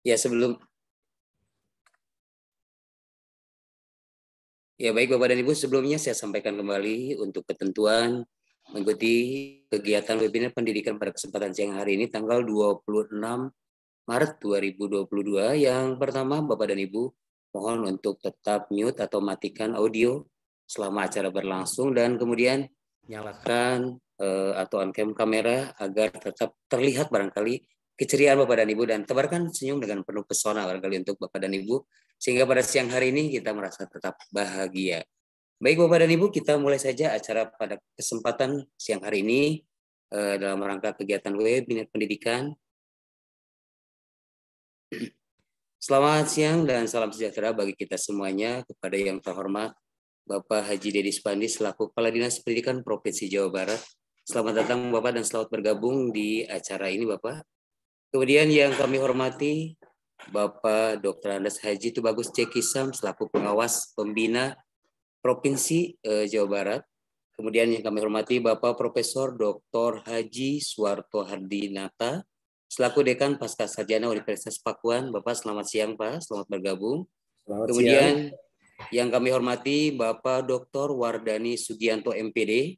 Ya sebelum Ya baik Bapak dan Ibu, sebelumnya saya sampaikan kembali untuk ketentuan mengikuti kegiatan webinar pendidikan pada kesempatan siang hari ini tanggal 26 Maret 2022. Yang pertama Bapak dan Ibu mohon untuk tetap mute atau matikan audio selama acara berlangsung dan kemudian nyalakan eh, atau on cam kamera agar tetap terlihat barangkali keceriaan Bapak dan Ibu dan tebarkan senyum dengan penuh pesona barangkali untuk Bapak dan Ibu sehingga pada siang hari ini kita merasa tetap bahagia. Baik Bapak dan Ibu, kita mulai saja acara pada kesempatan siang hari ini eh, dalam rangka kegiatan webinar pendidikan. Selamat siang dan salam sejahtera bagi kita semuanya kepada yang terhormat Bapak Haji Deddy Spandi selaku Kepala Dinas Pendidikan Provinsi Jawa Barat. Selamat datang Bapak dan selamat bergabung di acara ini Bapak. Kemudian yang kami hormati Bapak Dr. Andes Haji itu bagus Cekisam selaku pengawas pembina Provinsi eh, Jawa Barat. Kemudian yang kami hormati Bapak Profesor Dr. Haji Suwarto Hardinata selaku Dekan Pasca Sarjana Universitas Pakuan. Bapak selamat siang Pak, selamat bergabung. Selamat Kemudian siang. yang kami hormati Bapak Dr. Wardani Sugianto MPD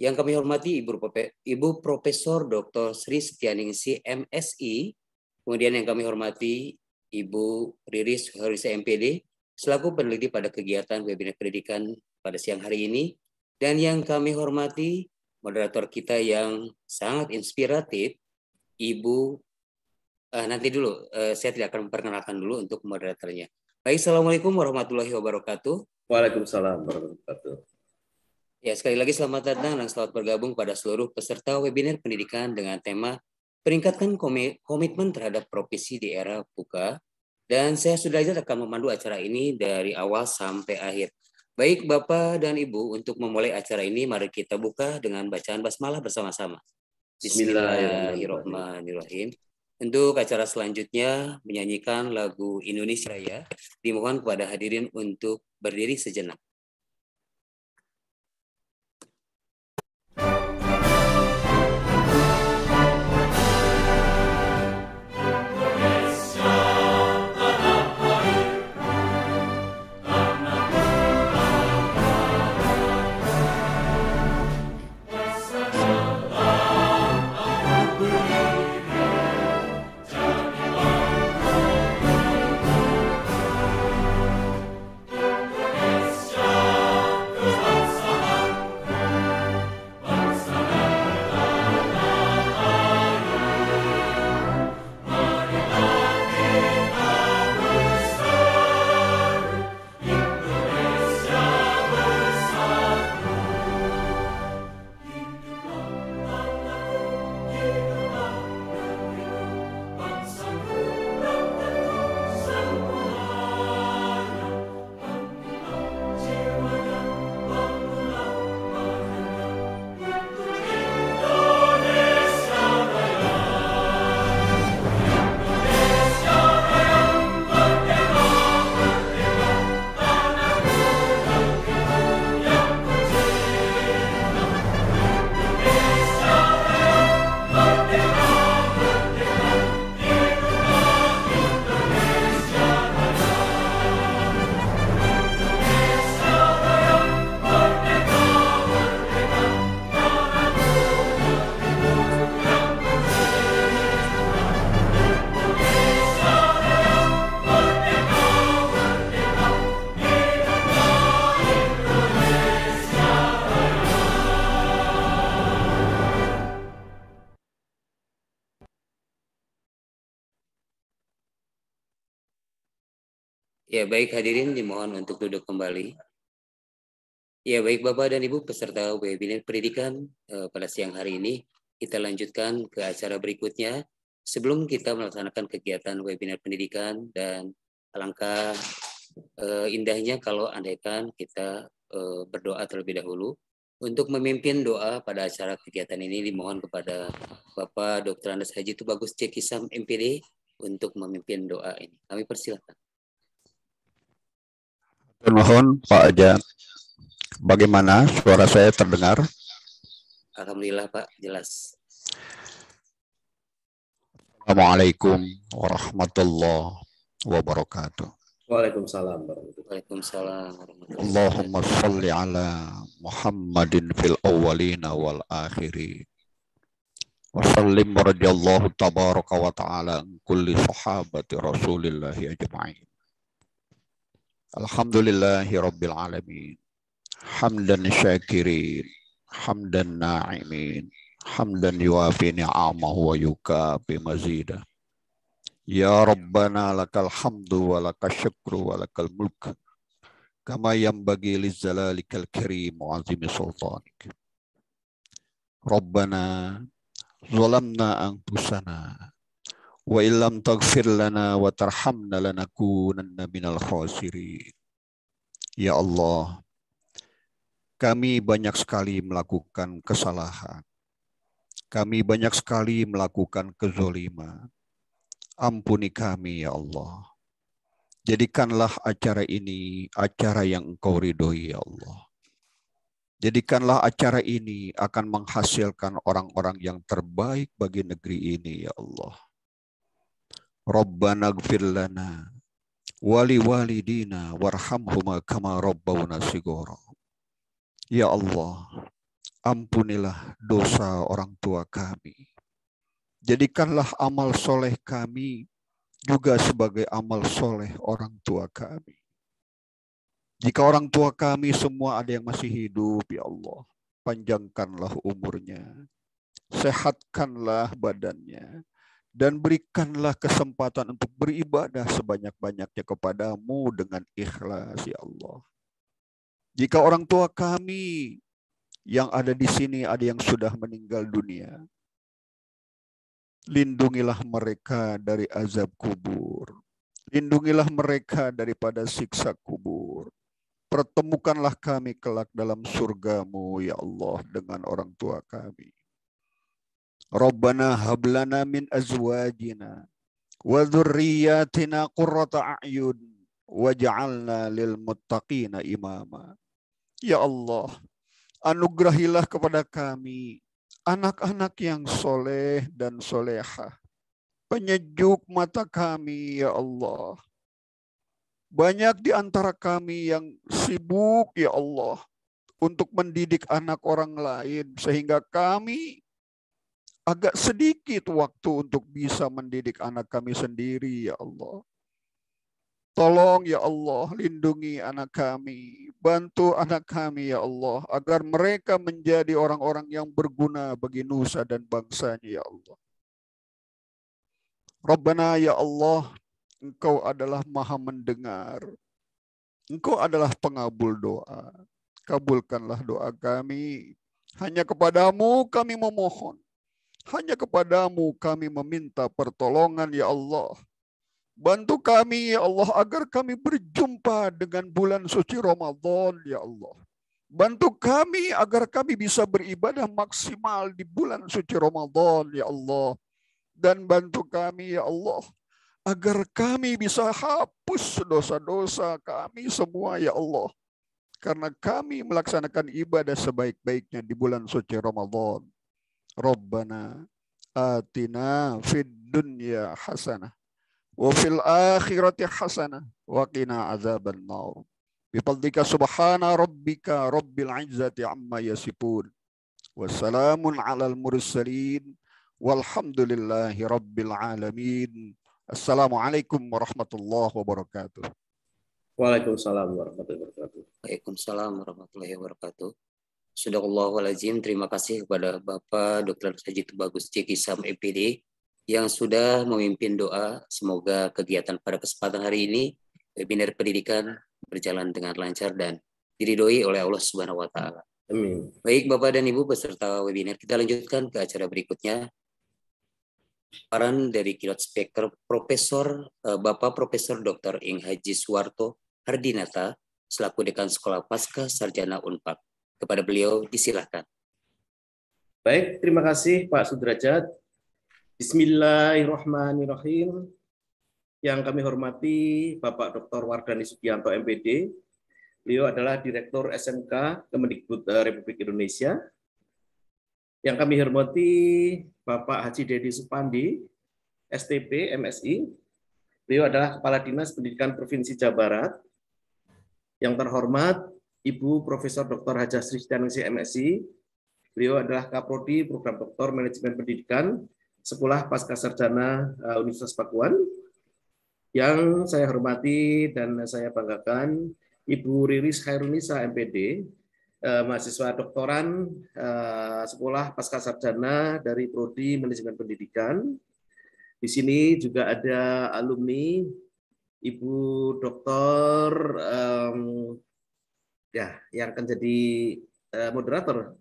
yang kami hormati Ibu, Ibu Profesor Dr. Sri Setianingsi MSI, kemudian yang kami hormati Ibu Riris Horisa MPD, selaku peneliti pada kegiatan webinar pendidikan pada siang hari ini, dan yang kami hormati moderator kita yang sangat inspiratif, Ibu, uh, nanti dulu, uh, saya tidak akan memperkenalkan dulu untuk moderatornya. Baik, Assalamualaikum warahmatullahi wabarakatuh. Waalaikumsalam warahmatullahi wabarakatuh. Ya, sekali lagi selamat datang dan selamat bergabung pada seluruh peserta webinar pendidikan dengan tema Peningkatkan Komitmen Terhadap Profesi di Era Buka. Dan saya sudah saja akan memandu acara ini dari awal sampai akhir. Baik Bapak dan Ibu, untuk memulai acara ini mari kita buka dengan bacaan basmalah bersama-sama. Bismillahirrahmanirrahim. Untuk acara selanjutnya menyanyikan lagu Indonesia Raya, dimohon kepada hadirin untuk berdiri sejenak. Ya baik hadirin dimohon untuk duduk kembali. Ya baik Bapak dan Ibu peserta webinar pendidikan eh, pada siang hari ini kita lanjutkan ke acara berikutnya. Sebelum kita melaksanakan kegiatan webinar pendidikan dan alangkah eh, indahnya kalau andaikan kita eh, berdoa terlebih dahulu. Untuk memimpin doa pada acara kegiatan ini dimohon kepada Bapak Dr. Andes Haji Tubagus Cekisam MPD untuk memimpin doa ini. Kami persilahkan. Mohon Pak Aja, bagaimana suara saya terdengar? Alhamdulillah Pak, jelas. Assalamualaikum warahmatullahi wabarakatuh. Waalaikumsalam Waalaikumsalam Allahumma salli ala Muhammadin fil awalina wal akhirin. Wasallim radiyallahu tabaraka wa ta'ala kulli sahabati rasulillahi ajma'in. Alhamdulillahi Rabbil Alamin. Hamdan syakirin. Hamdan na'imin. Hamdan yuafi ni'amahu wa yukafi mazidah. Ya Rabbana lakal hamdu wa lakal syukru wa lakal mulk. Kama yang bagi lizalalikal kirim wa azimi sultanik. Rabbana zalamna anfusana Wa illam taghfir lana wa tarhamna lanakunanna minal khasirin. Ya Allah, kami banyak sekali melakukan kesalahan. Kami banyak sekali melakukan kezoliman. Ampuni kami ya Allah. Jadikanlah acara ini acara yang engkau ridhoi ya Allah. Jadikanlah acara ini akan menghasilkan orang-orang yang terbaik bagi negeri ini, ya Allah. Rabbana gfir lana wali walidina warhamhuma kama rabbawna sigoro. Ya Allah, ampunilah dosa orang tua kami. Jadikanlah amal soleh kami juga sebagai amal soleh orang tua kami. Jika orang tua kami semua ada yang masih hidup, ya Allah, panjangkanlah umurnya, sehatkanlah badannya, dan berikanlah kesempatan untuk beribadah sebanyak-banyaknya kepadamu dengan ikhlas ya Allah. Jika orang tua kami yang ada di sini ada yang sudah meninggal dunia, lindungilah mereka dari azab kubur. Lindungilah mereka daripada siksa kubur. Pertemukanlah kami kelak dalam surgamu, ya Allah, dengan orang tua kami. Rabbana hablana min azwajina wa dzurriyyatina qurrata a'yun waj'alna lil muttaqina imama. Ya Allah, anugerahilah kepada kami anak-anak yang soleh dan soleha. Penyejuk mata kami, ya Allah. Banyak di antara kami yang sibuk, ya Allah, untuk mendidik anak orang lain, sehingga kami agak sedikit waktu untuk bisa mendidik anak kami sendiri, ya Allah. Tolong ya Allah, lindungi anak kami, bantu anak kami ya Allah, agar mereka menjadi orang-orang yang berguna bagi nusa dan bangsanya ya Allah. Rabbana ya Allah, Engkau adalah maha mendengar. Engkau adalah pengabul doa. Kabulkanlah doa kami. Hanya kepadamu kami memohon. Hanya kepadamu kami meminta pertolongan ya Allah. Bantu kami ya Allah agar kami berjumpa dengan bulan suci Ramadan ya Allah. Bantu kami agar kami bisa beribadah maksimal di bulan suci Ramadan ya Allah. Dan bantu kami ya Allah agar kami bisa hapus dosa-dosa kami semua ya Allah. Karena kami melaksanakan ibadah sebaik-baiknya di bulan suci Ramadan. Rabbana atina fid dunya hasanah wa fil akhirati hasanah wa qina azabannar. Bifadlika subhana rabbika rabbil izzati amma yasifun. Wassalamun alal mursalin. Walhamdulillahi rabbil alamin. Assalamualaikum warahmatullahi wabarakatuh. Waalaikumsalam warahmatullahi wabarakatuh. Waalaikumsalam warahmatullahi wabarakatuh. Sudah Astagfirullahaladzim, terima kasih kepada Bapak Dr. Haji Tubagus Jekisam EPD yang sudah memimpin doa. Semoga kegiatan pada kesempatan hari ini, webinar pendidikan berjalan dengan lancar dan diridhoi oleh Allah Subhanahu wa taala. Amin. Baik Bapak dan Ibu peserta webinar, kita lanjutkan ke acara berikutnya. Paran dari keynote speaker Profesor eh, Bapak Profesor Dr. Ing Haji Suwarto Hardinata selaku Dekan Sekolah Pasca Sarjana Unpad kepada beliau. Disilahkan. Baik, terima kasih Pak Sudrajat. Bismillahirrahmanirrahim. Yang kami hormati Bapak Dr. Wardani Sugianto MPD. Beliau adalah Direktur SMK Kemendikbud eh, Republik Indonesia. Yang kami hormati Bapak Haji Dedi Supandi, STP MSI. Beliau adalah Kepala Dinas Pendidikan Provinsi Jawa Barat. Yang terhormat Ibu Profesor Dr. Haja Sri Sidaningsi MSc. Beliau adalah Kaprodi Program Doktor Manajemen Pendidikan Sekolah Pasca Sarjana eh, Universitas Pakuan. Yang saya hormati dan saya banggakan Ibu Riris Hairunisa MPD, eh, mahasiswa doktoran eh, Sekolah Pasca Sarjana dari Prodi Manajemen Pendidikan. Di sini juga ada alumni Ibu Dr ya yang akan jadi uh, moderator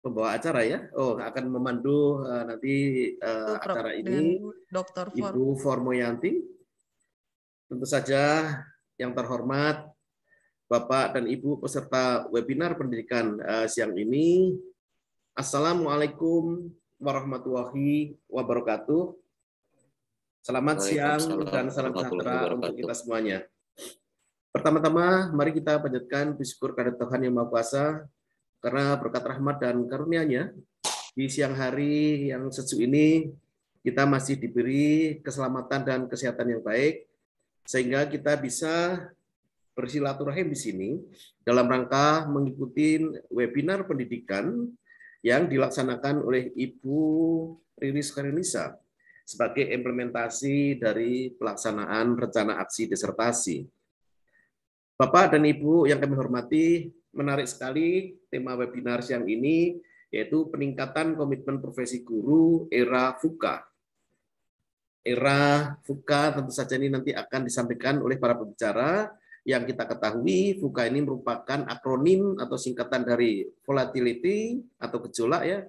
pembawa acara ya. Oh, akan memandu uh, nanti uh, Prof. acara ini Dr. Ibu Formoyanti. Tentu saja yang terhormat Bapak dan Ibu peserta webinar pendidikan uh, siang ini. Assalamualaikum warahmatullahi wabarakatuh. Selamat siang dan salam sejahtera untuk kita semuanya. Pertama-tama, mari kita panjatkan bersyukur kepada Tuhan Yang Maha Kuasa, karena berkat rahmat dan karunia-Nya, di siang hari yang sejuk ini, kita masih diberi keselamatan dan kesehatan yang baik, sehingga kita bisa bersilaturahim di sini dalam rangka mengikuti webinar pendidikan yang dilaksanakan oleh Ibu Riris Karinisa sebagai implementasi dari pelaksanaan rencana aksi disertasi Bapak dan Ibu yang kami hormati, menarik sekali tema webinar siang ini, yaitu peningkatan komitmen profesi guru era FUKA. Era FUKA tentu saja ini nanti akan disampaikan oleh para pembicara. Yang kita ketahui, FUKA ini merupakan akronim atau singkatan dari volatility atau gejolak ya,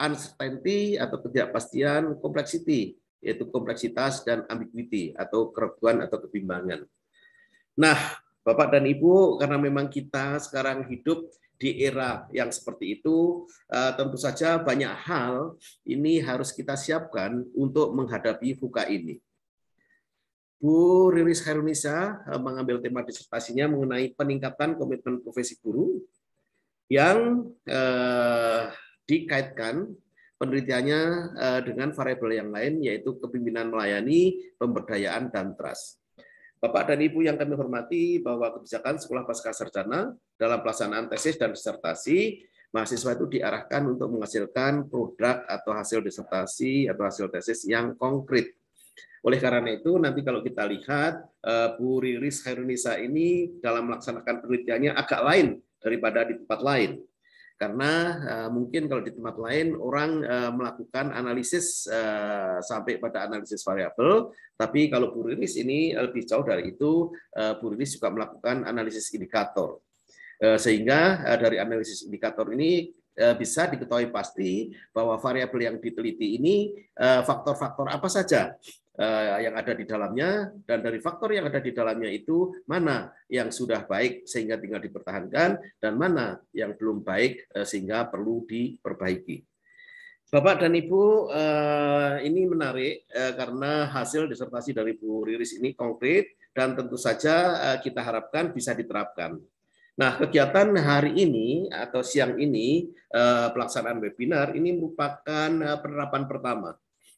uncertainty atau ketidakpastian, complexity, yaitu kompleksitas dan ambiguity atau keraguan atau kebimbangan. Nah, Bapak dan Ibu, karena memang kita sekarang hidup di era yang seperti itu, eh, tentu saja banyak hal ini harus kita siapkan untuk menghadapi VUCA ini. Bu Riris Herunisa eh, mengambil tema disertasinya mengenai peningkatan komitmen profesi guru yang eh, dikaitkan penelitiannya eh, dengan variabel yang lain yaitu kepemimpinan melayani, pemberdayaan dan trust. Bapak dan Ibu yang kami hormati, bahwa kebijakan sekolah pasca sarjana dalam pelaksanaan tesis dan disertasi, mahasiswa itu diarahkan untuk menghasilkan produk atau hasil disertasi atau hasil tesis yang konkret. Oleh karena itu, nanti kalau kita lihat, eh, Bu Riris Hairunisa ini dalam melaksanakan penelitiannya agak lain daripada di tempat lain. Karena uh, mungkin kalau di tempat lain orang uh, melakukan analisis uh, sampai pada analisis variabel, tapi kalau Bu ini lebih jauh dari itu, uh, juga melakukan analisis indikator. Uh, sehingga uh, dari analisis indikator ini bisa diketahui pasti bahwa variabel yang diteliti ini faktor-faktor apa saja Eh, yang ada di dalamnya dan dari faktor yang ada di dalamnya itu mana yang sudah baik sehingga tinggal dipertahankan dan mana yang belum baik eh, sehingga perlu diperbaiki. Bapak dan Ibu, eh, ini menarik karena hasil disertasi dari Bu Riris ini konkret dan tentu saja kita harapkan bisa diterapkan. Nah, kegiatan hari ini atau siang ini pelaksanaan webinar ini merupakan penerapan pertama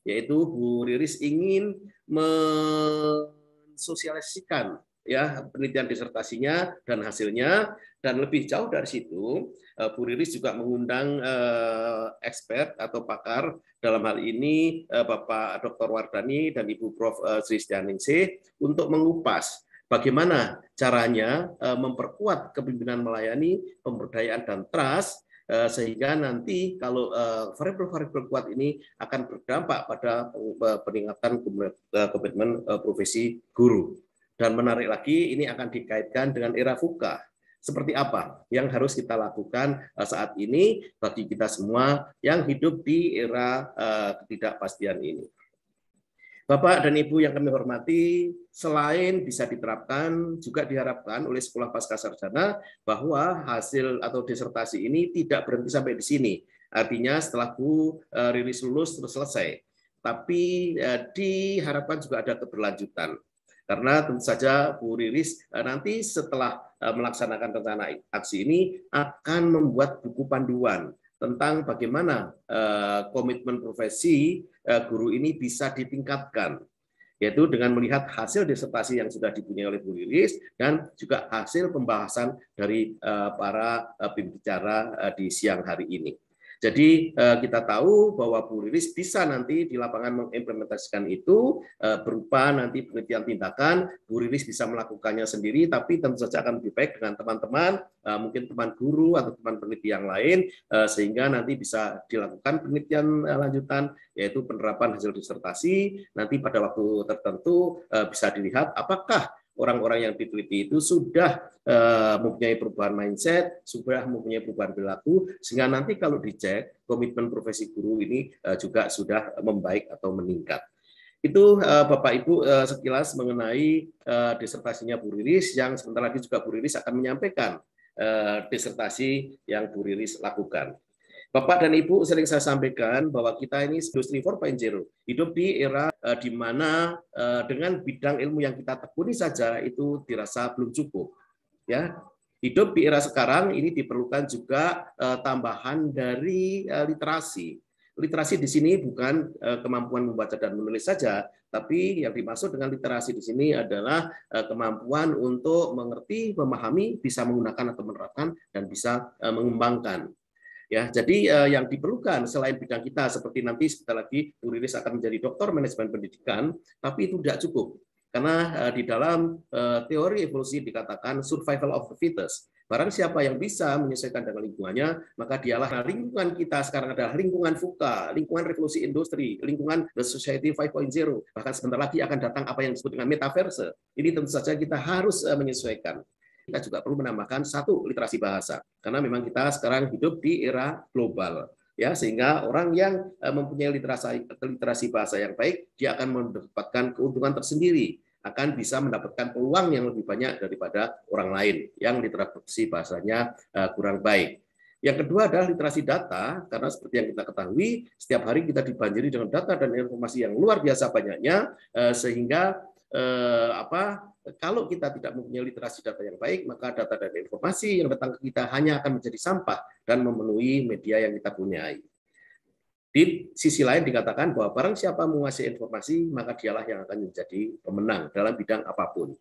yaitu Bu Riris ingin mensosialisasikan ya penelitian disertasinya dan hasilnya dan lebih jauh dari situ eh, Bu Riris juga mengundang eh, expert atau pakar dalam hal ini eh, Bapak Dr. Wardani dan Ibu Prof eh, Sri Stianingsih untuk mengupas bagaimana caranya eh, memperkuat kepemimpinan melayani pemberdayaan dan trust Eh, sehingga nanti kalau eh, variabel-variabel kuat ini akan berdampak pada peningkatan eh, komitmen profesi guru. Dan menarik lagi, ini akan dikaitkan dengan era FUKA. Seperti apa yang harus kita lakukan saat ini bagi kita semua yang hidup di era ketidakpastian ini. Bapak dan Ibu yang kami hormati, selain bisa diterapkan juga diharapkan oleh sekolah pasca sarjana bahwa hasil atau disertasi ini tidak berhenti sampai di sini. Artinya setelah bu e, rilis lulus terus selesai. Tapi e, diharapkan juga ada keberlanjutan. Karena tentu saja Bu rilis e, nanti setelah melaksanakan rencana aksi ini akan membuat buku panduan tentang bagaimana komitmen profesi guru ini bisa ditingkatkan yaitu dengan melihat hasil disertasi yang sudah dipunyai oleh Bu Lilis dan juga hasil pembahasan dari eh, para pembicara eh, eh, di siang hari ini. Jadi eh, kita tahu bahwa Bu Riris bisa nanti di lapangan mengimplementasikan itu eh, berupa nanti penelitian tindakan, Bu Riris bisa melakukannya sendiri, tapi tentu saja akan lebih baik dengan teman-teman, eh, mungkin teman guru atau teman peneliti yang lain, sehingga nanti bisa dilakukan penelitian lanjutan, yaitu penerapan hasil disertasi, nanti pada waktu tertentu bisa dilihat apakah orang-orang yang diteliti itu sudah uh, mempunyai perubahan mindset, sudah mempunyai perubahan perilaku, sehingga nanti kalau dicek komitmen profesi guru ini uh, juga sudah membaik atau meningkat. Itu uh, Bapak Ibu uh, sekilas mengenai uh, disertasinya Bu Riris yang sebentar lagi juga Bu Riris akan menyampaikan uh, disertasi yang Bu Riris lakukan. Bapak dan Ibu sering saya sampaikan bahwa kita ini industri 4.0 hidup di era eh, di mana eh, dengan bidang ilmu yang kita tekuni saja itu dirasa belum cukup. Ya, hidup di era sekarang ini diperlukan juga eh, tambahan dari eh, literasi. Literasi di sini bukan kemampuan membaca dan menulis saja, tapi yang dimaksud dengan literasi di sini adalah kemampuan untuk mengerti, memahami, bisa menggunakan atau menerapkan dan bisa mengembangkan Ya, jadi uh, yang diperlukan selain bidang kita seperti nanti sebentar lagi Bu akan menjadi doktor manajemen pendidikan, tapi itu tidak cukup. Karena uh, di dalam uh, teori evolusi dikatakan survival of the fittest. Barang siapa yang bisa menyesuaikan dengan lingkungannya, maka dialah nah, lingkungan kita sekarang adalah lingkungan VUCA, lingkungan revolusi industri, lingkungan The Society 5.0. Bahkan sebentar lagi akan datang apa yang disebut dengan metaverse. Ini tentu saja kita harus menyesuaikan kita juga perlu menambahkan satu literasi bahasa karena memang kita sekarang hidup di era global ya sehingga orang yang eh, mempunyai literasi literasi bahasa yang baik dia akan mendapatkan keuntungan tersendiri akan bisa mendapatkan peluang yang lebih banyak daripada orang lain yang literasi bahasanya eh, kurang baik. Yang kedua adalah literasi data, karena seperti yang kita ketahui, setiap hari kita dibanjiri dengan data dan informasi yang luar biasa banyaknya, eh, sehingga apa kalau kita tidak mempunyai literasi data yang baik, maka data dan informasi yang datang ke kita hanya akan menjadi sampah dan memenuhi media yang kita punyai. Di sisi lain dikatakan bahwa barang siapa menguasai informasi, maka dialah yang akan menjadi pemenang dalam bidang apapun.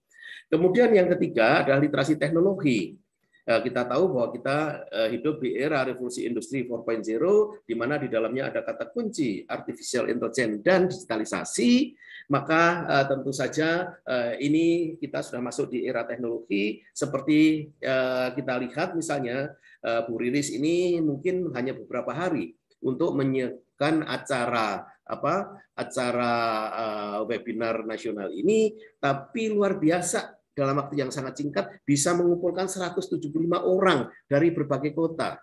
Kemudian yang ketiga adalah literasi teknologi. E, kita tahu bahwa kita e, hidup di era revolusi industri 4.0, di mana di dalamnya ada kata kunci artificial intelligence dan digitalisasi, maka uh, tentu saja uh, ini kita sudah masuk di era teknologi seperti uh, kita lihat misalnya uh, Bu Riris ini mungkin hanya beberapa hari untuk menyiapkan acara apa acara uh, webinar nasional ini tapi luar biasa dalam waktu yang sangat singkat bisa mengumpulkan 175 orang dari berbagai kota.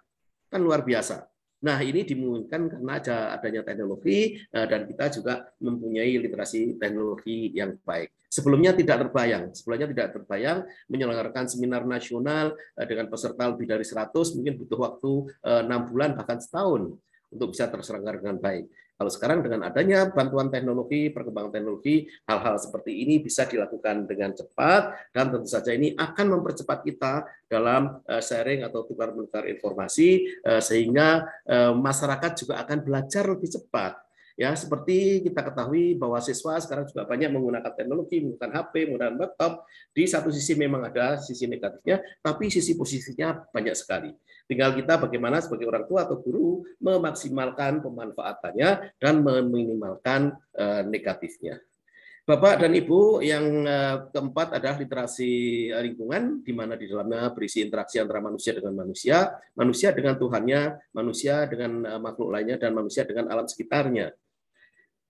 Kan luar biasa. Nah, ini dimungkinkan karena ada adanya teknologi eh, dan kita juga mempunyai literasi teknologi yang baik. Sebelumnya tidak terbayang, sebelumnya tidak terbayang menyelenggarakan seminar nasional eh, dengan peserta lebih dari 100 mungkin butuh waktu eh, enam bulan bahkan setahun untuk bisa terselenggara dengan baik. Kalau sekarang dengan adanya bantuan teknologi, perkembangan teknologi, hal-hal seperti ini bisa dilakukan dengan cepat dan tentu saja ini akan mempercepat kita dalam eh, sharing atau tukar-tukar informasi eh, sehingga eh, masyarakat juga akan belajar lebih cepat Ya, seperti kita ketahui bahwa siswa sekarang juga banyak menggunakan teknologi, menggunakan HP, menggunakan laptop. Di satu sisi memang ada sisi negatifnya, tapi sisi positifnya banyak sekali. Tinggal kita bagaimana sebagai orang tua atau guru memaksimalkan pemanfaatannya dan meminimalkan eh, negatifnya. Bapak dan Ibu, yang eh, keempat adalah literasi eh, lingkungan, di mana di dalamnya berisi interaksi antara manusia dengan manusia, manusia dengan Tuhannya, manusia dengan makhluk lainnya, dan manusia dengan alam sekitarnya.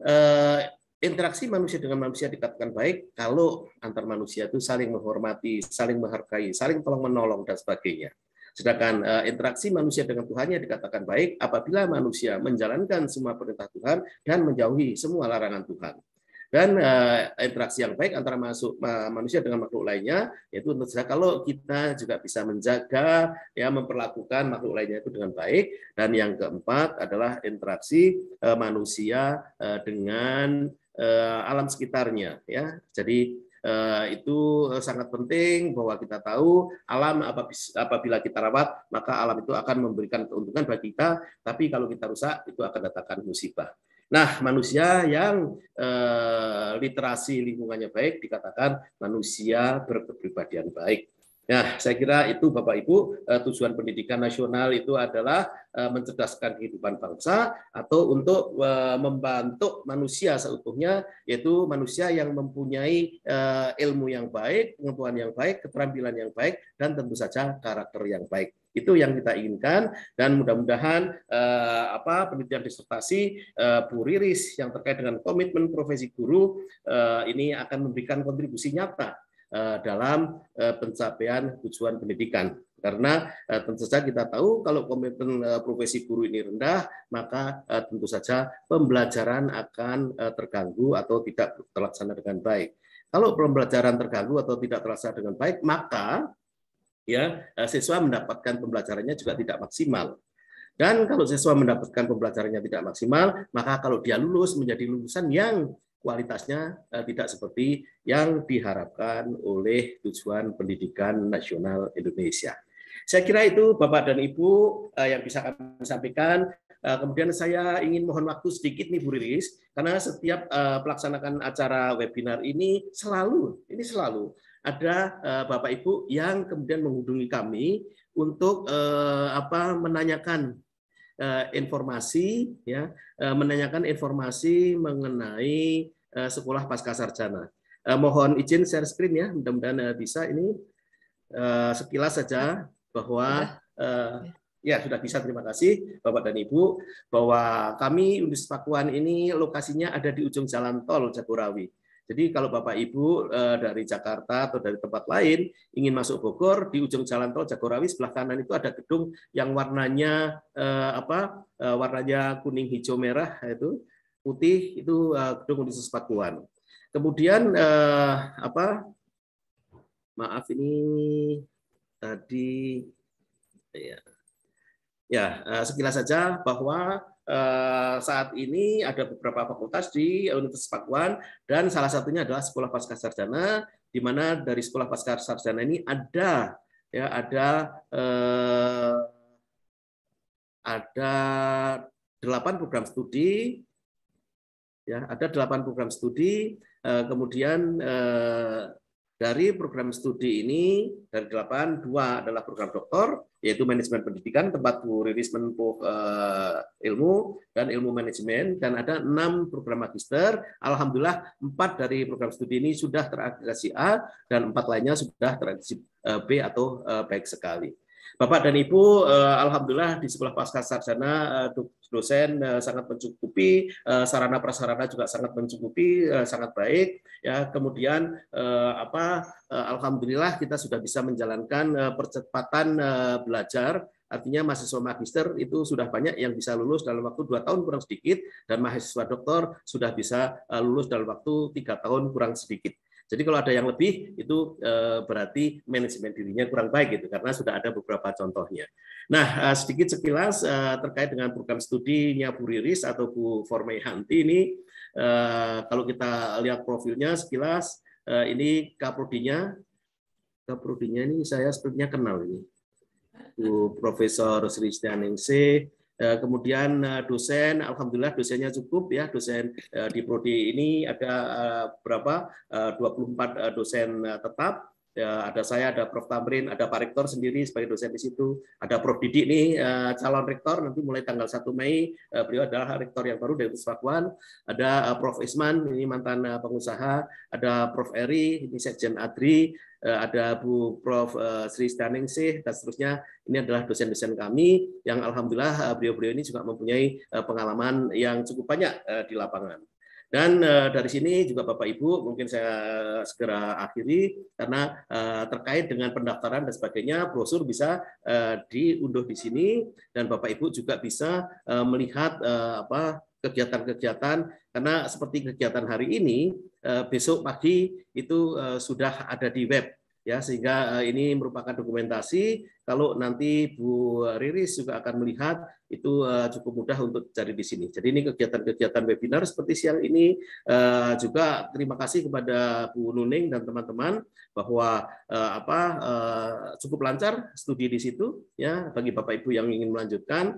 Eh, interaksi manusia dengan manusia dikatakan baik kalau antar manusia itu saling menghormati, saling menghargai, saling tolong menolong dan sebagainya. Sedangkan eh, interaksi manusia dengan Tuhannya dikatakan baik apabila manusia menjalankan semua perintah Tuhan dan menjauhi semua larangan Tuhan dan uh, interaksi yang baik antara masuk uh, manusia dengan makhluk lainnya yaitu tentu saja kalau kita juga bisa menjaga ya memperlakukan makhluk lainnya itu dengan baik dan yang keempat adalah interaksi uh, manusia uh, dengan uh, alam sekitarnya ya jadi Uh, itu sangat penting bahwa kita tahu alam apabila kita rawat maka alam itu akan memberikan keuntungan bagi kita tapi kalau kita rusak itu akan datangkan musibah Nah, manusia yang eh, literasi lingkungannya baik dikatakan manusia berkepribadian baik. Nah, saya kira itu Bapak Ibu eh, tujuan pendidikan nasional itu adalah eh, mencerdaskan kehidupan bangsa atau untuk eh, membantu manusia seutuhnya yaitu manusia yang mempunyai eh, ilmu yang baik, pengetahuan yang baik, keterampilan yang baik dan tentu saja karakter yang baik. Itu yang kita inginkan dan mudah-mudahan eh, apa penelitian disertasi eh, Bu Riris yang terkait dengan komitmen profesi guru eh, ini akan memberikan kontribusi nyata eh, dalam eh, pencapaian tujuan pendidikan karena eh, tentu saja kita tahu kalau komitmen eh, profesi guru ini rendah maka eh, tentu saja pembelajaran akan eh, terganggu atau tidak terlaksana dengan baik kalau pembelajaran terganggu atau tidak terasa dengan baik maka ya eh, siswa mendapatkan pembelajarannya juga tidak maksimal. Dan kalau siswa mendapatkan pembelajarannya tidak maksimal, maka kalau dia lulus menjadi lulusan yang kualitasnya eh, tidak seperti yang diharapkan oleh tujuan pendidikan nasional Indonesia. Saya kira itu Bapak dan Ibu eh, yang bisa kami sampaikan. Kemudian saya ingin mohon waktu sedikit nih Bu Riris, karena setiap pelaksanaan acara webinar ini selalu, ini selalu ada uh, Bapak Ibu yang kemudian menghubungi kami untuk uh, apa menanyakan uh, informasi ya uh, menanyakan informasi mengenai uh, sekolah pasca sarjana. Uh, mohon izin share screen ya, mudah-mudahan uh, bisa ini uh, sekilas saja bahwa uh, Ya, sudah bisa. Terima kasih, Bapak dan Ibu, bahwa kami Universitas Pakuan ini lokasinya ada di ujung jalan tol Jagorawi. Jadi kalau Bapak Ibu eh, dari Jakarta atau dari tempat lain ingin masuk Bogor di ujung jalan tol Jagorawi sebelah kanan itu ada gedung yang warnanya eh, apa eh, warnanya kuning hijau merah itu putih itu gedung Universitas Pakuan. Kemudian apa maaf ini tadi ya ya sekilas saja bahwa Eh, saat ini ada beberapa fakultas di Universitas Pakuan dan salah satunya adalah Sekolah Pasca Sarjana di mana dari Sekolah Pasca Sarjana ini ada ya ada eh, ada delapan program studi ya ada delapan program studi eh, kemudian eh, dari program studi ini, dari delapan dua adalah program doktor, yaitu manajemen pendidikan, tempat guru rilis menempuh uh, ilmu, dan ilmu manajemen, dan ada enam program magister. Alhamdulillah, empat dari program studi ini sudah terakreditasi A, dan empat lainnya sudah terakreditasi eh, B atau uh, baik sekali. Bapak dan Ibu, eh, alhamdulillah di sebelah pasca sarjana eh, dosen eh, sangat mencukupi, sarana prasarana juga sangat mencukupi, sangat baik. Ya, kemudian apa? Alhamdulillah kita sudah bisa menjalankan percepatan belajar Artinya mahasiswa magister itu sudah banyak yang bisa lulus dalam waktu dua tahun kurang sedikit, dan mahasiswa doktor sudah bisa lulus dalam waktu tiga tahun kurang sedikit. Jadi kalau ada yang lebih itu eh, berarti manajemen dirinya kurang baik gitu karena sudah ada beberapa contohnya. Nah, eh, sedikit sekilas eh, terkait dengan program studinya Bu Riris atau Bu Hanti ini kalau kita lihat profilnya sekilas ini kaprodinya kaprodinya ini saya sepertinya kenal ini. Bu Profesor Sri Stianingsih Eh, kemudian eh, dosen alhamdulillah dosennya cukup ya dosen eh, di prodi ini ada berapa 24 dosen tetap ya, ada saya, ada Prof. Tamrin, ada Pak Rektor sendiri sebagai dosen di situ, ada Prof. Didik nih calon rektor nanti mulai tanggal 1 Mei beliau adalah rektor yang baru dari Puspakuan, ada Prof. Isman ini mantan pengusaha, ada Prof. Eri ini Sekjen Adri, Eh, ada Bu Prof. Eh, Sri sih dan seterusnya. Ini adalah dosen-dosen kami yang alhamdulillah eh, beliau-beliau ini juga mempunyai pengalaman yang cukup banyak di lapangan. Dan dari sini juga Bapak Ibu mungkin saya segera akhiri karena terkait dengan pendaftaran dan sebagainya brosur bisa diunduh di sini dan Bapak Ibu juga bisa melihat apa kegiatan-kegiatan karena seperti kegiatan hari ini eh, besok pagi itu eh, sudah ada di web ya sehingga eh, ini merupakan dokumentasi kalau nanti Bu Riris juga akan melihat itu cukup mudah untuk cari di sini. Jadi ini kegiatan-kegiatan webinar seperti siang ini juga terima kasih kepada Bu Nuning dan teman-teman bahwa apa cukup lancar studi di situ ya bagi Bapak Ibu yang ingin melanjutkan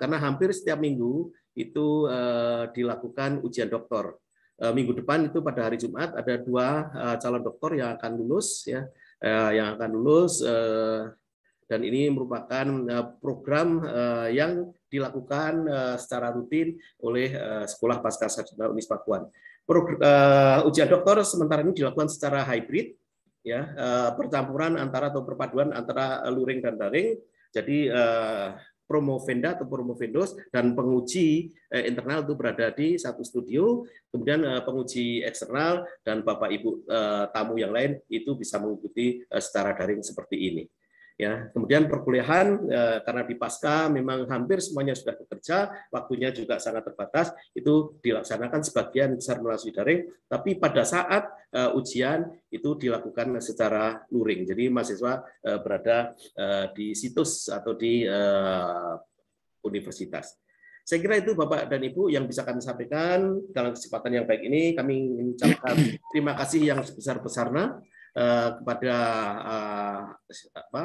karena hampir setiap minggu itu uh, dilakukan ujian doktor. Uh, minggu depan itu pada hari Jumat ada dua uh, calon doktor yang akan lulus ya, uh, yang akan lulus uh, dan ini merupakan program yang dilakukan secara rutin oleh Sekolah Pasca Sarjana Unis Pakuan. ujian doktor sementara ini dilakukan secara hybrid ya, percampuran antara atau perpaduan antara luring dan daring. Jadi promovenda atau promovendos dan penguji eh, internal itu berada di satu studio, kemudian eh, penguji eksternal dan Bapak Ibu eh, tamu yang lain itu bisa mengikuti secara daring seperti ini. Ya, kemudian perkuliahan e, karena di pasca memang hampir semuanya sudah bekerja, waktunya juga sangat terbatas, itu dilaksanakan sebagian besar melalui daring, tapi pada saat e, ujian itu dilakukan secara luring. Jadi mahasiswa e, berada e, di situs atau di e, universitas. Saya kira itu Bapak dan Ibu yang bisa kami sampaikan dalam kesempatan yang baik ini. Kami mengucapkan terima kasih yang sebesar-besarnya. Eh, kepada uh, apa,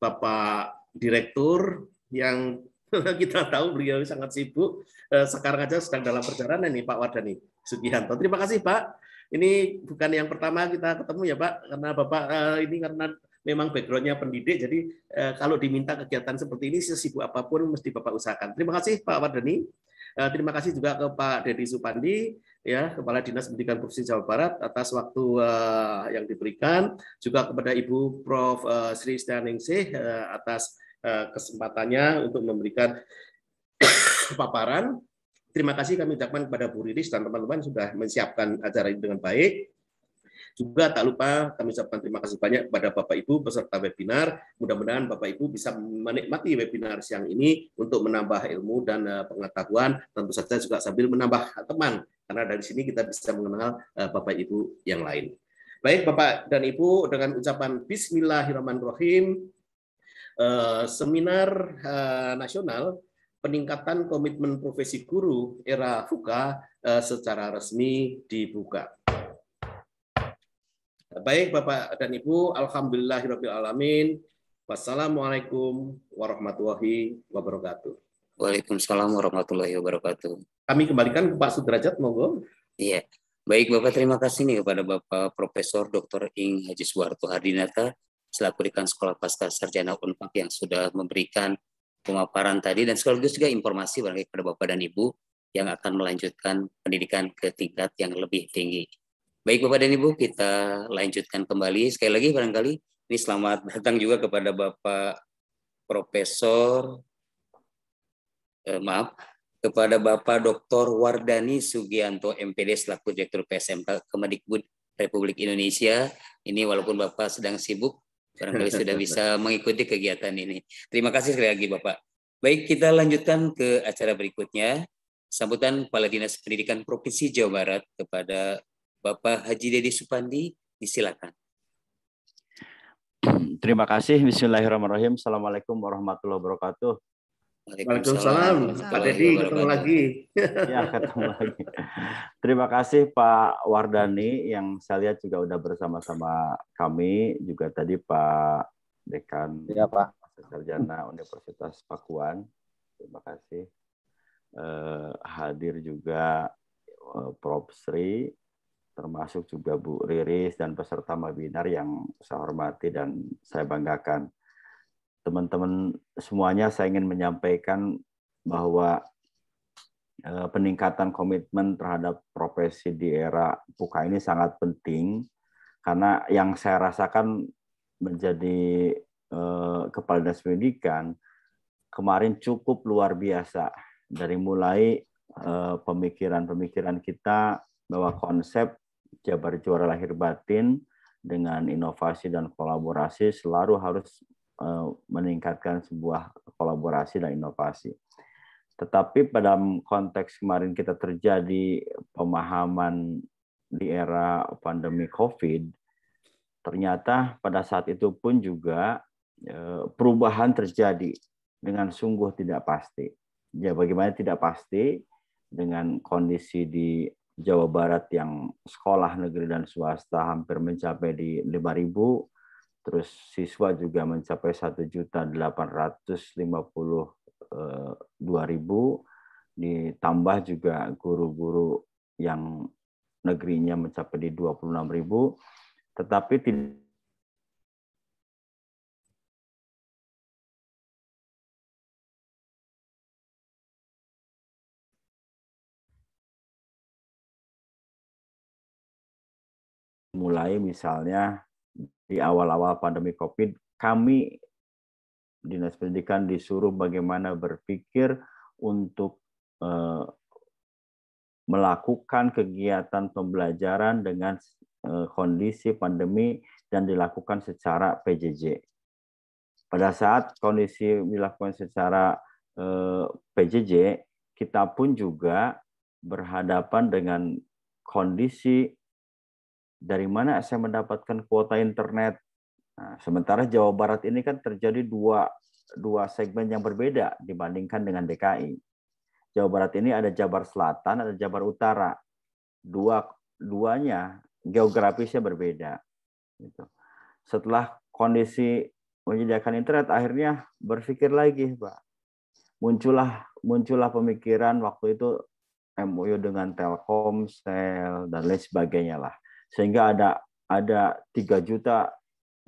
Bapak Direktur yang kita tahu beliau sangat sibuk. uh, sekarang aja sedang dalam perjalanan nih Pak Wardani Sugianto Terima kasih Pak. Ini bukan yang pertama kita ketemu ya Pak, karena Bapak uh, ini karena memang backgroundnya pendidik, jadi uh, kalau diminta kegiatan seperti ini sesibuk apapun mesti Bapak usahakan. Terima kasih Pak Wardani. Terima kasih juga ke Pak Dedi Supandi ya Kepala Dinas Pendidikan Provinsi Jawa Barat atas waktu uh, yang diberikan juga kepada Ibu Prof uh, Sri Staningsih uh, eh, atas uh, kesempatannya untuk memberikan paparan. Terima kasih kami ucapkan kepada Bu Riris dan teman-teman sudah menyiapkan acara ini dengan baik. Juga tak lupa kami ucapkan terima kasih banyak kepada Bapak Ibu peserta webinar. Mudah-mudahan Bapak Ibu bisa menikmati webinar siang ini untuk menambah ilmu dan eh, pengetahuan, tentu saja juga sambil menambah teman karena dari sini kita bisa mengenal eh, Bapak Ibu yang lain. Baik Bapak dan Ibu dengan ucapan bismillahirrahmanirrahim eh, seminar nasional peningkatan komitmen profesi guru era FUKA secara resmi dibuka. Baik Bapak dan Ibu, Alhamdulillahirrahmanirrahim. alamin. Wassalamualaikum warahmatullahi wabarakatuh. Waalaikumsalam warahmatullahi wabarakatuh. Kami kembalikan ke Pak Sudrajat, monggo. Iya. Baik Bapak, terima kasih nih kepada Bapak Profesor Dr. Ing Haji Suwarto Hardinata selaku dekan Sekolah Pasca Sarjana Unpad yang sudah memberikan pemaparan tadi dan sekaligus juga informasi bagi kepada Bapak dan Ibu yang akan melanjutkan pendidikan ke tingkat yang lebih tinggi. Baik Bapak dan Ibu, kita lanjutkan kembali. Sekali lagi barangkali ini selamat datang juga kepada Bapak Profesor eh, maaf, kepada Bapak Dr. Wardani Sugianto MPD selaku Direktur PSMK Kemendikbud Republik Indonesia. Ini walaupun Bapak sedang sibuk, barangkali sudah bisa mengikuti kegiatan ini. Terima kasih sekali lagi Bapak. Baik, kita lanjutkan ke acara berikutnya. Sambutan Kepala Dinas Pendidikan Provinsi Jawa Barat kepada Bapak Haji Dedi Supandi, disilakan. Terima kasih. Bismillahirrahmanirrahim. Assalamualaikum warahmatullahi wabarakatuh. Waalaikumsalam. Pak Dedi, ketemu lagi. Ya, ketemu lagi. Terima kasih Pak Wardani yang saya lihat juga udah bersama-sama kami. Juga tadi Pak Dekan ya, Pak. Sarjana Universitas Pakuan. Terima kasih. Uh, hadir juga uh, Prof. Sri, termasuk juga Bu Riris dan peserta webinar yang saya hormati dan saya banggakan. Teman-teman semuanya saya ingin menyampaikan bahwa eh, peningkatan komitmen terhadap profesi di era buka ini sangat penting karena yang saya rasakan menjadi eh, kepala dinas pendidikan kemarin cukup luar biasa dari mulai eh, pemikiran-pemikiran kita bahwa konsep Jabar Juara Lahir Batin dengan inovasi dan kolaborasi selalu harus eh, meningkatkan sebuah kolaborasi dan inovasi. Tetapi pada konteks kemarin kita terjadi pemahaman di era pandemi COVID, ternyata pada saat itu pun juga eh, perubahan terjadi dengan sungguh tidak pasti. Ya bagaimana tidak pasti dengan kondisi di Jawa Barat yang sekolah negeri dan swasta hampir mencapai di 5.000, terus siswa juga mencapai 1.852.000, eh, ditambah juga guru-guru yang negerinya mencapai di 26.000, tetapi tidak mulai misalnya di awal-awal pandemi COVID, kami Dinas Pendidikan disuruh bagaimana berpikir untuk eh, melakukan kegiatan pembelajaran dengan eh, kondisi pandemi dan dilakukan secara PJJ. Pada saat kondisi dilakukan secara eh, PJJ, kita pun juga berhadapan dengan kondisi dari mana saya mendapatkan kuota internet. Nah, sementara Jawa Barat ini kan terjadi dua, dua segmen yang berbeda dibandingkan dengan DKI. Jawa Barat ini ada Jabar Selatan, ada Jabar Utara. Dua, duanya geografisnya berbeda. Gitu. Setelah kondisi menyediakan internet, akhirnya berpikir lagi, Pak. Muncullah muncullah pemikiran waktu itu MOU dengan Telkomsel dan lain sebagainya lah sehingga ada ada 3 juta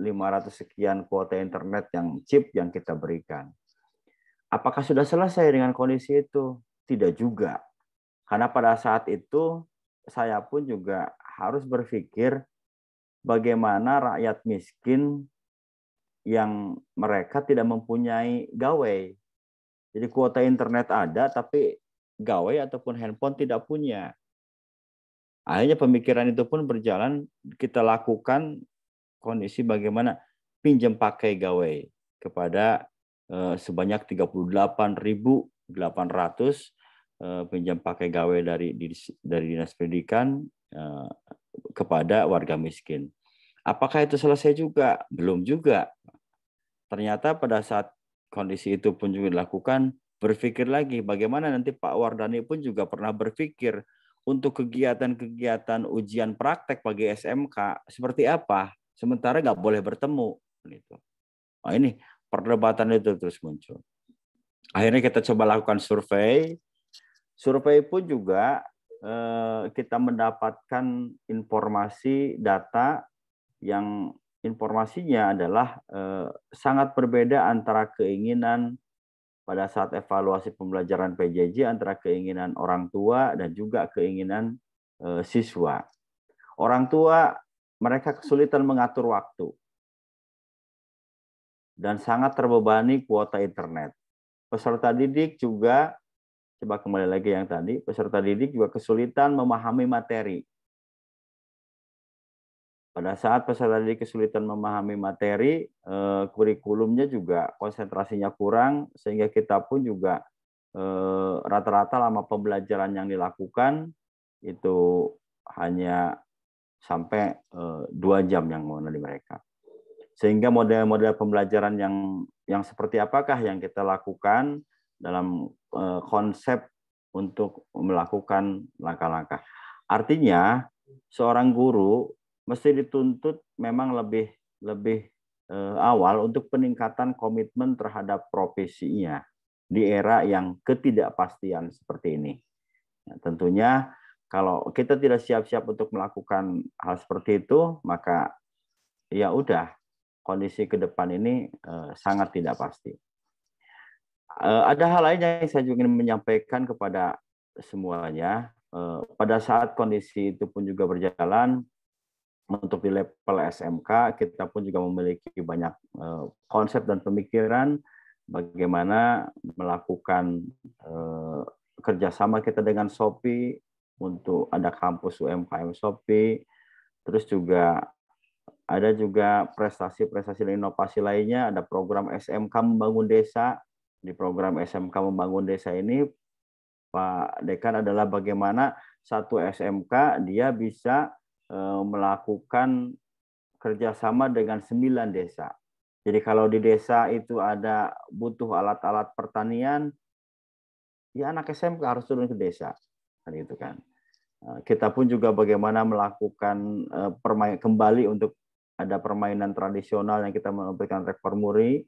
ratus sekian kuota internet yang chip yang kita berikan. Apakah sudah selesai dengan kondisi itu? Tidak juga. Karena pada saat itu saya pun juga harus berpikir bagaimana rakyat miskin yang mereka tidak mempunyai gawai. Jadi kuota internet ada tapi gawai ataupun handphone tidak punya. Akhirnya pemikiran itu pun berjalan, kita lakukan kondisi bagaimana pinjam pakai gawai kepada eh, delapan sebanyak 38.800 ratus eh, pinjam pakai gawai dari dari dinas pendidikan eh, kepada warga miskin. Apakah itu selesai juga? Belum juga. Ternyata pada saat kondisi itu pun juga dilakukan, berpikir lagi bagaimana nanti Pak Wardani pun juga pernah berpikir untuk kegiatan-kegiatan ujian praktek bagi SMK seperti apa sementara nggak boleh bertemu gitu. Nah, ini perdebatan itu terus muncul. Akhirnya kita coba lakukan survei. Survei pun juga eh, kita mendapatkan informasi data yang informasinya adalah eh, sangat berbeda antara keinginan pada saat evaluasi pembelajaran PJJ antara keinginan orang tua dan juga keinginan eh, siswa. Orang tua mereka kesulitan mengatur waktu dan sangat terbebani kuota internet. Peserta didik juga coba kembali lagi yang tadi, peserta didik juga kesulitan memahami materi pada saat peserta didik kesulitan memahami materi, eh, kurikulumnya juga konsentrasinya kurang, sehingga kita pun juga eh, rata-rata lama pembelajaran yang dilakukan itu hanya sampai eh, dua jam yang mengenali mereka. Sehingga model-model pembelajaran yang yang seperti apakah yang kita lakukan dalam konsep untuk melakukan langkah-langkah. Artinya, seorang guru mesti dituntut memang lebih lebih eh, awal untuk peningkatan komitmen terhadap profesinya di era yang ketidakpastian seperti ini. Nah, tentunya kalau kita tidak siap-siap untuk melakukan hal seperti itu, maka ya udah kondisi ke depan ini eh, sangat tidak pasti. Eh, ada hal lain yang saya juga ingin menyampaikan kepada semuanya. Eh, pada saat kondisi itu pun juga berjalan, untuk di level SMK kita pun juga memiliki banyak eh, konsep dan pemikiran bagaimana melakukan eh, kerjasama kita dengan Sopi untuk ada kampus UMKM Sopi terus juga ada juga prestasi-prestasi dan inovasi lainnya, ada program SMK Membangun Desa. Di program SMK Membangun Desa ini, Pak Dekan adalah bagaimana satu SMK dia bisa Eh, melakukan kerjasama dengan sembilan desa. Jadi kalau di desa itu ada butuh alat-alat pertanian, ya anak SMK harus turun ke desa, kan itu kan. Eh, kita pun juga bagaimana melakukan eh, permain kembali untuk ada permainan tradisional yang kita memberikan rekor muri.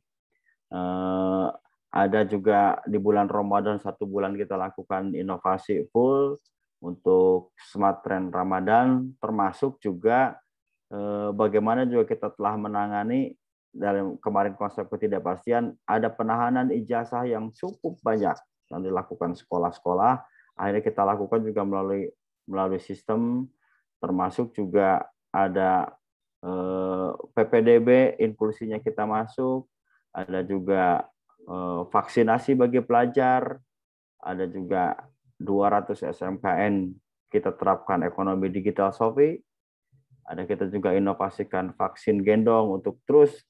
Ada juga di bulan Ramadan satu bulan kita lakukan inovasi full untuk smart trend Ramadan termasuk juga eh, bagaimana juga kita telah menangani dalam kemarin konsep ketidakpastian ada penahanan ijazah yang cukup banyak yang dilakukan sekolah-sekolah akhirnya kita lakukan juga melalui melalui sistem termasuk juga ada eh, PPDB inklusinya kita masuk ada juga eh, vaksinasi bagi pelajar ada juga 200 SMKN kita terapkan ekonomi digital Sofi. Ada kita juga inovasikan vaksin gendong untuk terus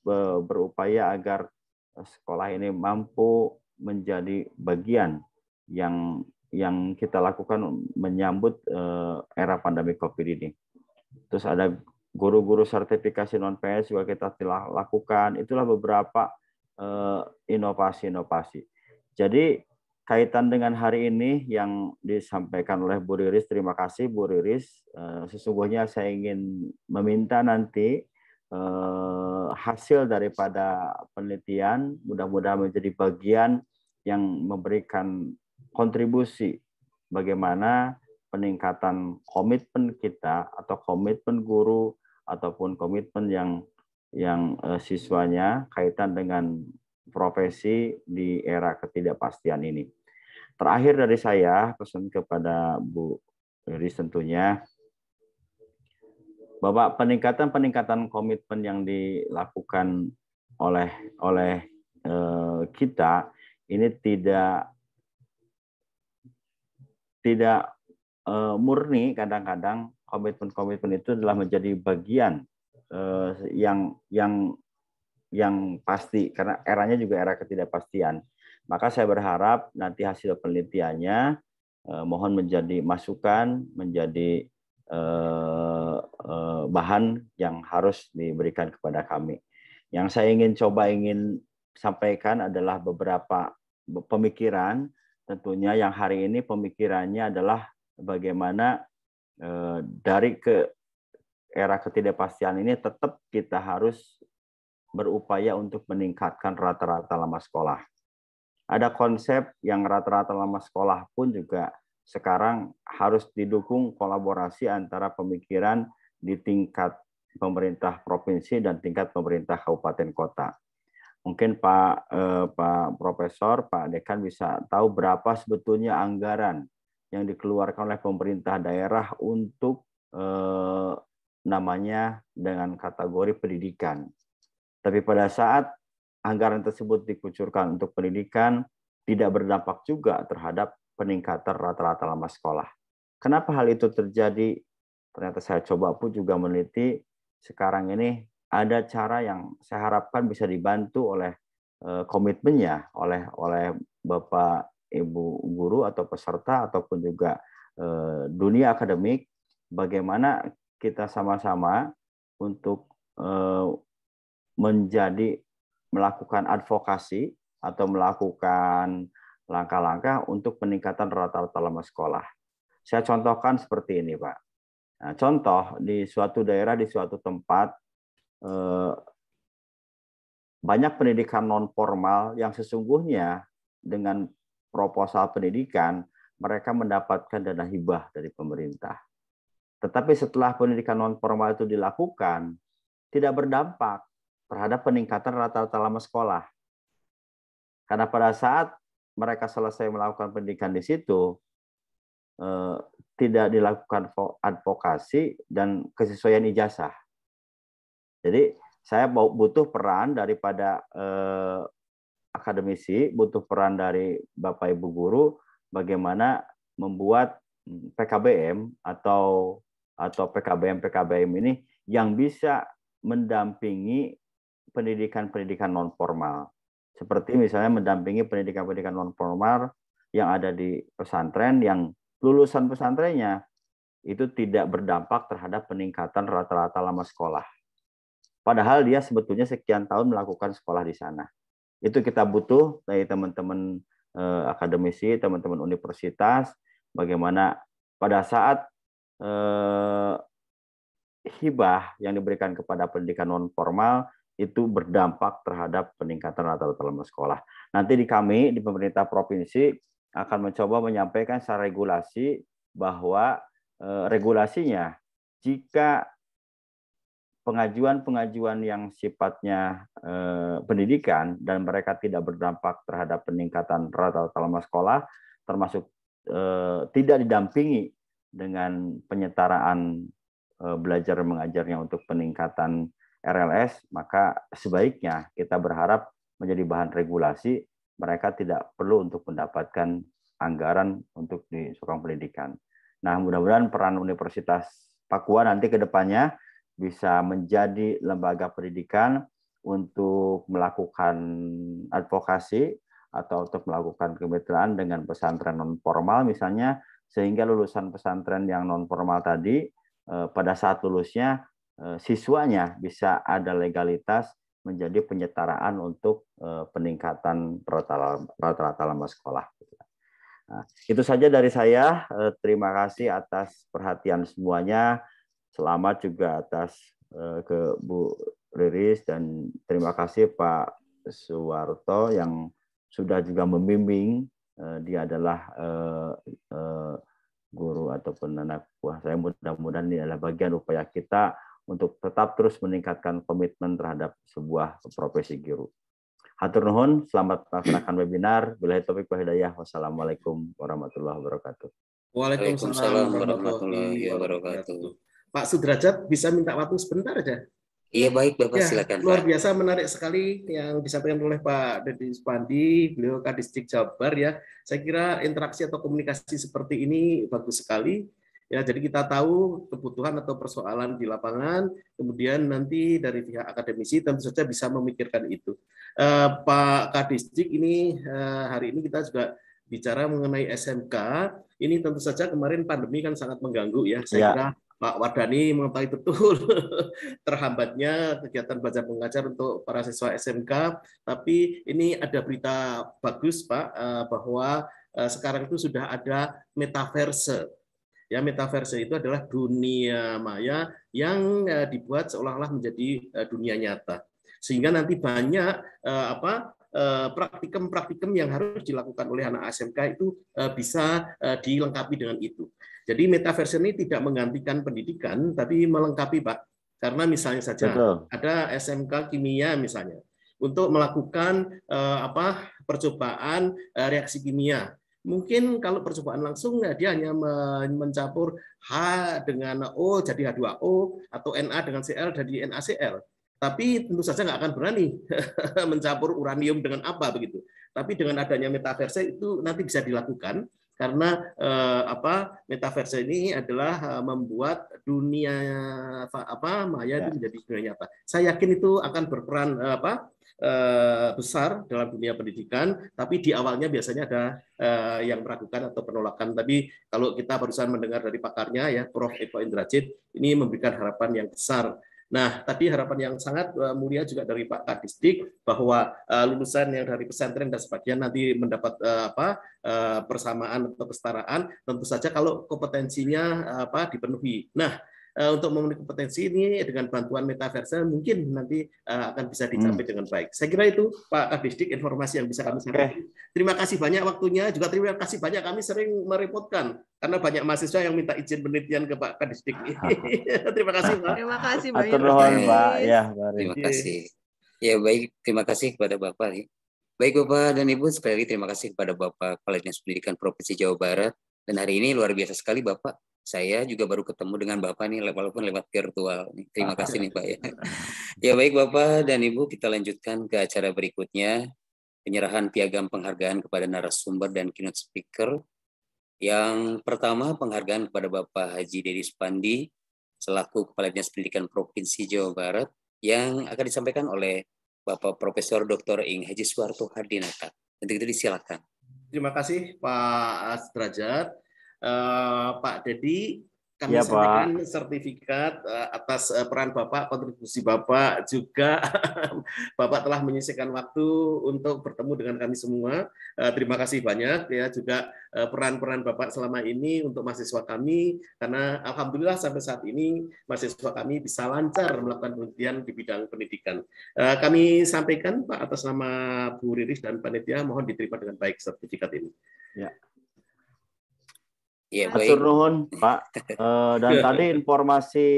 berupaya agar sekolah ini mampu menjadi bagian yang yang kita lakukan menyambut eh, era pandemi Covid ini. Terus ada guru-guru sertifikasi non PNS juga kita telah lakukan. Itulah beberapa eh, inovasi-inovasi. Jadi kaitan dengan hari ini yang disampaikan oleh Bu Riris. Terima kasih Bu Riris. Eh, sesungguhnya saya ingin meminta nanti eh, hasil daripada penelitian mudah-mudahan menjadi bagian yang memberikan kontribusi bagaimana peningkatan komitmen kita atau komitmen guru ataupun komitmen yang yang eh, siswanya kaitan dengan profesi di era ketidakpastian ini. Terakhir dari saya pesan kepada Bu Iris tentunya Bapak peningkatan-peningkatan komitmen yang dilakukan oleh oleh eh, kita ini tidak tidak eh, murni kadang-kadang komitmen-komitmen itu adalah menjadi bagian eh, yang yang yang pasti karena eranya juga era ketidakpastian. Maka saya berharap nanti hasil penelitiannya eh, mohon menjadi masukan, menjadi eh, eh, bahan yang harus diberikan kepada kami. Yang saya ingin coba ingin sampaikan adalah beberapa pemikiran tentunya yang hari ini pemikirannya adalah bagaimana eh, dari ke era ketidakpastian ini tetap kita harus berupaya untuk meningkatkan rata-rata lama sekolah. Ada konsep yang rata-rata lama sekolah pun juga sekarang harus didukung kolaborasi antara pemikiran di tingkat pemerintah provinsi dan tingkat pemerintah kabupaten kota. Mungkin Pak eh, Pak Profesor, Pak Dekan bisa tahu berapa sebetulnya anggaran yang dikeluarkan oleh pemerintah daerah untuk eh, namanya dengan kategori pendidikan. Tapi pada saat anggaran tersebut dikucurkan untuk pendidikan, tidak berdampak juga terhadap peningkatan rata-rata lama sekolah. Kenapa hal itu terjadi? Ternyata saya coba pun juga meneliti. Sekarang ini ada cara yang saya harapkan bisa dibantu oleh eh, komitmennya oleh oleh Bapak Ibu guru atau peserta ataupun juga eh, dunia akademik bagaimana kita sama-sama untuk eh, menjadi melakukan advokasi atau melakukan langkah-langkah untuk peningkatan rata-rata lama sekolah. Saya contohkan seperti ini, Pak. Nah, contoh di suatu daerah di suatu tempat eh, banyak pendidikan non formal yang sesungguhnya dengan proposal pendidikan mereka mendapatkan dana hibah dari pemerintah. Tetapi setelah pendidikan non formal itu dilakukan, tidak berdampak terhadap peningkatan rata-rata lama sekolah. Karena pada saat mereka selesai melakukan pendidikan di situ, eh, tidak dilakukan advokasi dan kesesuaian ijazah. Jadi saya butuh peran daripada eh, akademisi, butuh peran dari Bapak Ibu guru bagaimana membuat PKBM hmm, atau atau PKBM PKBM ini yang bisa mendampingi pendidikan-pendidikan non formal. Seperti misalnya mendampingi pendidikan-pendidikan non formal yang ada di pesantren yang lulusan pesantrennya itu tidak berdampak terhadap peningkatan rata-rata lama sekolah. Padahal dia sebetulnya sekian tahun melakukan sekolah di sana. Itu kita butuh dari teman-teman eh, akademisi, teman-teman universitas, bagaimana pada saat eh, hibah yang diberikan kepada pendidikan non formal itu berdampak terhadap peningkatan rata-rata lama sekolah. Nanti di kami di pemerintah provinsi akan mencoba menyampaikan secara regulasi bahwa e, regulasinya jika pengajuan-pengajuan yang sifatnya e, pendidikan dan mereka tidak berdampak terhadap peningkatan rata-rata lama sekolah termasuk e, tidak didampingi dengan penyetaraan e, belajar mengajarnya untuk peningkatan RLS, maka sebaiknya kita berharap menjadi bahan regulasi mereka tidak perlu untuk mendapatkan anggaran untuk di sokong pendidikan. Nah, mudah-mudahan peran Universitas Papua nanti ke depannya bisa menjadi lembaga pendidikan untuk melakukan advokasi atau untuk melakukan kemitraan dengan pesantren non formal misalnya sehingga lulusan pesantren yang non formal tadi eh, pada saat lulusnya Eh, siswanya bisa ada legalitas menjadi penyetaraan untuk eh, peningkatan rata-rata lama sekolah. Nah, itu saja dari saya. Eh, terima kasih atas perhatian semuanya. Selamat juga atas ke Bu Riris dan terima kasih Pak Suwarto yang sudah juga membimbing. Dia adalah guru ataupun anak buah saya mudah-mudahan ini adalah bagian upaya kita untuk tetap terus meningkatkan komitmen terhadap sebuah profesi guru. Hatur nuhun, selamat melaksanakan webinar. Bila topik wahidayah, Wassalamualaikum warahmatullahi wabarakatuh. Waalaikumsalam warahmatullahi wabarakatuh. Pak Sudrajat bisa minta waktu sebentar aja? Iya baik Bapak ya, silakan. Luar Pak. biasa menarik sekali yang disampaikan oleh Pak Dedi Supandi, beliau Kadistik Jabar ya. Saya kira interaksi atau komunikasi seperti ini bagus sekali Ya, jadi kita tahu kebutuhan atau persoalan di lapangan, kemudian nanti dari pihak akademisi tentu saja bisa memikirkan itu. Eh, Pak Kadisdik ini eh, hari ini kita juga bicara mengenai SMK. Ini tentu saja kemarin pandemi kan sangat mengganggu ya. Saya ya. kira Pak Wardani mengetahui betul terhambatnya kegiatan belajar mengajar untuk para siswa SMK. Tapi ini ada berita bagus Pak eh, bahwa eh, sekarang itu sudah ada metaverse Ya, metaverse itu adalah dunia maya yang eh, dibuat seolah-olah menjadi eh, dunia nyata. Sehingga nanti banyak eh, apa praktikum-praktikum yang harus dilakukan oleh anak SMK itu bisa dilengkapi dengan itu. Jadi metaverse ini tidak menggantikan pendidikan, tapi melengkapi, Pak. Karena misalnya saja Betul. ada SMK kimia misalnya untuk melakukan apa percobaan reaksi kimia Mungkin kalau percobaan langsung ya dia hanya mencampur H dengan O jadi H2O atau Na dengan Cl jadi NaCl. Tapi tentu saja nggak akan berani mencampur uranium dengan apa begitu. Tapi dengan adanya metaverse itu nanti bisa dilakukan karena eh, apa metaverse ini adalah eh, membuat dunia apa maya ya. itu menjadi dunia nyata. Saya yakin itu akan berperan eh, apa eh, besar dalam dunia pendidikan, tapi di awalnya biasanya ada eh, yang meragukan atau penolakan. Tapi kalau kita barusan mendengar dari pakarnya ya Prof Eko Indrajit ini memberikan harapan yang besar Nah, tadi harapan yang sangat eh, mulia juga dari Pak Kadistik bahwa eh, lulusan yang dari pesantren dan sebagian nanti mendapat eh, apa persamaan atau kesetaraan tentu saja kalau kompetensinya apa dipenuhi. Nah, Eh, untuk memenuhi kompetensi ini dengan bantuan metaverse mungkin nanti eh, akan bisa hmm. dicapai hmm. dengan baik. Saya kira itu Pak Kadisdik informasi yang bisa kami sampaikan. Okay. Terima kasih banyak waktunya, juga terima kasih banyak kami sering merepotkan karena banyak mahasiswa yang minta izin penelitian ke Pak Kadisdik. terima kasih Pak. Terima kasih banyak. Atur Pak. Ya, Terima kasih. Ya baik, terima kasih kepada Bapak. Baik Bapak dan Ibu, sekali lagi terima kasih kepada Bapak Kepala Dinas Pendidikan Provinsi Jawa Barat. Dan hari ini luar biasa sekali Bapak saya juga baru ketemu dengan Bapak nih walaupun lewat virtual. Terima ah. kasih nih Pak ya. Ya baik Bapak dan Ibu kita lanjutkan ke acara berikutnya penyerahan piagam penghargaan kepada narasumber dan keynote speaker. Yang pertama penghargaan kepada Bapak Haji Dedi Supandi selaku Kepala Dinas Pendidikan Provinsi Jawa Barat yang akan disampaikan oleh Bapak Profesor Dr. Ing Haji Suwarto Hardinata. Nanti kita disilakan. Terima kasih Pak Derajat. Eh, Pak Dedi kami ya, sampaikan Pak. sertifikat eh, atas eh, peran Bapak, kontribusi Bapak juga. Bapak telah menyisihkan waktu untuk bertemu dengan kami semua. terima kasih banyak ya juga peran-peran Bapak selama ini untuk mahasiswa kami karena alhamdulillah sampai saat ini mahasiswa kami bisa lancar melakukan penelitian di bidang pendidikan. Kami sampaikan Pak atas nama Bu Riris dan panitia mohon diterima dengan baik sertifikat ini. Ya. Ya, Nuhun, Pak. Uh, dan iya. tadi informasi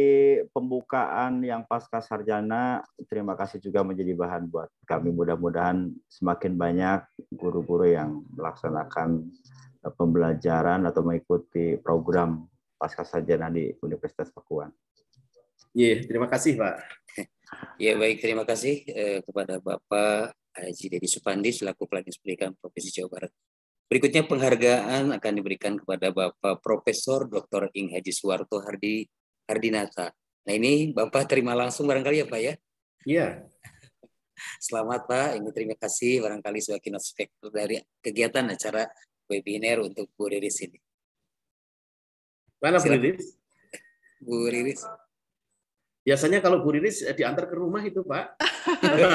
pembukaan yang pasca sarjana, terima kasih juga menjadi bahan buat kami. Mudah-mudahan semakin banyak guru-guru yang melaksanakan eh, pembelajaran atau mengikuti program pasca sarjana di Universitas Pakuan. Iya terima kasih, Pak. Ya, baik. Terima kasih eh, kepada Bapak Haji Dedi Supandi selaku pelatih Pendidikan Provinsi Jawa Barat Berikutnya penghargaan akan diberikan kepada Bapak Profesor Dr. Ing Haji Suwarto Hardi Hardinata. Nah ini Bapak terima langsung barangkali ya Pak ya? Iya. Selamat Pak, ini terima kasih barangkali sebagai inspektur dari kegiatan acara webinar untuk Bu Riris ini. Mana Bu Riris? Bu Riris. Biasanya kalau Bu Riris eh, diantar ke rumah itu, Pak. Iya,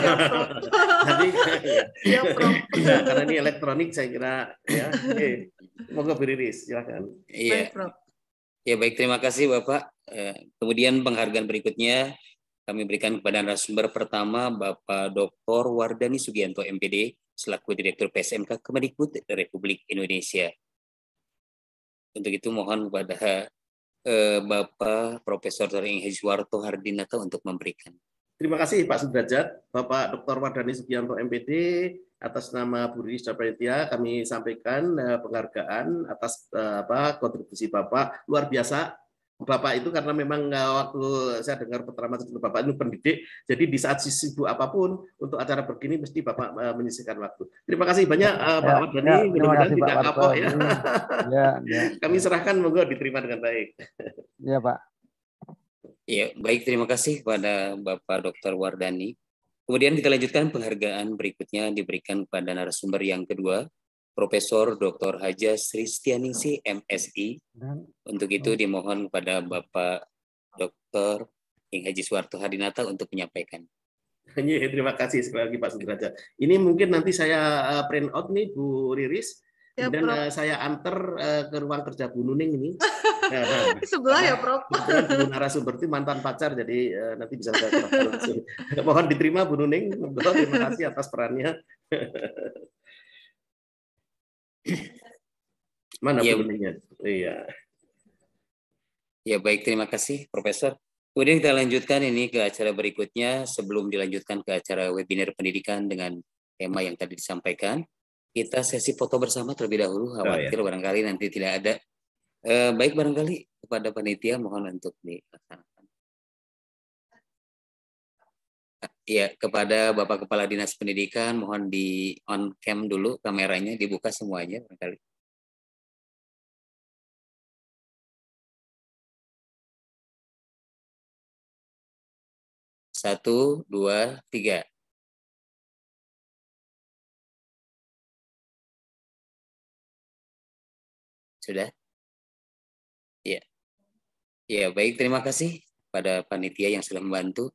Jadi ya, ya, karena ini elektronik saya kira ya. Oke. Moga Bu Riris, silakan. Iya. Ya baik, terima kasih Bapak. Eh, kemudian penghargaan berikutnya kami berikan kepada narasumber pertama Bapak Dr. Wardani Sugianto MPD selaku Direktur PSMK Kemendikbud Republik Indonesia. Untuk itu mohon kepada eh, Bapak Profesor Dr. Hejwarto Hardinata untuk memberikan. Terima kasih Pak Sudrajat, Bapak Dr. Wardani Sugianto MPD, atas nama Bu Riris kami sampaikan eh, penghargaan atas eh, apa kontribusi Bapak luar biasa Bapak itu karena memang eh, waktu saya dengar pertama-tama itu Bapak itu pendidik, jadi di saat sibuk apapun untuk acara begini mesti Bapak eh, menyisihkan waktu. Terima kasih banyak eh, ya, ya Pak Wadani, ya, mudah-mudahan tidak kapok ya. Ya, ya. Kami ya. serahkan monggo diterima dengan baik. Ya Pak. Ya, baik terima kasih kepada Bapak Dr. Wardani. Kemudian kita lanjutkan penghargaan berikutnya diberikan kepada narasumber yang kedua, Profesor Dr. Haja Sri Stianingsi MSI. Untuk itu dimohon kepada Bapak Dr. Ing Haji Suwarto Hadinata untuk menyampaikan. Iya, terima kasih sekali lagi Pak Sudrajat. Ini mungkin nanti saya eh, print out nih Bu Riris. Ya, Dan prof. Eh, saya antar eh, ke ruang kerja Bu Nuning ini. Nah, nah. Sebelah ya, Prof. Bu narasumber itu mantan pacar, jadi nanti bisa saya Mohon diterima Bu Nuning. Terima kasih atas perannya. Mana ya, penulisnya? Iya. Ya baik, terima kasih Profesor. Kemudian kita lanjutkan ini ke acara berikutnya sebelum dilanjutkan ke acara webinar pendidikan dengan tema yang tadi disampaikan. Kita sesi foto bersama terlebih dahulu, oh, khawatir oh, ya. barangkali nanti tidak ada. E, baik barangkali kepada panitia mohon untuk dilaksanakan. Ya, kepada Bapak Kepala Dinas Pendidikan mohon di on cam dulu kameranya dibuka semuanya barangkali. Satu, dua, tiga. Sudah? Ya. Ya, baik. Terima kasih pada panitia yang sudah membantu.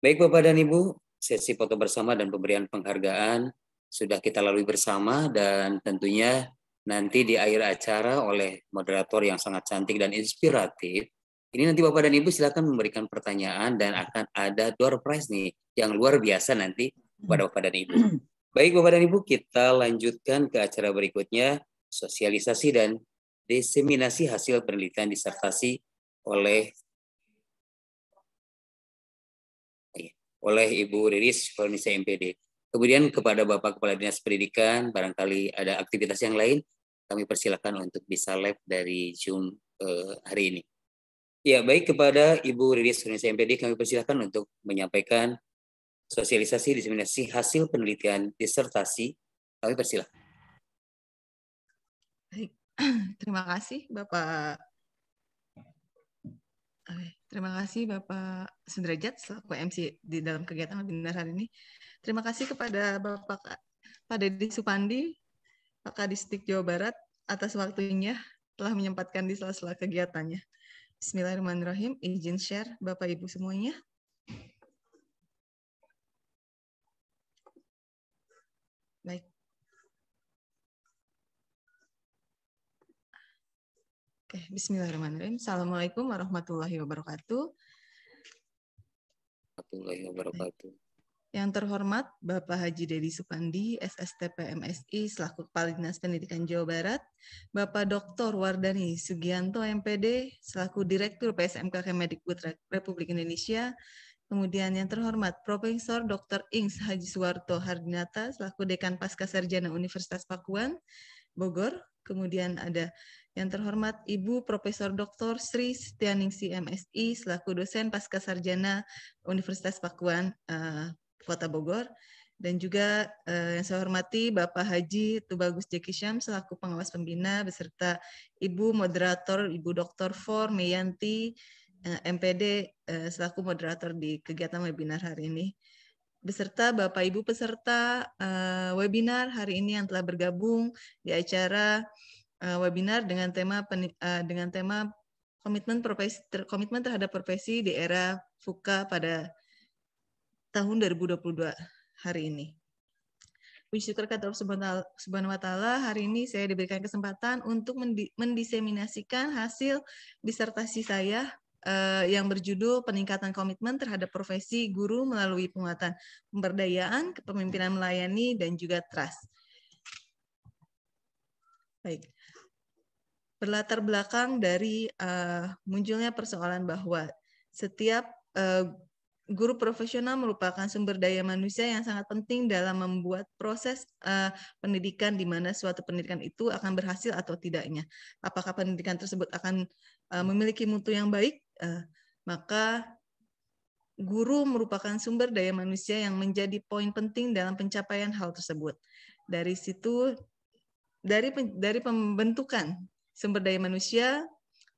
Baik Bapak dan Ibu, sesi foto bersama dan pemberian penghargaan sudah kita lalui bersama dan tentunya nanti di akhir acara oleh moderator yang sangat cantik dan inspiratif. Ini nanti Bapak dan Ibu silakan memberikan pertanyaan dan akan ada door prize nih yang luar biasa nanti kepada Bapak dan Ibu. Baik Bapak dan Ibu, kita lanjutkan ke acara berikutnya, sosialisasi dan diseminasi hasil penelitian disertasi oleh oleh Ibu Riris Indonesia MPD. Kemudian kepada Bapak Kepala Dinas Pendidikan, barangkali ada aktivitas yang lain, kami persilakan untuk bisa live dari Zoom eh, hari ini. Ya, baik kepada Ibu Riris Indonesia MPD, kami persilakan untuk menyampaikan sosialisasi diseminasi hasil penelitian disertasi. Kami persilakan. Baik, terima kasih Bapak. Oke. Terima kasih Bapak Sudrajat selaku MC di dalam kegiatan webinar hari ini. Terima kasih kepada Bapak Pak Deddy Supandi, Pak Kadistik Jawa Barat atas waktunya telah menyempatkan di sela-sela kegiatannya. Bismillahirrahmanirrahim, izin share Bapak Ibu semuanya. Baik, Oke, bismillahirrahmanirrahim. Assalamualaikum warahmatullahi wabarakatuh. Warahmatullahi wabarakatuh. Yang terhormat Bapak Haji Dedi Supandi, SSTP MSI, selaku Kepala Dinas Pendidikan Jawa Barat, Bapak Dr. Wardani Sugianto, MPD, selaku Direktur PSMK Kemendikbud Republik Indonesia, Kemudian yang terhormat Profesor Dr. Ings Haji Suwarto Hardinata selaku Dekan Pasca Sarjana Universitas Pakuan Bogor. Kemudian ada yang terhormat Ibu Profesor Dr. Sri Setianingsi MSI selaku dosen pasca sarjana Universitas Pakuan uh, Kota Bogor dan juga uh, yang saya hormati Bapak Haji Tubagus Jekisham selaku pengawas pembina beserta Ibu moderator Ibu Dr. For Meyanti uh, eh, MPD uh, selaku moderator di kegiatan webinar hari ini beserta Bapak Ibu peserta uh, webinar hari ini yang telah bergabung di acara Eh, webinar dengan tema eh, dengan tema komitmen profesi ter, komitmen terhadap profesi di era VUCA pada tahun 2022 hari ini. Puji syukur kata Subhanahu wa taala, hari ini saya diberikan kesempatan untuk mendiseminasikan hasil disertasi saya uh, yang berjudul peningkatan komitmen terhadap profesi guru melalui penguatan pemberdayaan, kepemimpinan melayani dan juga trust. Baik berlatar belakang dari uh, munculnya persoalan bahwa setiap uh, guru profesional merupakan sumber daya manusia yang sangat penting dalam membuat proses uh, pendidikan di mana suatu pendidikan itu akan berhasil atau tidaknya. Apakah pendidikan tersebut akan uh, memiliki mutu yang baik? Uh, maka guru merupakan sumber daya manusia yang menjadi poin penting dalam pencapaian hal tersebut. Dari situ dari dari pembentukan sumber daya manusia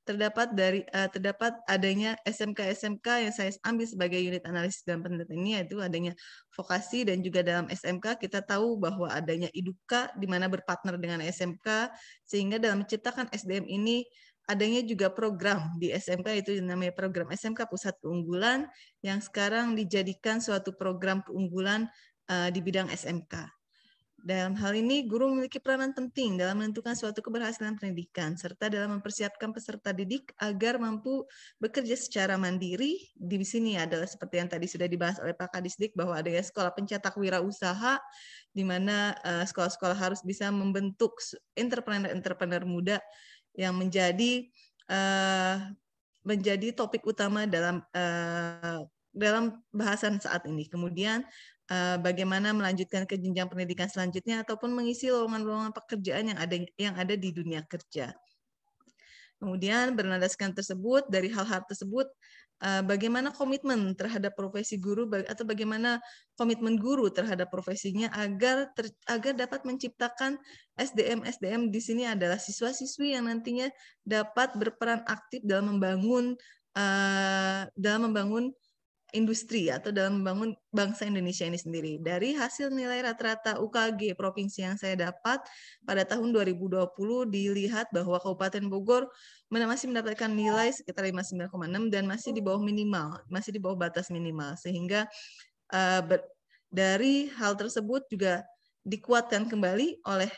terdapat dari uh, terdapat adanya SMK-SMK yang saya ambil sebagai unit analisis dan penelitian ini yaitu adanya vokasi dan juga dalam SMK kita tahu bahwa adanya IDUKA di mana berpartner dengan SMK sehingga dalam menciptakan SDM ini adanya juga program di SMK itu namanya program SMK Pusat Keunggulan yang sekarang dijadikan suatu program keunggulan uh, di bidang SMK. Dalam hal ini, guru memiliki peranan penting dalam menentukan suatu keberhasilan pendidikan, serta dalam mempersiapkan peserta didik agar mampu bekerja secara mandiri. Di sini adalah seperti yang tadi sudah dibahas oleh Pak Kadisdik bahwa ada sekolah pencetak wirausaha, di mana eh, sekolah-sekolah harus bisa membentuk entrepreneur-entrepreneur muda yang menjadi eh, menjadi topik utama dalam eh, dalam bahasan saat ini. Kemudian Eh, bagaimana melanjutkan ke jenjang pendidikan selanjutnya ataupun mengisi lowongan-lowongan pekerjaan yang ada yang ada di dunia kerja. Kemudian berlandaskan tersebut dari hal-hal tersebut eh, bagaimana komitmen terhadap profesi guru atau bagaimana komitmen guru terhadap profesinya agar ter, agar dapat menciptakan SDM SDM di sini adalah siswa-siswi yang nantinya dapat berperan aktif dalam membangun eh, dalam membangun industri atau dalam membangun bangsa Indonesia ini sendiri. Dari hasil nilai rata-rata UKG provinsi yang saya dapat pada tahun 2020 dilihat bahwa Kabupaten Bogor masih mendapatkan nilai sekitar 59,6 dan masih di bawah minimal, masih di bawah batas minimal sehingga uh, dari hal tersebut juga dikuatkan kembali oleh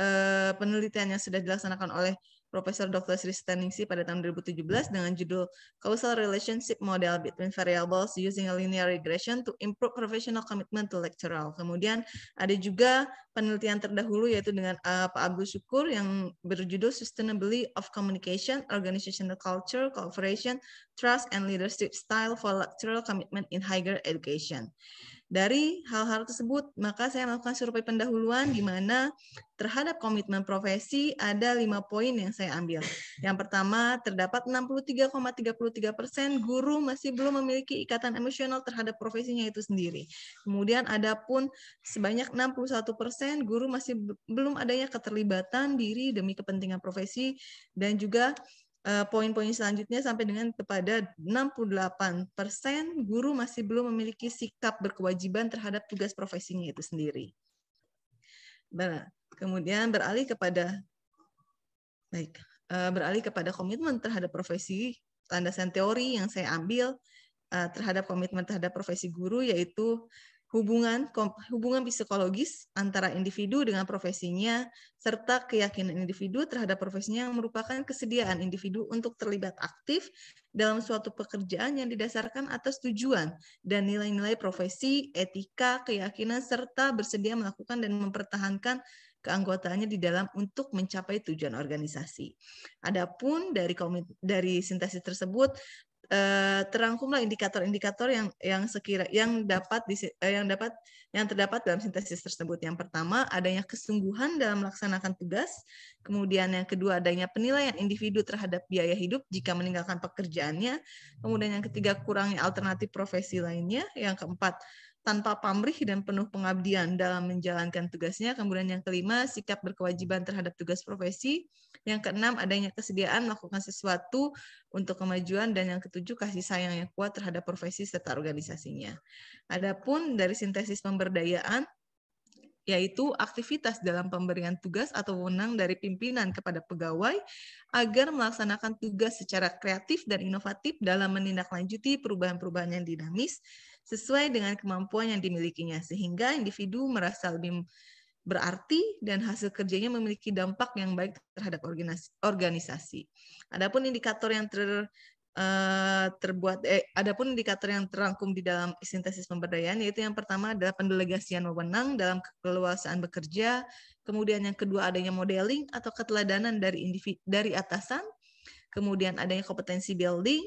uh, penelitian yang sudah dilaksanakan oleh Profesor Dr. Sri Staningsi pada tahun 2017 dengan judul Causal Relationship Model Between Variables Using a Linear Regression to Improve Professional Commitment to Lecturer. Kemudian ada juga penelitian terdahulu yaitu dengan uh, Pak Agus Syukur yang berjudul Sustainability of Communication, Organizational Culture, Cooperation, Trust, and Leadership Style for Lecturer Commitment in Higher Education. Dari hal-hal tersebut, maka saya melakukan survei pendahuluan di mana terhadap komitmen profesi ada lima poin yang saya ambil. Yang pertama, terdapat 63,33 persen guru masih belum memiliki ikatan emosional terhadap profesinya itu sendiri. Kemudian ada pun sebanyak 61 persen guru masih belum adanya keterlibatan diri demi kepentingan profesi dan juga Eh, poin-poin selanjutnya sampai dengan kepada 68 persen guru masih belum memiliki sikap berkewajiban terhadap tugas profesinya itu sendiri. Nah, kemudian beralih kepada baik eh, beralih kepada komitmen terhadap profesi landasan teori yang saya ambil eh, terhadap komitmen terhadap profesi guru yaitu hubungan hubungan psikologis antara individu dengan profesinya serta keyakinan individu terhadap profesinya yang merupakan kesediaan individu untuk terlibat aktif dalam suatu pekerjaan yang didasarkan atas tujuan dan nilai-nilai profesi, etika, keyakinan serta bersedia melakukan dan mempertahankan keanggotaannya di dalam untuk mencapai tujuan organisasi. Adapun dari dari sintesis tersebut Eh, terangkumlah indikator-indikator yang yang sekira yang dapat di, eh, yang dapat yang terdapat dalam sintesis tersebut. Yang pertama adanya kesungguhan dalam melaksanakan tugas, kemudian yang kedua adanya penilaian individu terhadap biaya hidup jika meninggalkan pekerjaannya, kemudian yang ketiga kurangnya alternatif profesi lainnya, yang keempat tanpa pamrih dan penuh pengabdian dalam menjalankan tugasnya. Kemudian yang kelima, sikap berkewajiban terhadap tugas profesi. Yang keenam, adanya kesediaan melakukan sesuatu untuk kemajuan. Dan yang ketujuh, kasih sayang yang kuat terhadap profesi serta organisasinya. Adapun dari sintesis pemberdayaan, yaitu aktivitas dalam pemberian tugas atau wewenang dari pimpinan kepada pegawai agar melaksanakan tugas secara kreatif dan inovatif dalam menindaklanjuti perubahan-perubahan yang dinamis sesuai dengan kemampuan yang dimilikinya sehingga individu merasa lebih berarti dan hasil kerjanya memiliki dampak yang baik terhadap organisasi. Adapun indikator yang ter eh, terbuat eh adapun indikator yang terangkum di dalam sintesis pemberdayaan yaitu yang pertama adalah pendelegasian wewenang dalam keleluasaan bekerja, kemudian yang kedua adanya modeling atau keteladanan dari individu dari atasan, kemudian adanya kompetensi building,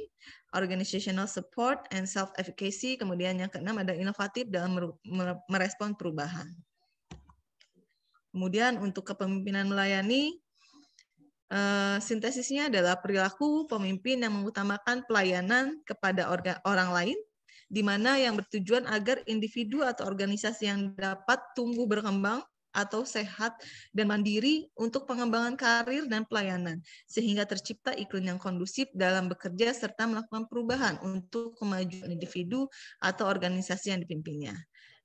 organizational support, and self-efficacy, kemudian yang keenam ada inovatif dalam merespon perubahan. Kemudian untuk kepemimpinan melayani, eh, sintesisnya adalah perilaku pemimpin yang mengutamakan pelayanan kepada orang lain, di mana yang bertujuan agar individu atau organisasi yang dapat tumbuh berkembang atau sehat dan mandiri untuk pengembangan karir dan pelayanan, sehingga tercipta iklim yang kondusif dalam bekerja serta melakukan perubahan untuk kemajuan individu atau organisasi yang dipimpinnya.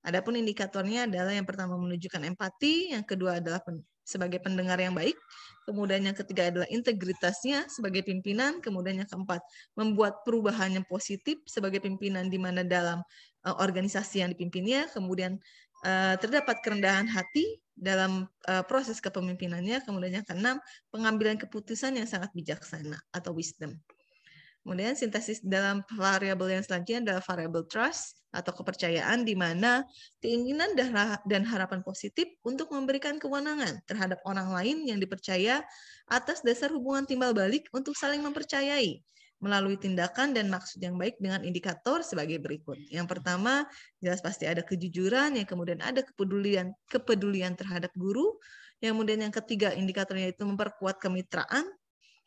Adapun indikatornya adalah yang pertama menunjukkan empati, yang kedua adalah pen sebagai pendengar yang baik, kemudian yang ketiga adalah integritasnya sebagai pimpinan, kemudian yang keempat membuat perubahan yang positif sebagai pimpinan di mana dalam eh, organisasi yang dipimpinnya, kemudian Eh, terdapat kerendahan hati dalam eh, proses kepemimpinannya. Kemudian yang keenam, pengambilan keputusan yang sangat bijaksana atau wisdom. Kemudian sintesis dalam variabel yang selanjutnya adalah variabel trust atau kepercayaan di mana keinginan dan harapan positif untuk memberikan kewenangan terhadap orang lain yang dipercaya atas dasar hubungan timbal balik untuk saling mempercayai melalui tindakan dan maksud yang baik dengan indikator sebagai berikut. Yang pertama, jelas pasti ada kejujuran, yang kemudian ada kepedulian, kepedulian terhadap guru. Yang kemudian yang ketiga indikatornya itu memperkuat kemitraan,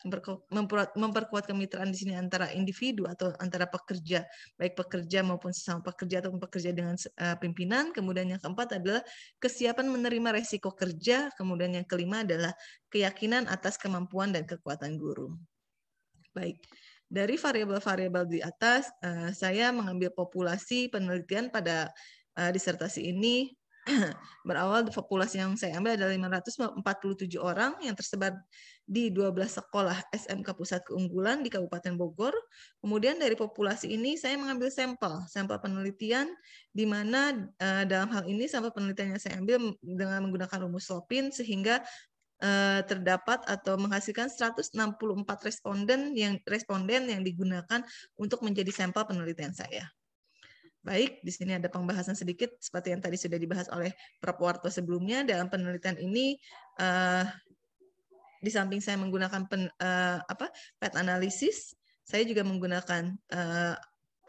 memperkuat, memperkuat kemitraan di sini antara individu atau antara pekerja baik pekerja maupun sesama pekerja atau pekerja dengan eh, pimpinan kemudian yang keempat adalah kesiapan menerima resiko kerja kemudian yang kelima adalah keyakinan atas kemampuan dan kekuatan guru baik dari variabel-variabel di atas, eh, saya mengambil populasi penelitian pada eh, disertasi ini berawal populasi yang saya ambil ada 547 orang yang tersebar di 12 sekolah SMK Pusat Keunggulan di Kabupaten Bogor. Kemudian dari populasi ini saya mengambil sampel, sampel penelitian di mana eh, dalam hal ini sampel penelitian yang saya ambil dengan menggunakan rumus Lopin sehingga Eh, terdapat atau menghasilkan 164 responden yang responden yang digunakan untuk menjadi sampel penelitian saya. Baik, di sini ada pembahasan sedikit seperti yang tadi sudah dibahas oleh Prof. Warto sebelumnya dalam penelitian ini uh, di samping saya menggunakan pen, uh, apa PET analisis, saya juga menggunakan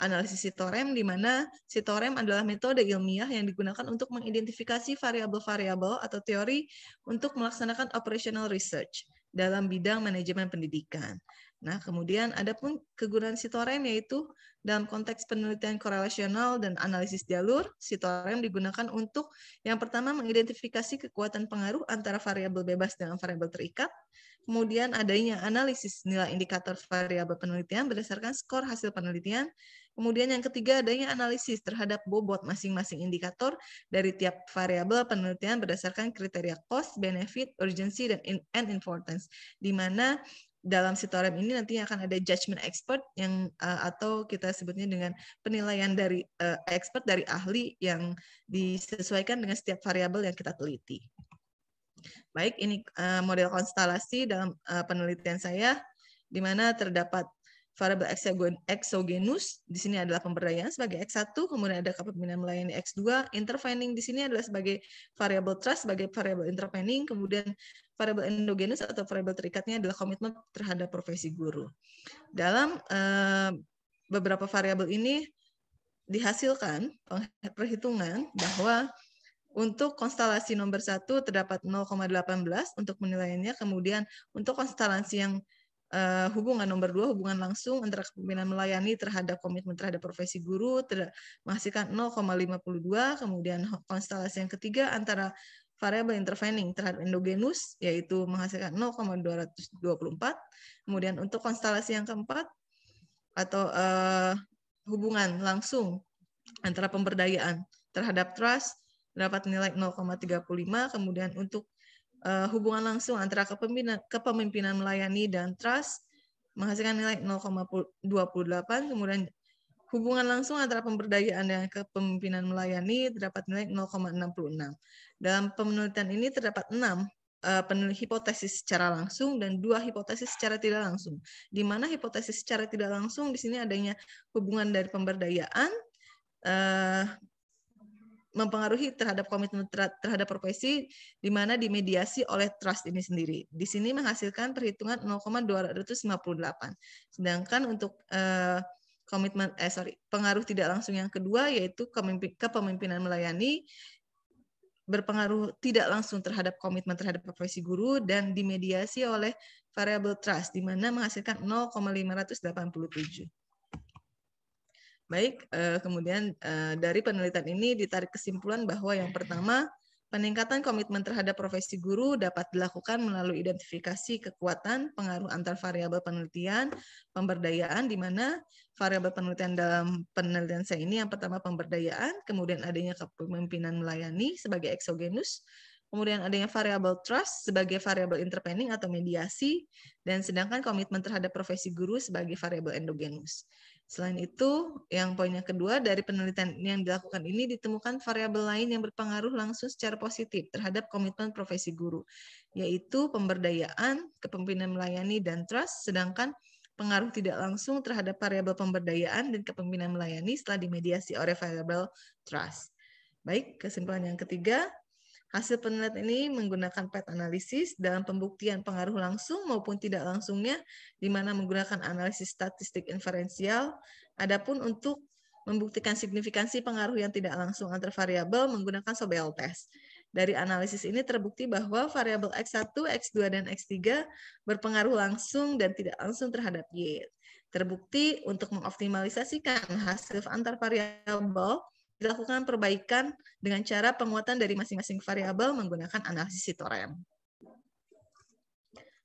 analisis sitorem di mana sitorem adalah metode ilmiah yang digunakan untuk mengidentifikasi variabel-variabel atau teori untuk melaksanakan operational research dalam bidang manajemen pendidikan. Nah, kemudian ada pun kegunaan sitorem yaitu dalam konteks penelitian korelasional dan analisis jalur, sitorem digunakan untuk yang pertama mengidentifikasi kekuatan pengaruh antara variabel bebas dengan variabel terikat, kemudian adanya analisis nilai indikator variabel penelitian berdasarkan skor hasil penelitian, Kemudian yang ketiga adanya analisis terhadap bobot masing-masing indikator dari tiap variabel penelitian berdasarkan kriteria cost, benefit, urgency, dan in importance. Di mana dalam sitorem ini nantinya akan ada judgment expert yang eh, atau kita sebutnya dengan penilaian dari eh, expert dari ahli yang disesuaikan dengan setiap variabel yang kita teliti. Baik, ini eh, model konstelasi dalam penelitian saya di mana terdapat variabel exogenus di sini adalah pemberdayaan sebagai X1, kemudian ada kepemimpinan melayani X2, intervening di sini adalah sebagai variabel trust sebagai variabel intervening, kemudian variabel endogenus atau variabel terikatnya adalah komitmen terhadap profesi guru. Dalam eh, beberapa variabel ini dihasilkan perhitungan bahwa untuk konstelasi nomor satu terdapat 0,18 untuk penilaiannya, kemudian untuk konstelasi yang uh, hubungan nomor dua hubungan langsung antara kepemimpinan melayani terhadap komitmen terhadap profesi guru ter menghasilkan 0,52 kemudian konstelasi yang ketiga antara variabel intervening terhadap endogenus yaitu menghasilkan 0,224 kemudian untuk konstelasi yang keempat atau uh, hubungan langsung antara pemberdayaan terhadap trust dapat nilai 0,35 kemudian untuk Eh, hubungan langsung antara kepemimpinan, kepemimpinan melayani dan trust menghasilkan nilai 0,28, kemudian hubungan langsung antara pemberdayaan dan kepemimpinan melayani terdapat nilai 0,66. Dalam penelitian ini terdapat enam eh, hipotesis secara langsung dan dua hipotesis secara tidak langsung. Di mana hipotesis secara tidak langsung di sini adanya hubungan dari pemberdayaan, eh, mempengaruhi terhadap komitmen terhadap profesi di mana dimediasi oleh trust ini sendiri. Di sini menghasilkan perhitungan 0,258. Sedangkan untuk eh, komitmen eh sorry, pengaruh tidak langsung yang kedua yaitu kepemimpinan melayani berpengaruh tidak langsung terhadap komitmen terhadap profesi guru dan dimediasi oleh variable trust di mana menghasilkan 0,587. Baik, eh, kemudian eh, dari penelitian ini ditarik kesimpulan bahwa yang pertama, peningkatan komitmen terhadap profesi guru dapat dilakukan melalui identifikasi kekuatan pengaruh antar variabel penelitian, pemberdayaan di mana variabel penelitian dalam penelitian saya ini yang pertama pemberdayaan, kemudian adanya kepemimpinan melayani sebagai eksogenus, kemudian adanya variabel trust sebagai variabel intervening atau mediasi, dan sedangkan komitmen terhadap profesi guru sebagai variabel endogenus. Selain itu, yang poin yang kedua dari penelitian yang dilakukan ini ditemukan variabel lain yang berpengaruh langsung secara positif terhadap komitmen profesi guru, yaitu pemberdayaan, kepemimpinan melayani dan trust, sedangkan pengaruh tidak langsung terhadap variabel pemberdayaan dan kepemimpinan melayani setelah dimediasi oleh variabel trust. Baik, kesimpulan yang ketiga, Hasil penelitian ini menggunakan PET analisis dalam pembuktian pengaruh langsung maupun tidak langsungnya, di mana menggunakan analisis statistik inferensial. Adapun untuk membuktikan signifikansi pengaruh yang tidak langsung antar variabel menggunakan Sobel test. Dari analisis ini terbukti bahwa variabel X1, X2, dan X3 berpengaruh langsung dan tidak langsung terhadap Y. Terbukti untuk mengoptimalisasikan hasil antar variabel dilakukan perbaikan dengan cara penguatan dari masing-masing variabel menggunakan analisis sitorem.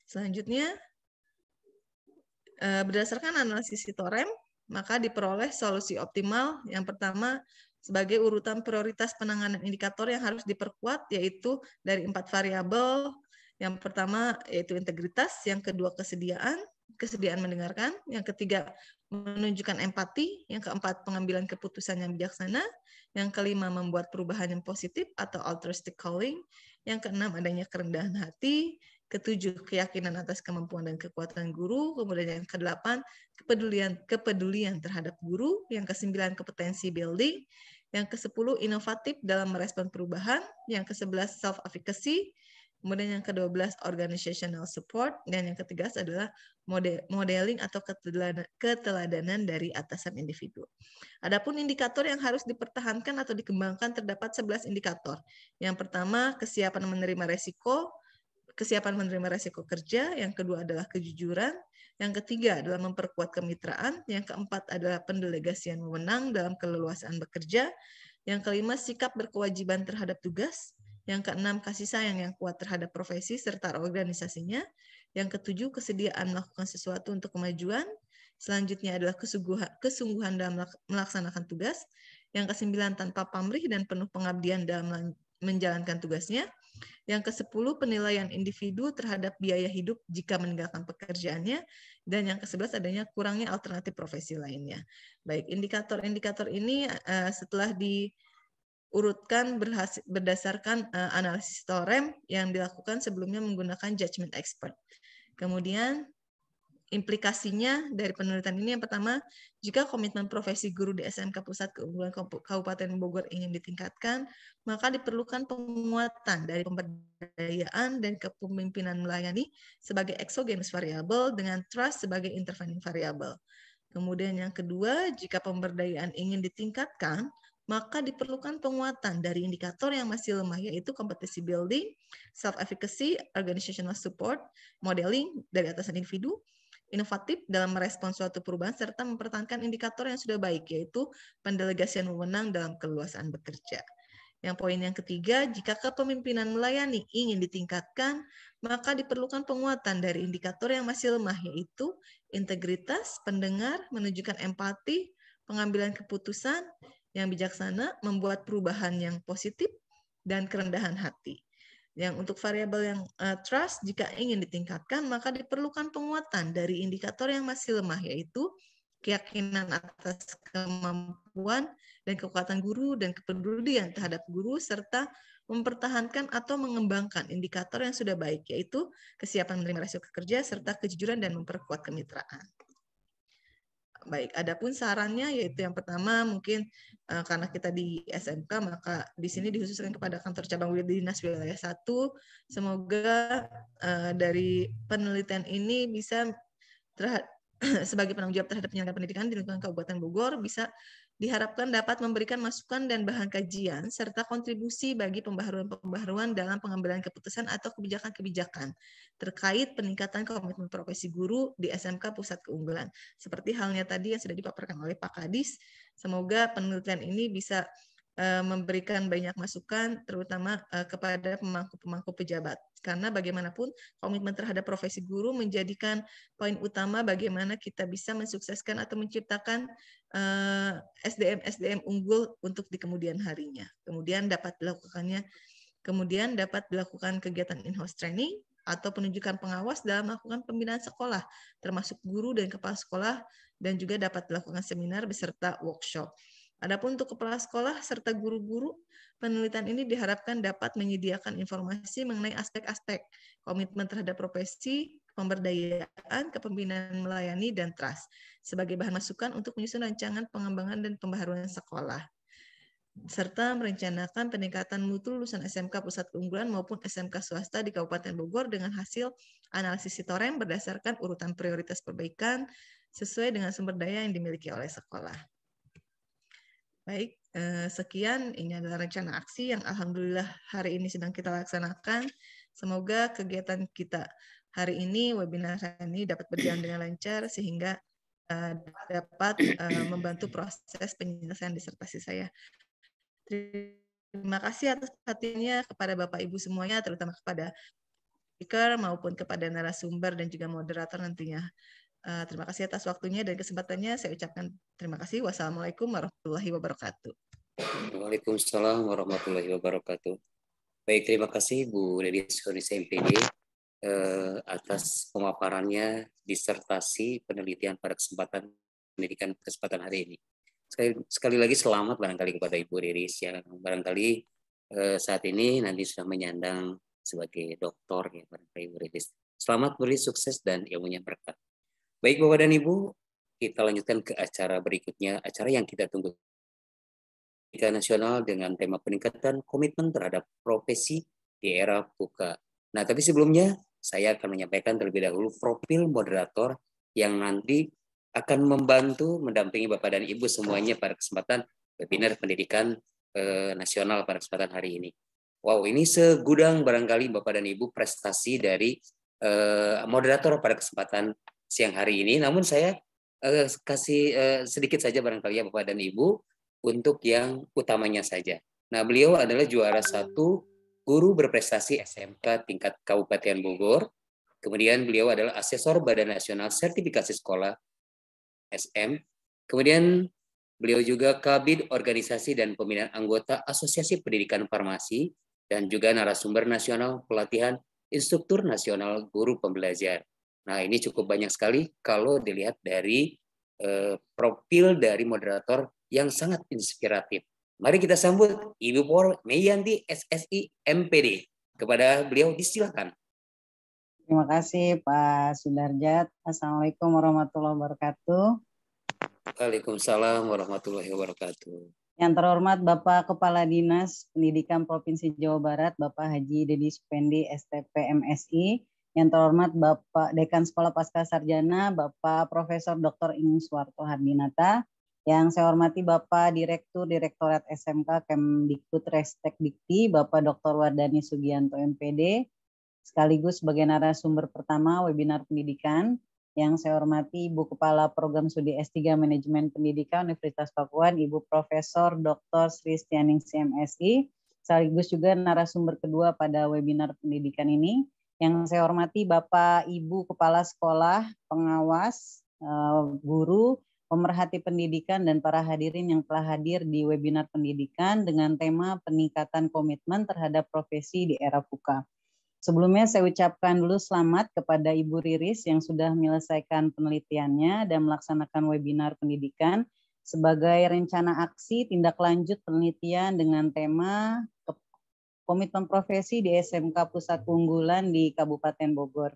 Selanjutnya, eh, berdasarkan analisis sitorem, maka diperoleh solusi optimal yang pertama sebagai urutan prioritas penanganan indikator yang harus diperkuat yaitu dari empat variabel yang pertama yaitu integritas, yang kedua kesediaan, kesediaan mendengarkan, yang ketiga menunjukkan empati, yang keempat pengambilan keputusan yang bijaksana, yang kelima membuat perubahan yang positif atau altruistic calling, yang keenam adanya kerendahan hati, ketujuh keyakinan atas kemampuan dan kekuatan guru, kemudian yang kedelapan kepedulian kepedulian terhadap guru, yang kesembilan kompetensi building, yang kesepuluh inovatif dalam merespon perubahan, yang kesebelas self efficacy, Kemudian yang ke-12 organizational support dan yang ketiga adalah model, modeling atau keteladanan, keteladanan dari atasan individu. Adapun indikator yang harus dipertahankan atau dikembangkan terdapat 11 indikator. Yang pertama, kesiapan menerima resiko, kesiapan menerima resiko kerja, yang kedua adalah kejujuran, yang ketiga adalah memperkuat kemitraan, yang keempat adalah pendelegasian wewenang dalam keleluasaan bekerja, yang kelima sikap berkewajiban terhadap tugas, yang keenam, kasih sayang yang kuat terhadap profesi serta organisasinya. Yang ketujuh, kesediaan melakukan sesuatu untuk kemajuan. Selanjutnya adalah kesungguhan, kesungguhan dalam melaksanakan tugas. Yang kesembilan, tanpa pamrih dan penuh pengabdian dalam menjalankan tugasnya. Yang kesepuluh, penilaian individu terhadap biaya hidup jika meninggalkan pekerjaannya. Dan yang kesebelas adanya kurangnya alternatif profesi lainnya. Baik, indikator-indikator ini uh, setelah di urutkan berhasil, berdasarkan uh, analisis torem yang dilakukan sebelumnya menggunakan judgment expert. Kemudian implikasinya dari penelitian ini yang pertama, jika komitmen profesi guru di SMK Pusat Keunggulan Kabupaten Bogor ingin ditingkatkan, maka diperlukan penguatan dari pemberdayaan dan kepemimpinan melayani sebagai exogenous variable dengan trust sebagai intervening variable. Kemudian yang kedua, jika pemberdayaan ingin ditingkatkan, maka diperlukan penguatan dari indikator yang masih lemah, yaitu competency building, self-efficacy, organizational support, modeling dari atasan individu, inovatif dalam merespons suatu perubahan, serta mempertahankan indikator yang sudah baik, yaitu pendelegasian wewenang dalam keluasan bekerja. Yang poin yang ketiga, jika kepemimpinan melayani ingin ditingkatkan, maka diperlukan penguatan dari indikator yang masih lemah, yaitu integritas, pendengar, menunjukkan empati, pengambilan keputusan, yang bijaksana membuat perubahan yang positif dan kerendahan hati. Yang untuk variabel yang uh, trust jika ingin ditingkatkan maka diperlukan penguatan dari indikator yang masih lemah yaitu keyakinan atas kemampuan dan kekuatan guru dan kepedulian terhadap guru serta mempertahankan atau mengembangkan indikator yang sudah baik yaitu kesiapan menerima rasio kerja serta kejujuran dan memperkuat kemitraan baik. Adapun sarannya yaitu yang pertama mungkin uh, karena kita di SMK maka di sini dikhususkan kepada kantor cabang Wilayah dinas wilayah satu. Semoga uh, dari penelitian ini bisa terhad- sebagai penanggung jawab terhadap penyelenggara pendidikan di lingkungan Kabupaten Bogor bisa diharapkan dapat memberikan masukan dan bahan kajian serta kontribusi bagi pembaharuan-pembaharuan dalam pengambilan keputusan atau kebijakan-kebijakan terkait peningkatan komitmen profesi guru di SMK Pusat Keunggulan. Seperti halnya tadi yang sudah dipaparkan oleh Pak Kadis, semoga penelitian ini bisa eh, memberikan banyak masukan terutama eh, kepada pemangku-pemangku pejabat. Karena bagaimanapun komitmen terhadap profesi guru menjadikan poin utama bagaimana kita bisa mensukseskan atau menciptakan eh, SDM-SDM unggul untuk di kemudian harinya. Kemudian dapat dilakukannya kemudian dapat dilakukan kegiatan in-house training atau penunjukan pengawas dalam melakukan pembinaan sekolah, termasuk guru dan kepala sekolah, dan juga dapat dilakukan seminar beserta workshop. Adapun untuk kepala sekolah serta guru-guru, penelitian ini diharapkan dapat menyediakan informasi mengenai aspek-aspek komitmen terhadap profesi, pemberdayaan, kepemimpinan melayani, dan trust sebagai bahan masukan untuk menyusun rancangan pengembangan dan pembaharuan sekolah serta merencanakan peningkatan mutu lulusan SMK pusat keunggulan maupun SMK swasta di Kabupaten Bogor dengan hasil analisis Sitorem berdasarkan urutan prioritas perbaikan sesuai dengan sumber daya yang dimiliki oleh sekolah. Baik, eh, sekian ini adalah rencana aksi yang alhamdulillah hari ini sedang kita laksanakan. Semoga kegiatan kita hari ini webinar ini dapat berjalan dengan lancar sehingga eh, dapat eh, membantu proses penyelesaian disertasi saya. Terima kasih atas perhatiannya kepada Bapak Ibu semuanya, terutama kepada speaker maupun kepada narasumber dan juga moderator nantinya. Uh, terima kasih atas waktunya dan kesempatannya. Saya ucapkan terima kasih. Wassalamualaikum warahmatullahi wabarakatuh. Waalaikumsalam warahmatullahi wabarakatuh. Baik, terima kasih Bu Riris Sukoni MPD uh, eh, atas pemaparannya disertasi penelitian pada kesempatan pendidikan kesempatan hari ini. Sekali, sekali lagi selamat barangkali kepada Ibu Riris yang barangkali eh, saat ini nanti sudah menyandang sebagai doktor ya barangkali Ibu Riris. Selamat beri sukses dan ilmunya berkat. Baik Bapak dan Ibu, kita lanjutkan ke acara berikutnya, acara yang kita tunggu Pendidikan Nasional dengan tema peningkatan komitmen terhadap profesi di era buka. Nah, tapi sebelumnya saya akan menyampaikan terlebih dahulu profil moderator yang nanti akan membantu mendampingi Bapak dan Ibu semuanya pada kesempatan webinar pendidikan eh, nasional pada kesempatan hari ini. Wow, ini segudang barangkali Bapak dan Ibu prestasi dari eh, moderator pada kesempatan siang hari ini. Namun saya uh, kasih uh, sedikit saja barangkali ya Bapak dan Ibu untuk yang utamanya saja. Nah beliau adalah juara satu guru berprestasi SMK tingkat Kabupaten Bogor. Kemudian beliau adalah asesor Badan Nasional Sertifikasi Sekolah SM. Kemudian beliau juga kabid organisasi dan pembinaan anggota Asosiasi Pendidikan Farmasi dan juga narasumber nasional pelatihan instruktur nasional guru pembelajar. Nah, ini cukup banyak sekali kalau dilihat dari eh, profil dari moderator yang sangat inspiratif. Mari kita sambut Ibu Por Meyanti SSI MPD. Kepada beliau disilakan. Terima kasih Pak Sudarjat. Assalamualaikum warahmatullahi wabarakatuh. Waalaikumsalam warahmatullahi wabarakatuh. Yang terhormat Bapak Kepala Dinas Pendidikan Provinsi Jawa Barat, Bapak Haji Dedi Supendi, STP MSI, yang terhormat Bapak Dekan Sekolah Pasca Sarjana, Bapak Profesor Dr. Ing Suwarto Hardinata, yang saya hormati Bapak Direktur Direktorat SMK Kemdikbud Restek Dikti, Bapak Dr. Wardani Sugianto MPD, sekaligus sebagai narasumber pertama webinar pendidikan, yang saya hormati Ibu Kepala Program Studi S3 Manajemen Pendidikan Universitas Pakuan, Ibu Profesor Dr. Sri Stianing CMSI, sekaligus juga narasumber kedua pada webinar pendidikan ini, yang saya hormati Bapak, Ibu, Kepala Sekolah, Pengawas, eh, Guru, Pemerhati Pendidikan, dan para hadirin yang telah hadir di webinar pendidikan dengan tema peningkatan komitmen terhadap profesi di era PUKA. Sebelumnya saya ucapkan dulu selamat kepada Ibu Riris yang sudah menyelesaikan penelitiannya dan melaksanakan webinar pendidikan sebagai rencana aksi tindak lanjut penelitian dengan tema komitmen profesi di SMK Pusat Unggulan di Kabupaten Bogor.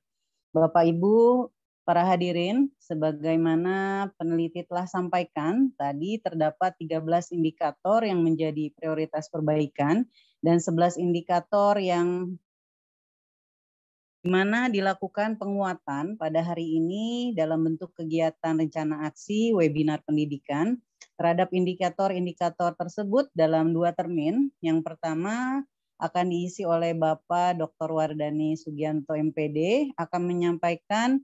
Bapak Ibu, para hadirin, sebagaimana peneliti telah sampaikan, tadi terdapat 13 indikator yang menjadi prioritas perbaikan dan 11 indikator yang di mana dilakukan penguatan pada hari ini dalam bentuk kegiatan rencana aksi webinar pendidikan terhadap indikator-indikator tersebut dalam dua termin. Yang pertama, akan diisi oleh Bapak Dr. Wardani Sugianto MPD akan menyampaikan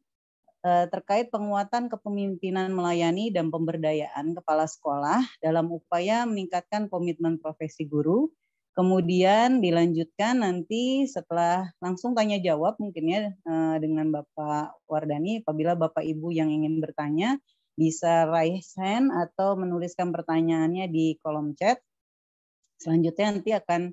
eh, terkait penguatan kepemimpinan melayani dan pemberdayaan kepala sekolah dalam upaya meningkatkan komitmen profesi guru. Kemudian dilanjutkan nanti setelah langsung tanya jawab mungkin ya eh, dengan Bapak Wardani apabila Bapak Ibu yang ingin bertanya bisa raise hand atau menuliskan pertanyaannya di kolom chat. Selanjutnya nanti akan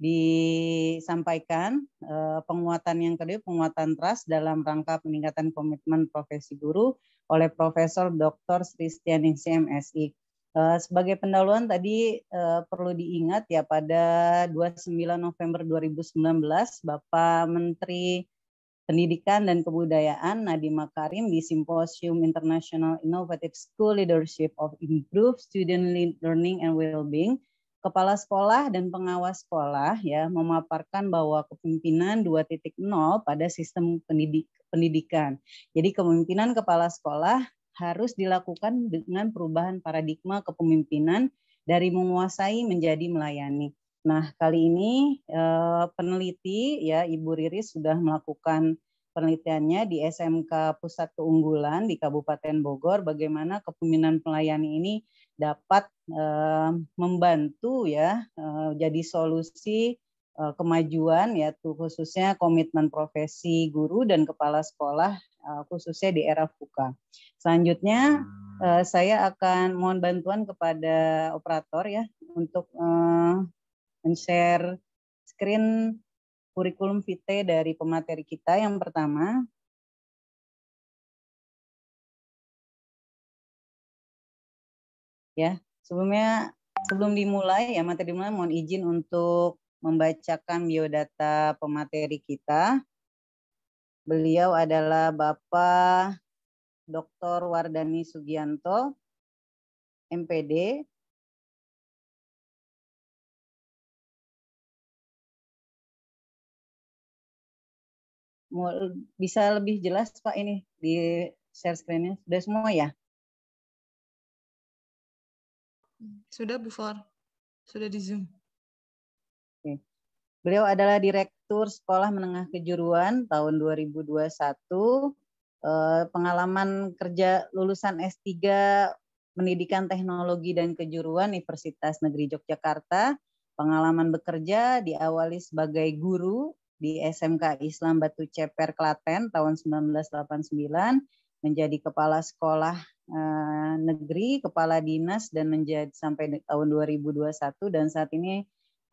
disampaikan eh, penguatan yang kedua penguatan trust dalam rangka peningkatan komitmen profesi guru oleh Profesor Dr. Sri CMSI eh, Sebagai pendahuluan tadi eh, perlu diingat ya pada 29 November 2019 Bapak Menteri Pendidikan dan Kebudayaan Nadiem Makarim di Simposium International Innovative School Leadership of Improved Student Learning and Wellbeing kepala sekolah dan pengawas sekolah ya memaparkan bahwa kepemimpinan 2.0 pada sistem pendidik, pendidikan. Jadi kepemimpinan kepala sekolah harus dilakukan dengan perubahan paradigma kepemimpinan dari menguasai menjadi melayani. Nah, kali ini eh, peneliti ya Ibu Riris sudah melakukan penelitiannya di SMK Pusat Keunggulan di Kabupaten Bogor bagaimana kepemimpinan pelayani ini dapat eh, membantu ya eh, jadi solusi eh, kemajuan ya khususnya komitmen profesi guru dan kepala sekolah khususnya di era buka. Selanjutnya saya akan mohon bantuan kepada operator ya untuk men-share screen kurikulum vitae dari pemateri kita yang pertama Ya, sebelumnya sebelum dimulai ya materi dimulai mohon izin untuk membacakan biodata pemateri kita. Beliau adalah Bapak Dr. Wardani Sugianto, MPD, bisa lebih jelas Pak ini di share screen-nya? Sudah semua ya? Sudah before. Sudah di Zoom. Okay. Beliau adalah Direktur Sekolah Menengah Kejuruan tahun 2021. satu. Eh, pengalaman kerja lulusan S3 Pendidikan Teknologi dan Kejuruan Universitas Negeri Yogyakarta. Pengalaman bekerja diawali sebagai guru di SMK Islam Batu Ceper Klaten tahun 1989 menjadi kepala sekolah eh, negeri, kepala dinas dan menjadi sampai tahun 2021 dan saat ini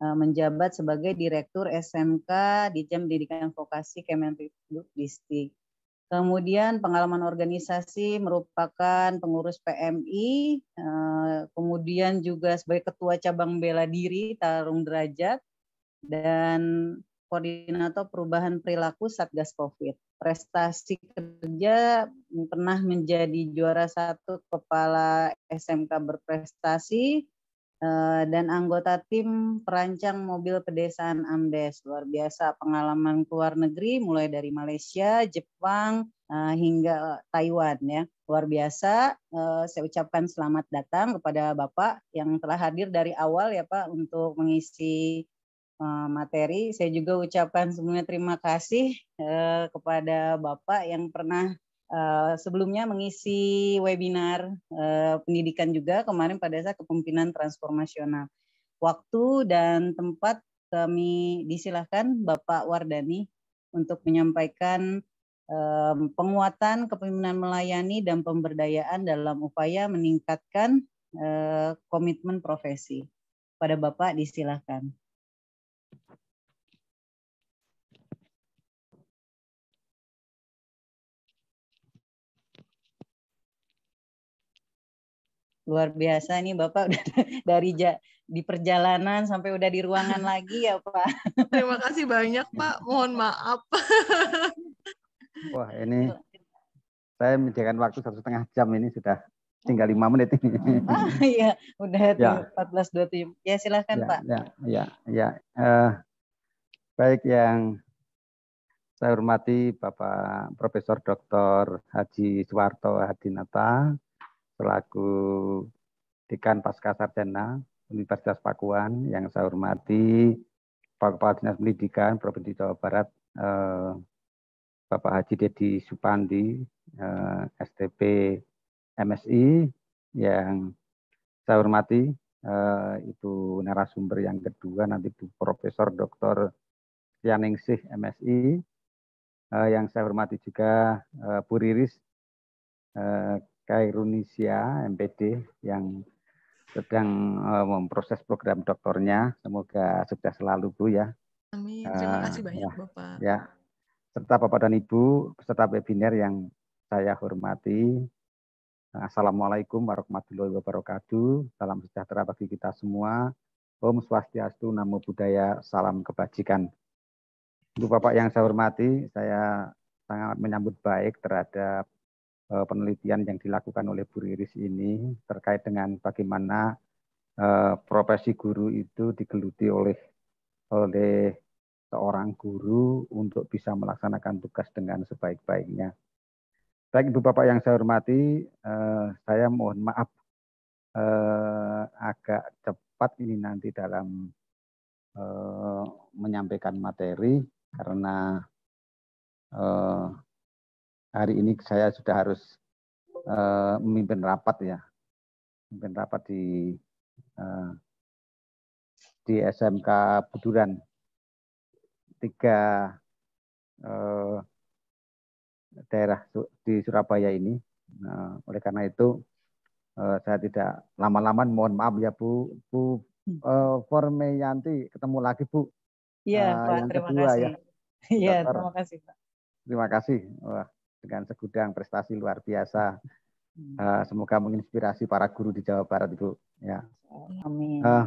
eh, menjabat sebagai direktur SMK di Jam Pendidikan Vokasi Kemendikbud Distrik. Kemudian pengalaman organisasi merupakan pengurus PMI, eh, kemudian juga sebagai ketua cabang bela diri Tarung Derajat dan Koordinator Perubahan Perilaku Satgas COVID. Prestasi kerja pernah menjadi juara satu kepala SMK berprestasi eh, dan anggota tim perancang mobil pedesaan Amdes. Luar biasa pengalaman luar negeri mulai dari Malaysia, Jepang, eh, hingga Taiwan ya. Luar biasa eh, saya ucapkan selamat datang kepada Bapak yang telah hadir dari awal ya Pak untuk mengisi Eh, materi. Saya juga ucapkan semuanya terima kasih eh, kepada Bapak yang pernah eh, sebelumnya mengisi webinar pendidikan juga kemarin pada saat kepemimpinan transformasional. Waktu dan tempat kami disilahkan Bapak Wardani untuk menyampaikan penguatan kepemimpinan melayani dan pemberdayaan dalam upaya meningkatkan komitmen profesi. Pada Bapak disilahkan. luar biasa nih Bapak udah dari ja, di perjalanan sampai udah di ruangan lagi ya Pak. Terima kasih banyak Pak, mohon maaf. Wah ini saya menjadikan waktu satu setengah jam ini sudah tinggal lima menit ini. Ah iya, udah ya. 14.27. Ya silahkan ya, Pak. Ya, ya, ya. Uh, baik yang saya hormati Bapak Profesor Dr. Haji Suwarto Hadinata, selaku Dekan Pasca Sarjana Universitas Pakuan yang saya hormati Pak Kepala Dinas Pendidikan Provinsi Jawa Barat eh, Bapak Haji Dedi Supandi eh, STP MSI yang saya hormati eh, Ibu narasumber yang kedua nanti Bu Profesor Dr. Yaningsih MSI eh, yang saya hormati juga eh, Bu Riris eh, Kairunisia MPD yang sedang uh, memproses program doktornya. Semoga sukses selalu Bu ya. Amin. Terima eh, kasih banyak uh, ya, Bapak. Ya. Serta Bapak dan Ibu peserta webinar yang saya hormati. Eh, Assalamualaikum warahmatullahi wabarakatuh. Salam sejahtera bagi kita semua. Om Swastiastu, Namo Buddhaya, Salam Kebajikan. Untuk Bapak yang saya hormati, saya sangat menyambut baik terhadap Eh, penelitian yang dilakukan oleh Bu Riris ini terkait dengan bagaimana eh, profesi guru itu digeluti oleh oleh seorang guru untuk bisa melaksanakan tugas dengan sebaik-baiknya. Baik Ibu Bapak yang saya hormati, eh, saya mohon maaf agak cepat ini nanti dalam menyampaikan materi karena hari ini saya sudah harus uh, memimpin rapat ya, memimpin rapat di uh, di SMK Buduran. Tiga uh, daerah di Surabaya ini. Nah, oleh karena itu uh, saya tidak lama-lama mohon maaf ya Bu Bu uh, Formeyanti ketemu lagi Bu. Iya, uh, yang terima kedua, ya, kasih. Iya, ya, terima kasih, Pak. Terima kasih. Wah, dengan segudang prestasi luar biasa. Uh, semoga menginspirasi para guru di Jawa Barat, Ibu. Ya. Amin. Uh,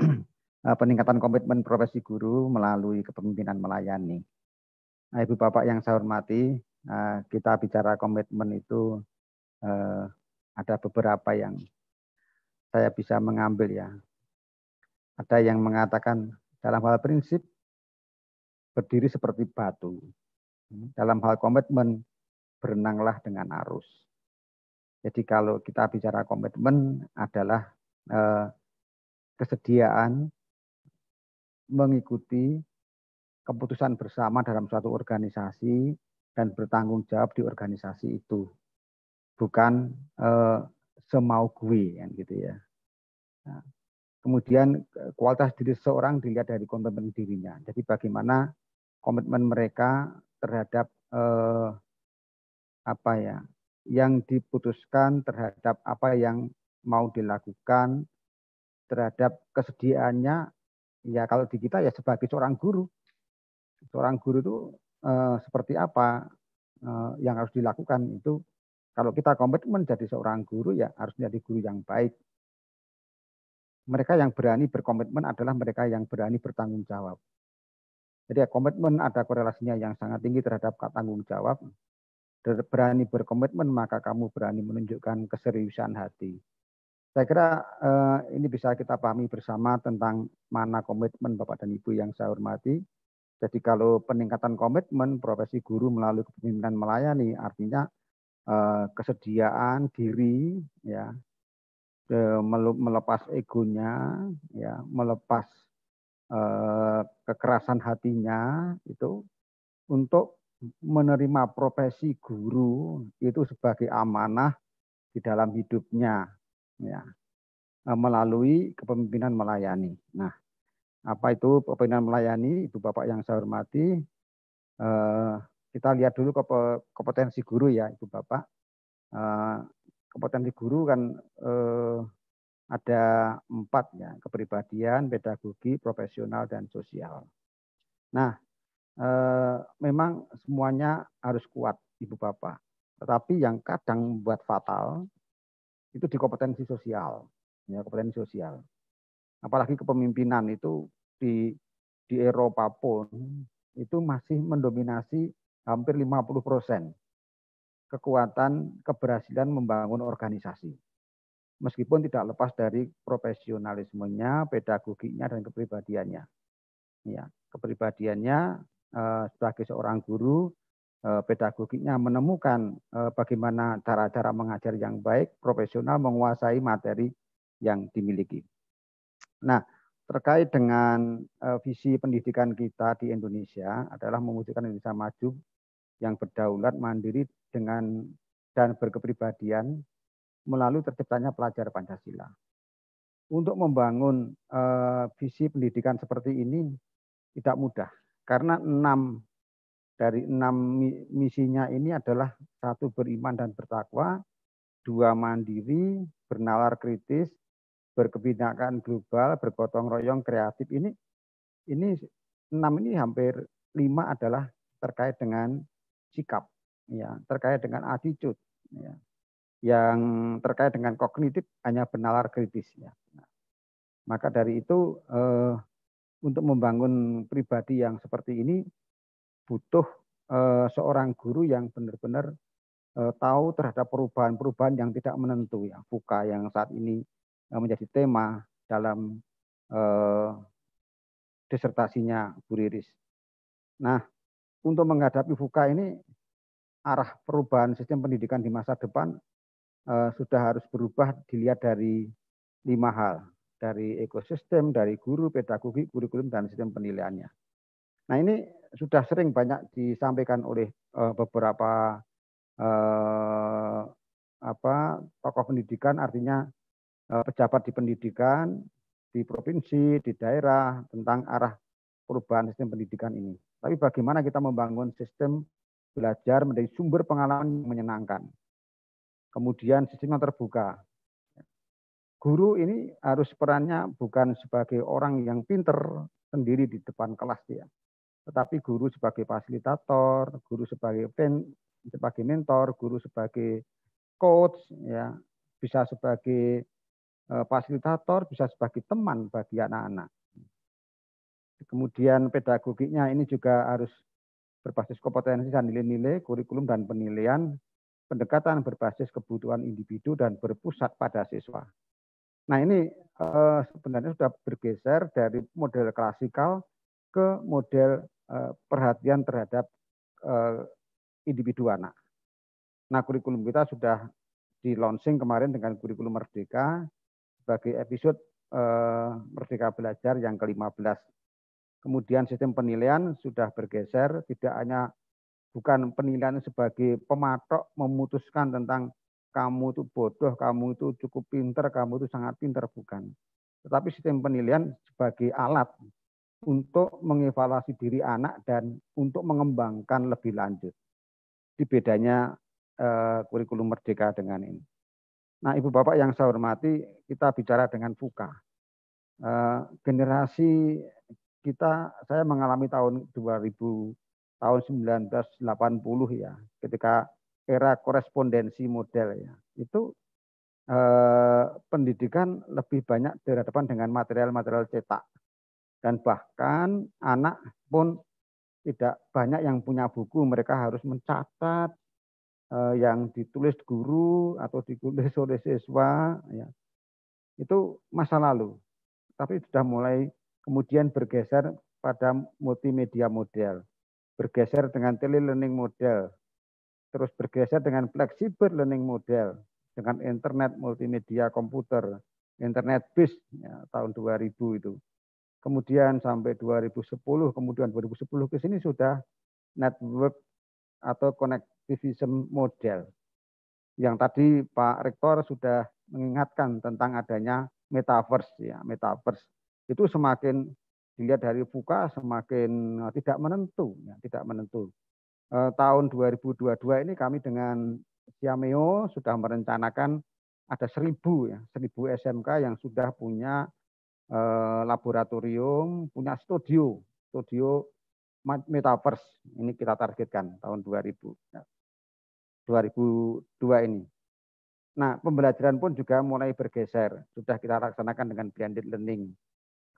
peningkatan komitmen profesi guru melalui kepemimpinan melayani. Nah, Ibu Bapak yang saya hormati, uh, kita bicara komitmen itu uh, ada beberapa yang saya bisa mengambil ya. Ada yang mengatakan dalam hal prinsip berdiri seperti batu. Dalam hal komitmen, berenanglah dengan arus. Jadi kalau kita bicara komitmen adalah eh, kesediaan mengikuti keputusan bersama dalam suatu organisasi dan bertanggung jawab di organisasi itu. Bukan eh, semau gue kan gitu ya. Nah, kemudian eh, kualitas diri seseorang dilihat dari komitmen dirinya. Jadi bagaimana komitmen mereka terhadap eh, apa ya yang diputuskan terhadap apa yang mau dilakukan terhadap kesediaannya ya kalau di kita ya sebagai seorang guru seorang guru itu eh, seperti apa eh, yang harus dilakukan itu kalau kita komitmen jadi seorang guru ya harus menjadi guru yang baik mereka yang berani berkomitmen adalah mereka yang berani bertanggung jawab jadi ya, komitmen ada korelasinya yang sangat tinggi terhadap tanggung jawab. Berani berkomitmen maka kamu berani menunjukkan keseriusan hati. Saya kira eh, ini bisa kita pahami bersama tentang mana komitmen Bapak dan Ibu yang saya hormati. Jadi kalau peningkatan komitmen profesi guru melalui kepemimpinan melayani artinya eh, kesediaan diri ya eh, melepas egonya ya melepas Eh, kekerasan hatinya itu untuk menerima profesi guru itu sebagai amanah di dalam hidupnya ya eh, melalui kepemimpinan melayani. Nah, apa itu kepemimpinan melayani? Ibu Bapak yang saya hormati, eh, kita lihat dulu kompetensi guru ya, Ibu Bapak. kompetensi guru kan ada empat ya, kepribadian, pedagogi, profesional, dan sosial. Nah, e, memang semuanya harus kuat ibu bapak. Tetapi yang kadang membuat fatal itu di kompetensi sosial, ya kompetensi sosial. Apalagi kepemimpinan itu di di Eropa pun itu masih mendominasi hampir 50 persen kekuatan keberhasilan membangun organisasi meskipun tidak lepas dari profesionalismenya, pedagoginya dan kepribadiannya. Ya, kepribadiannya eh, sebagai seorang guru, eh, pedagoginya menemukan eh, bagaimana cara-cara mengajar yang baik, profesional menguasai materi yang dimiliki. Nah, terkait dengan eh, visi pendidikan kita di Indonesia adalah mewujudkan Indonesia maju yang berdaulat, mandiri dengan dan berkepribadian melalui terciptanya pelajar Pancasila. Untuk membangun eh, visi pendidikan seperti ini tidak mudah karena enam dari enam misinya ini adalah satu beriman dan bertakwa, dua mandiri, bernalar kritis, berkebinakan global, bergotong royong kreatif ini ini enam ini hampir lima adalah terkait dengan sikap, ya terkait dengan attitude. Ya yang terkait dengan kognitif hanya benalar kritisnya. Nah, maka dari itu eh, untuk membangun pribadi yang seperti ini butuh eh, seorang guru yang benar-benar eh, tahu terhadap perubahan-perubahan yang tidak menentu ya buka yang saat ini eh, menjadi tema dalam eh, disertasinya Bu Riris. Nah, untuk menghadapi fuka ini arah perubahan sistem pendidikan di masa depan Eh, sudah harus berubah dilihat dari lima hal. Dari ekosistem, dari guru, pedagogi, kurikulum, dan sistem penilaiannya. Nah ini sudah sering banyak disampaikan oleh uh, beberapa uh, apa tokoh pendidikan, artinya uh, pejabat di pendidikan, di provinsi, di daerah, tentang arah perubahan sistem pendidikan ini. Tapi bagaimana kita membangun sistem belajar menjadi sumber pengalaman yang menyenangkan kemudian sistemnya terbuka. Guru ini harus perannya bukan sebagai orang yang pinter sendiri di depan kelas dia, tetapi guru sebagai fasilitator, guru sebagai pen, sebagai mentor, guru sebagai coach, ya bisa sebagai eh, fasilitator, bisa sebagai teman bagi anak-anak. Kemudian pedagogiknya ini juga harus berbasis kompetensi dan nilai-nilai, kurikulum dan penilaian pendekatan berbasis kebutuhan individu dan berpusat pada siswa. Nah ini eh, sebenarnya sudah bergeser dari model klasikal ke model eh, perhatian terhadap eh, individu anak. Nah kurikulum kita sudah di launching kemarin dengan kurikulum Merdeka sebagai episode Merdeka Belajar yang ke-15. Kemudian sistem penilaian sudah bergeser tidak hanya bukan penilaian sebagai pematok memutuskan tentang kamu itu bodoh, kamu itu cukup pinter, kamu itu sangat pinter, bukan. Tetapi sistem penilaian sebagai alat untuk mengevaluasi diri anak dan untuk mengembangkan lebih lanjut. Di bedanya eh, kurikulum merdeka dengan ini. Nah, Ibu Bapak yang saya hormati, kita bicara dengan FUKA. Eh, generasi kita, saya mengalami tahun 2000 tahun 1980 ya, ketika era korespondensi model ya. Itu eh, pendidikan lebih banyak berhadapan dengan material-material cetak. Dan bahkan anak pun tidak banyak yang punya buku, mereka harus mencatat eh, yang ditulis guru atau ditulis oleh siswa ya. Itu masa lalu. Tapi sudah mulai kemudian bergeser pada multimedia model bergeser dengan tele learning model, terus bergeser dengan flexible learning model, dengan internet multimedia komputer, internet bis ya, tahun 2000 itu. Kemudian sampai 2010, kemudian 2010 ke sini sudah network atau connectivism model. Yang tadi Pak Rektor sudah mengingatkan tentang adanya metaverse ya, metaverse. Itu semakin dilihat dari buka semakin eh, tidak menentu, ya, tidak menentu. E, tahun 2022 ini kami dengan Siameo sudah merencanakan ada seribu ya, seribu SMK yang sudah punya e, laboratorium, punya studio, studio metaverse. Ini kita targetkan tahun 2000, ya, 2002 ini. Nah, pembelajaran pun juga mulai bergeser. Sudah kita laksanakan dengan blended learning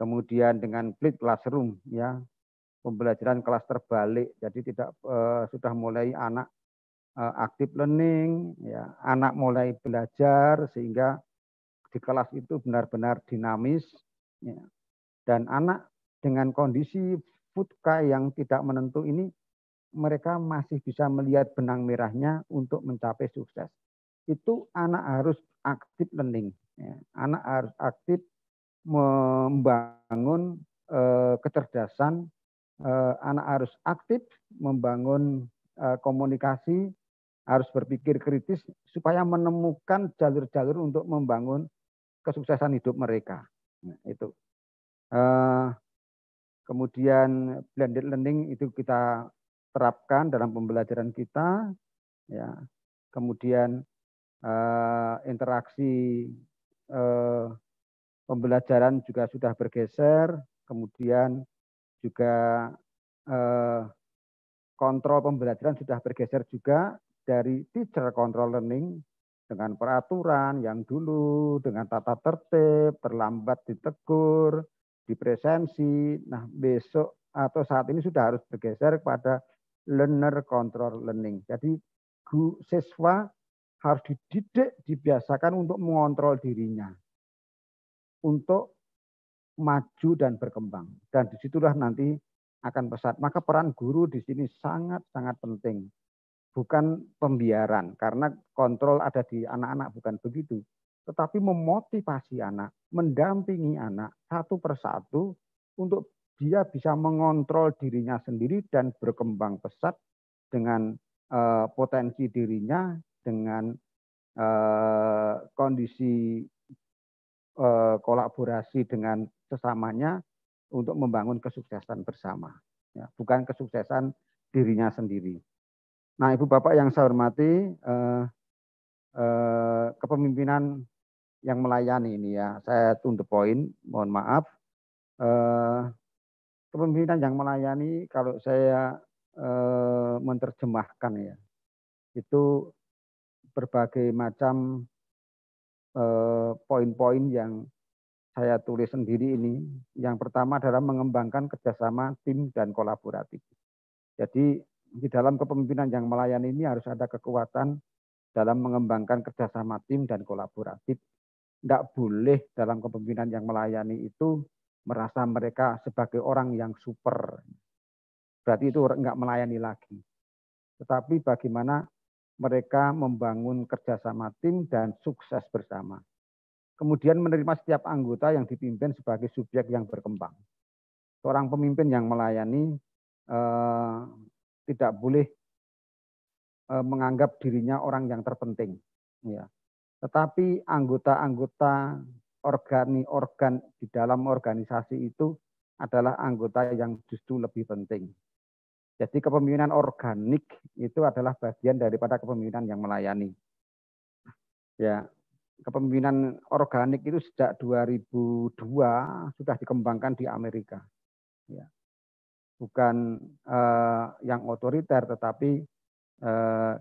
kemudian dengan split classroom ya pembelajaran kelas terbalik jadi tidak eh, sudah mulai anak eh, aktif learning ya anak mulai belajar sehingga di kelas itu benar-benar dinamis ya. dan anak dengan kondisi futka yang tidak menentu ini mereka masih bisa melihat benang merahnya untuk mencapai sukses itu anak harus aktif learning ya. anak harus aktif membangun eh, kecerdasan eh, anak harus aktif, membangun eh, komunikasi, harus berpikir kritis supaya menemukan jalur-jalur untuk membangun kesuksesan hidup mereka. Nah, itu. kemudian blended learning itu kita terapkan dalam pembelajaran kita. Ya. Kemudian interaksi pembelajaran juga sudah bergeser, kemudian juga eh, kontrol pembelajaran sudah bergeser juga dari teacher control learning dengan peraturan yang dulu, dengan tata tertib, terlambat ditegur, dipresensi. Nah, besok atau saat ini sudah harus bergeser kepada learner control learning. Jadi guru siswa harus dididik, dibiasakan untuk mengontrol dirinya untuk maju dan berkembang. Dan disitulah nanti akan pesat. Maka peran guru di sini sangat-sangat penting. Bukan pembiaran, karena kontrol ada di anak-anak, bukan begitu. Tetapi memotivasi anak, mendampingi anak satu persatu untuk dia bisa mengontrol dirinya sendiri dan berkembang pesat dengan eh, potensi dirinya, dengan eh, kondisi Eh, kolaborasi dengan sesamanya untuk membangun kesuksesan bersama, ya, bukan kesuksesan dirinya sendiri. Nah, Ibu Bapak yang saya hormati, eh, eh, kepemimpinan yang melayani ini ya, saya tuntut poin, mohon maaf. Eh, kepemimpinan yang melayani kalau saya eh, menerjemahkan ya, itu berbagai macam Eh, poin-poin yang saya tulis sendiri ini. Yang pertama adalah mengembangkan kerjasama tim dan kolaboratif. Jadi di dalam kepemimpinan yang melayani ini harus ada kekuatan dalam mengembangkan kerjasama tim dan kolaboratif. Tidak boleh dalam kepemimpinan yang melayani itu merasa mereka sebagai orang yang super. Berarti itu nggak melayani lagi. Tetapi bagaimana mereka membangun kerjasama tim dan sukses bersama. Kemudian menerima setiap anggota yang dipimpin sebagai subjek yang berkembang. Seorang pemimpin yang melayani eh, tidak boleh eh, menganggap dirinya orang yang terpenting. Ya. Tetapi anggota-anggota organi-organ di dalam organisasi itu adalah anggota yang justru lebih penting. Jadi kepemimpinan organik itu adalah bagian daripada kepemimpinan yang melayani. Ya, kepemimpinan organik itu sejak 2002 sudah dikembangkan di Amerika. Ya. Bukan eh, yang otoriter tetapi eh,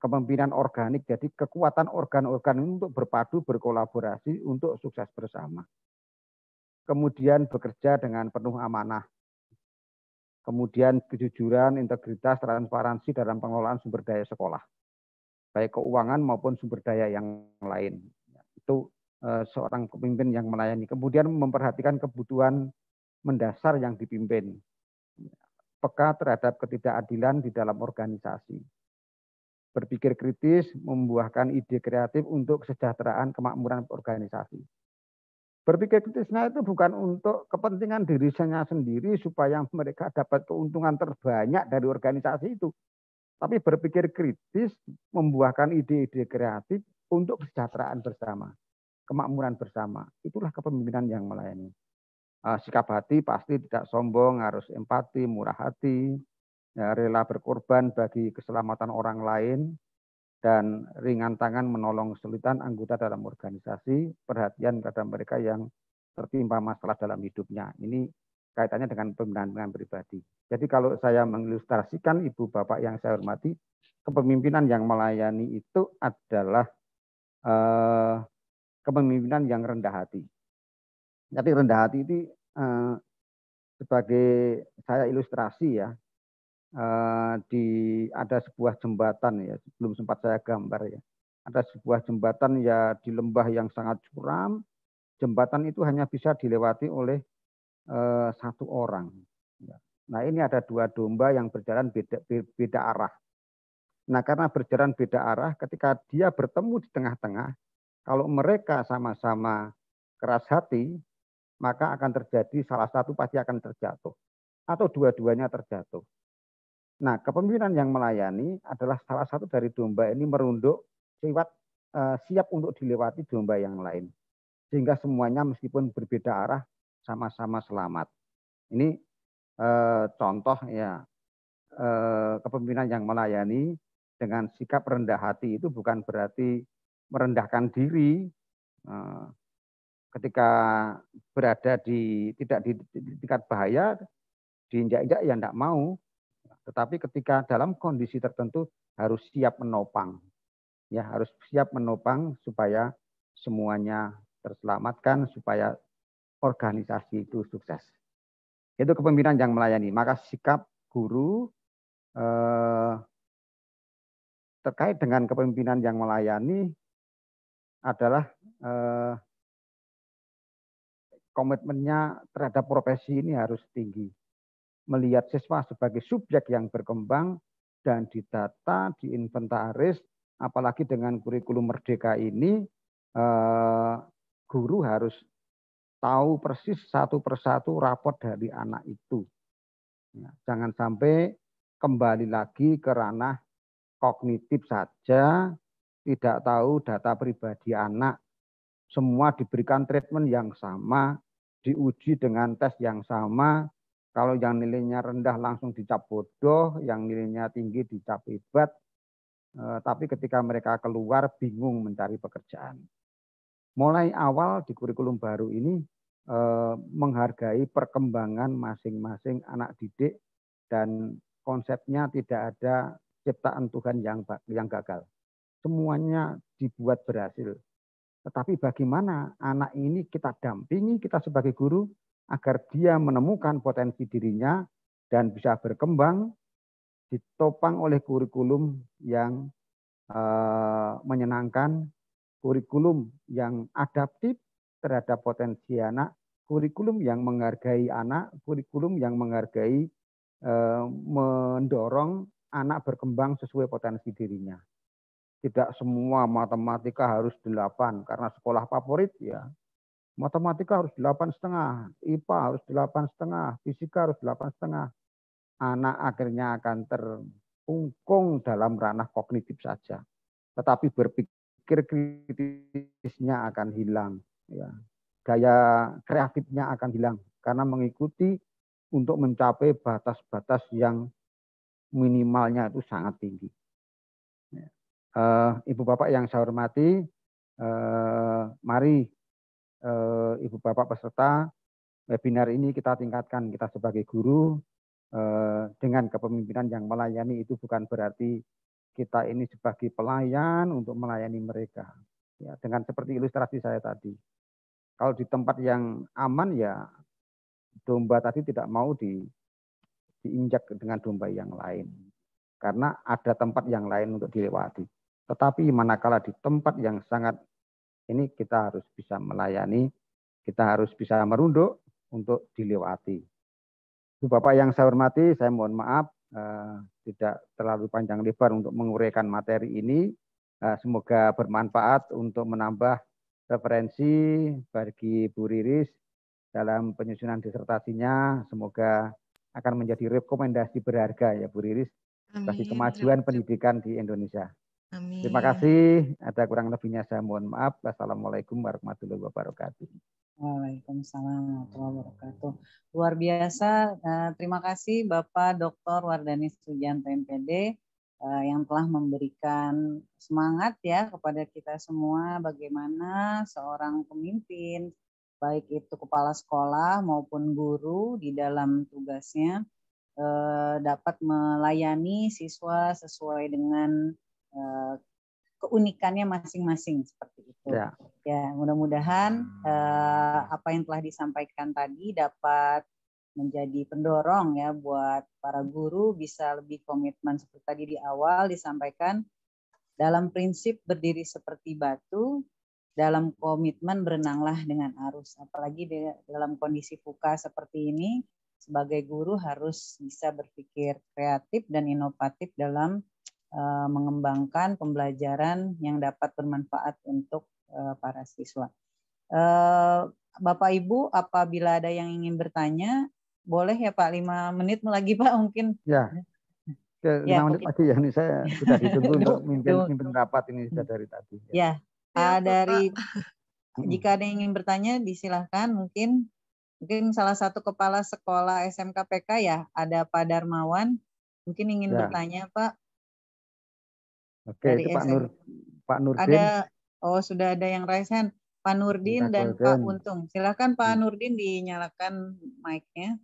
kepemimpinan organik jadi kekuatan organ-organ untuk berpadu berkolaborasi untuk sukses bersama. Kemudian bekerja dengan penuh amanah kemudian kejujuran, integritas, transparansi dalam pengelolaan sumber daya sekolah, baik keuangan maupun sumber daya yang lain. Itu eh, seorang pemimpin yang melayani. Kemudian memperhatikan kebutuhan mendasar yang dipimpin, peka terhadap ketidakadilan di dalam organisasi, berpikir kritis, membuahkan ide kreatif untuk kesejahteraan kemakmuran organisasi. Berpikir kritisnya itu bukan untuk kepentingan dirinya sendiri supaya mereka dapat keuntungan terbanyak dari organisasi itu. Tapi berpikir kritis membuahkan ide-ide kreatif untuk kesejahteraan bersama, kemakmuran bersama. Itulah kepemimpinan yang melayani. Ah, sikap hati pasti tidak sombong, harus empati, murah hati, ya, rela berkorban bagi keselamatan orang lain, dan ringan tangan menolong kesulitan anggota dalam organisasi, perhatian kepada mereka yang tertimpa masalah dalam hidupnya. Ini kaitannya dengan pembinaan pribadi. Jadi kalau saya mengilustrasikan ibu bapak yang saya hormati, kepemimpinan yang melayani itu adalah eh, kepemimpinan yang rendah hati. Jadi rendah hati itu eh, sebagai saya ilustrasi ya, Eh, di ada sebuah jembatan ya, belum sempat saya gambar ya. Ada sebuah jembatan ya di lembah yang sangat curam. Jembatan itu hanya bisa dilewati oleh uh, satu orang. Ya. Nah ini ada dua domba yang berjalan beda, beda arah. Nah karena berjalan beda arah, ketika dia bertemu di tengah-tengah, kalau mereka sama-sama keras hati, maka akan terjadi salah satu pasti akan terjatuh. Atau dua-duanya terjatuh. Nah, kepemimpinan yang melayani adalah salah satu dari domba ini merunduk siwat eh, siap untuk dilewati domba yang lain. Sehingga semuanya meskipun berbeda arah sama-sama selamat. Ini eh, contoh ya eh, kepemimpinan yang melayani dengan sikap rendah hati itu bukan berarti merendahkan diri eh, ketika berada di tidak di, tingkat bahaya diinjak-injak yang tidak mau tetapi ketika dalam kondisi tertentu harus siap menopang. Ya, harus siap menopang supaya semuanya terselamatkan, supaya organisasi itu sukses. Itu kepemimpinan yang melayani. Maka sikap guru eh, terkait dengan kepemimpinan yang melayani adalah eh, komitmennya terhadap profesi ini harus tinggi melihat siswa sebagai subjek yang berkembang dan ditata, diinventaris, apalagi dengan kurikulum merdeka ini, eh, guru harus tahu persis satu persatu rapot dari anak itu. Ya, jangan sampai kembali lagi ke ranah kognitif saja, tidak tahu data pribadi anak, semua diberikan treatment yang sama, diuji dengan tes yang sama, kalau yang nilainya rendah langsung dicap bodoh, yang nilainya tinggi dicap hebat. E, tapi ketika mereka keluar bingung mencari pekerjaan. Mulai awal di kurikulum baru ini e, menghargai perkembangan masing-masing anak didik dan konsepnya tidak ada ciptaan Tuhan yang yang gagal. Semuanya dibuat berhasil. Tetapi bagaimana anak ini kita dampingi kita sebagai guru, agar dia menemukan potensi dirinya dan bisa berkembang ditopang oleh kurikulum yang eh, menyenangkan, kurikulum yang adaptif terhadap potensi anak, kurikulum yang menghargai anak, kurikulum yang menghargai eh, mendorong anak berkembang sesuai potensi dirinya. Tidak semua matematika harus delapan karena sekolah favorit ya Matematika harus delapan setengah, IPA harus delapan setengah, fisika harus delapan setengah. Anak akhirnya akan terungkung dalam ranah kognitif saja, tetapi berpikir kritisnya akan hilang, ya. gaya kreatifnya akan hilang karena mengikuti untuk mencapai batas-batas yang minimalnya itu sangat tinggi. Ya. Eh, Ibu bapak yang saya hormati, eh, mari eh, Ibu Bapak peserta webinar ini kita tingkatkan kita sebagai guru eh, dengan kepemimpinan yang melayani itu bukan berarti kita ini sebagai pelayan untuk melayani mereka. Ya, dengan seperti ilustrasi saya tadi. Kalau di tempat yang aman ya domba tadi tidak mau di, diinjak dengan domba yang lain. Karena ada tempat yang lain untuk dilewati. Tetapi manakala di tempat yang sangat ini kita harus bisa melayani, kita harus bisa merunduk untuk dilewati. Ibu Bapak yang saya hormati, saya mohon maaf eh, tidak terlalu panjang lebar untuk menguraikan materi ini. Eh, semoga bermanfaat untuk menambah referensi bagi Bu Riris dalam penyusunan disertasinya. Semoga akan menjadi rekomendasi berharga ya Bu Riris bagi kemajuan pendidikan di Indonesia. Amin. Terima kasih. Ada kurang lebihnya saya mohon maaf. Wassalamualaikum warahmatullahi wabarakatuh. Waalaikumsalam warahmatullahi wabarakatuh. Luar biasa. Eh, terima kasih Bapak Dr. Wardani Sujanto MPD eh, yang telah memberikan semangat ya kepada kita semua bagaimana seorang pemimpin baik itu kepala sekolah maupun guru di dalam tugasnya eh, dapat melayani siswa sesuai dengan Eh, keunikannya masing-masing seperti itu. Ya, ya mudah-mudahan eh, apa yang telah disampaikan tadi dapat menjadi pendorong ya buat para guru bisa lebih komitmen seperti tadi di awal disampaikan dalam prinsip berdiri seperti batu dalam komitmen berenanglah dengan arus apalagi di, dalam kondisi fuka seperti ini sebagai guru harus bisa berpikir kreatif dan inovatif dalam Eh, mengembangkan pembelajaran yang dapat bermanfaat untuk eh, para siswa. Eh, Bapak Ibu, apabila ada yang ingin bertanya, boleh ya Pak lima menit lagi Pak mungkin. Ya. ya lima ya, menit lagi ya ini saya sudah ditunggu untuk mimpin, rapat ini sudah dari tadi. Ya, ya. ya dari Pak. jika ada yang ingin bertanya disilahkan mungkin mungkin salah satu kepala sekolah SMK PK ya ada Pak Darmawan mungkin ingin ya. bertanya Pak Oke, dari itu Pak Nur Pak Nurdin. Ada oh sudah ada yang raise hand. Pak Nurdin dan Pak Untung. Silakan Pak hmm. Nurdin dinyalakan mic-nya.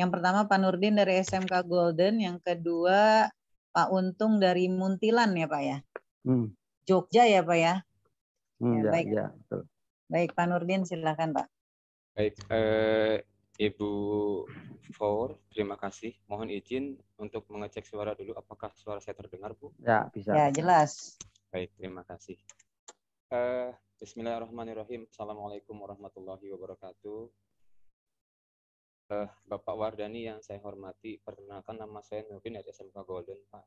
Yang pertama Pak Nurdin dari SMK Golden, yang kedua Pak Untung dari Muntilan ya Pak ya. Hmm. Jogja ya Pak ya. Hmm, ya, ya baik. Ya, betul. Baik Pak Nurdin silakan Pak. Baik, eh, Ibu Four, terima kasih. Mohon izin untuk mengecek suara dulu. Apakah suara saya terdengar, Bu? Ya, bisa. Ya, jelas. Baik, terima kasih. Uh, Bismillahirrahmanirrahim. Assalamualaikum warahmatullahi wabarakatuh. Uh, Bapak Wardani yang saya hormati, perkenalkan nama saya Nurin dari SMK Golden, Pak.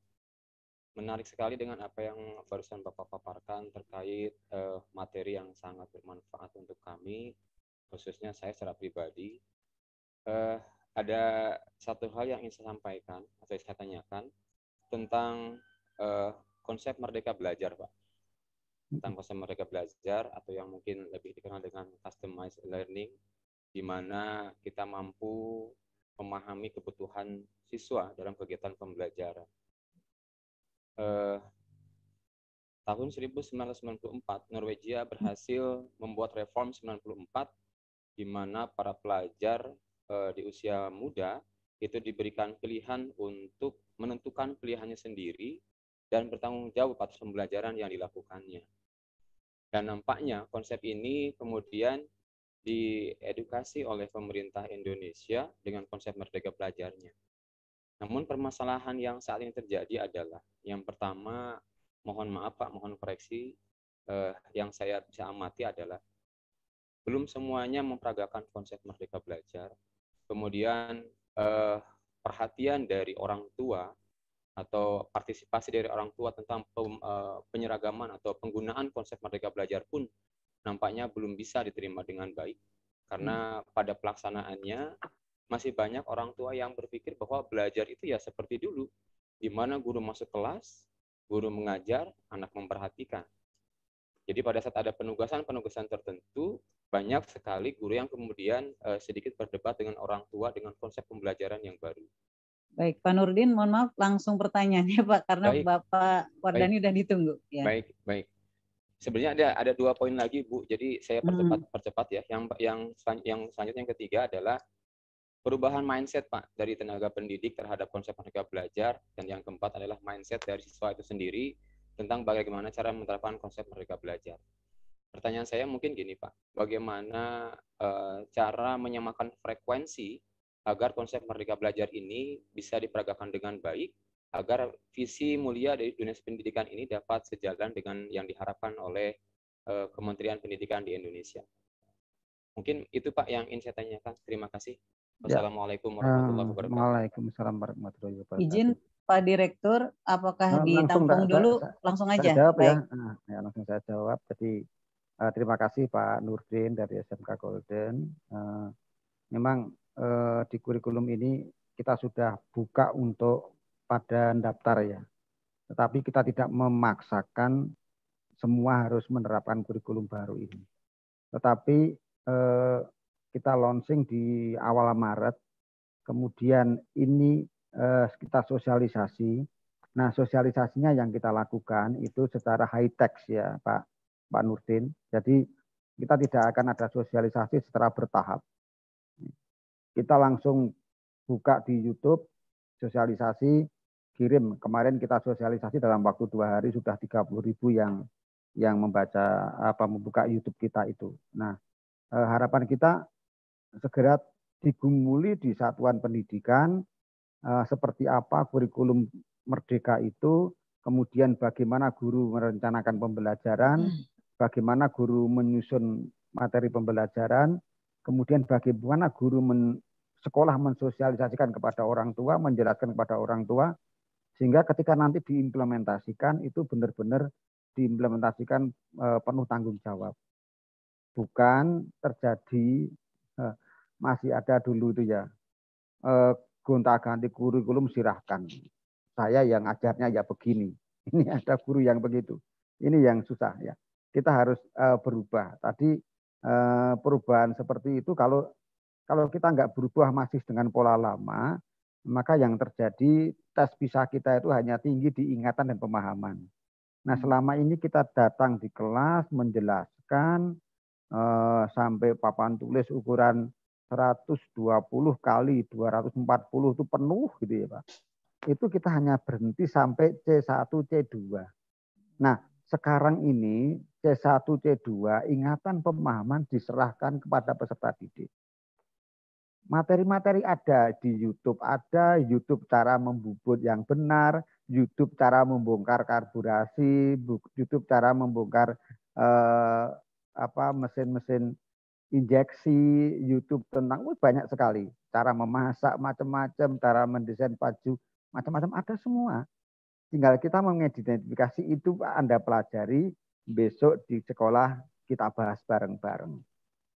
Menarik sekali dengan apa yang barusan Bapak paparkan terkait uh, materi yang sangat bermanfaat untuk kami, khususnya saya secara pribadi uh, ada satu hal yang ingin saya sampaikan atau saya tanyakan tentang uh, konsep merdeka belajar, Pak. Tentang konsep merdeka belajar atau yang mungkin lebih dikenal dengan customized learning, di mana kita mampu memahami kebutuhan siswa dalam kegiatan pembelajaran. Uh, tahun 1994, Norwegia berhasil membuat reform 94 di mana para pelajar Eh, di usia muda itu diberikan pilihan untuk menentukan pilihannya sendiri dan bertanggung jawab atas pembelajaran yang dilakukannya. Dan nampaknya konsep ini kemudian diedukasi oleh pemerintah Indonesia dengan konsep merdeka belajarnya. Namun permasalahan yang saat ini terjadi adalah yang pertama, mohon maaf Pak, mohon koreksi, eh, yang saya bisa amati adalah belum semuanya memperagakan konsep merdeka belajar, kemudian eh, perhatian dari orang tua atau partisipasi dari orang tua tentang pem, eh, penyeragaman atau penggunaan konsep merdeka belajar pun nampaknya belum bisa diterima dengan baik karena hmm. pada pelaksanaannya masih banyak orang tua yang berpikir bahwa belajar itu ya seperti dulu di mana guru masuk kelas, guru mengajar, anak memperhatikan. Jadi pada saat ada penugasan-penugasan tertentu, banyak sekali guru yang kemudian uh, sedikit berdebat dengan orang tua dengan konsep pembelajaran yang baru. Baik, Pak Nurdin, mohon maaf langsung pertanyaannya Pak, karena baik, Bapak Wardani sudah ditunggu. Ya. Baik, baik. Sebenarnya ada ada dua poin lagi Bu, jadi saya percepat hmm. percepat ya. Yang yang yang selanjutnya yang ketiga adalah perubahan mindset Pak dari tenaga pendidik terhadap konsep tenaga belajar dan yang keempat adalah mindset dari siswa itu sendiri tentang bagaimana cara menerapkan konsep mereka belajar. Pertanyaan saya mungkin gini Pak, bagaimana e, cara menyamakan frekuensi agar konsep merdeka belajar ini bisa diperagakan dengan baik, agar visi mulia dari dunia pendidikan ini dapat sejalan dengan yang diharapkan oleh e, Kementerian Pendidikan di Indonesia. Mungkin itu Pak yang ingin saya tanyakan. Terima kasih. Ya. Wassalamualaikum warahmatullahi ah, wabarakatuh. Waalaikumsalam warahmatullahi wabarakatuh. Izin Pak Direktur, apakah nah, ditampung dulu? Saya, langsung aja. Saya jawab ya. Baik. ya. Nah, ya. Langsung saya jawab. Jadi uh, terima kasih Pak Nurdin dari SMK Golden. Uh, memang uh, di kurikulum ini kita sudah buka untuk pada daftar ya. Tetapi kita tidak memaksakan semua harus menerapkan kurikulum baru ini. Tetapi eh, kita launching di awal Maret, kemudian ini eh, kita sosialisasi. Nah, sosialisasinya yang kita lakukan itu secara high tech ya, Pak Pak Nurdin. Jadi kita tidak akan ada sosialisasi secara bertahap. Kita langsung buka di YouTube sosialisasi kirim kemarin kita sosialisasi dalam waktu dua hari sudah 30 ribu yang yang membaca apa membuka YouTube kita itu. Nah eh, harapan kita segera digumuli di satuan pendidikan Eh, seperti apa kurikulum merdeka itu, kemudian bagaimana guru merencanakan pembelajaran, hmm. bagaimana guru menyusun materi pembelajaran, kemudian bagaimana guru men, sekolah mensosialisasikan kepada orang tua, menjelaskan kepada orang tua, sehingga ketika nanti diimplementasikan itu benar-benar diimplementasikan eh, penuh tanggung jawab, bukan terjadi eh, masih ada dulu itu ya gonta-ganti kurikulum sirahkan Saya yang ajarnya ya begini. Ini ada guru yang begitu. Ini yang susah ya. Kita harus uh, berubah. Tadi uh, perubahan seperti itu kalau kalau kita nggak berubah masih dengan pola lama, maka yang terjadi tes bisa kita itu hanya tinggi di ingatan dan pemahaman. Nah selama ini kita datang di kelas menjelaskan uh, sampai papan tulis ukuran 120 kali 240 itu penuh gitu ya Pak. Itu kita hanya berhenti sampai C1, C2. Nah, sekarang ini C1, C2 ingatan pemahaman diserahkan kepada peserta didik. Materi-materi ada di YouTube, ada YouTube cara membubut yang benar, YouTube cara membongkar karburasi, YouTube cara membongkar eh, apa mesin-mesin injeksi YouTube tentang oh, banyak sekali cara memasak macam-macam, cara mendesain baju macam-macam ada semua. Tinggal kita mengidentifikasi itu Anda pelajari besok di sekolah kita bahas bareng-bareng.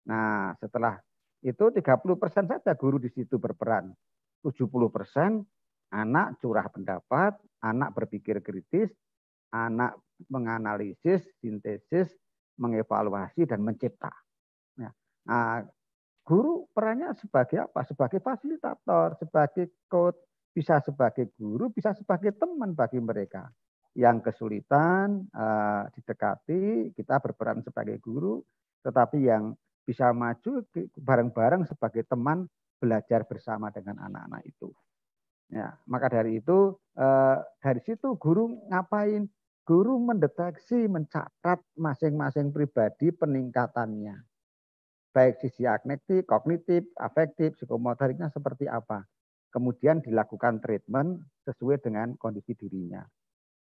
Nah, setelah itu 30 persen saja guru di situ berperan. 70 persen anak curah pendapat, anak berpikir kritis, anak menganalisis, sintesis, mengevaluasi, dan mencipta. Nah, guru perannya sebagai apa? Sebagai fasilitator, sebagai coach, bisa sebagai guru, bisa sebagai teman bagi mereka yang kesulitan uh, didekati, kita berperan sebagai guru, tetapi yang bisa maju bareng-bareng sebagai teman belajar bersama dengan anak-anak itu. Ya, maka dari itu uh, dari situ guru ngapain? Guru mendeteksi, mencatat masing-masing pribadi peningkatannya baik sisi agnetik, kognitif, afektif, psikomotoriknya seperti apa. Kemudian dilakukan treatment sesuai dengan kondisi dirinya.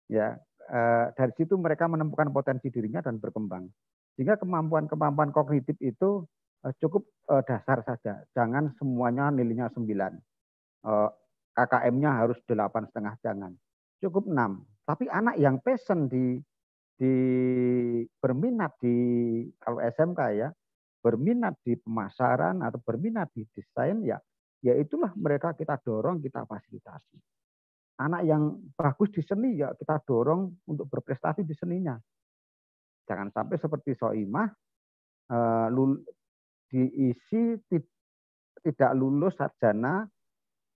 Ya, e, dari situ mereka menemukan potensi dirinya dan berkembang. Sehingga kemampuan-kemampuan kognitif itu eh, cukup e, dasar saja. Jangan semuanya nilainya 9. E, KKM-nya harus delapan setengah jangan. Cukup 6. Tapi anak yang passion di di berminat di kalau SMK ya berminat di pemasaran atau berminat di desain ya ya itulah mereka kita dorong kita fasilitasi anak yang bagus di seni ya kita dorong untuk berprestasi di seninya jangan sampai seperti Soimah eh, diisi tidak lulus sarjana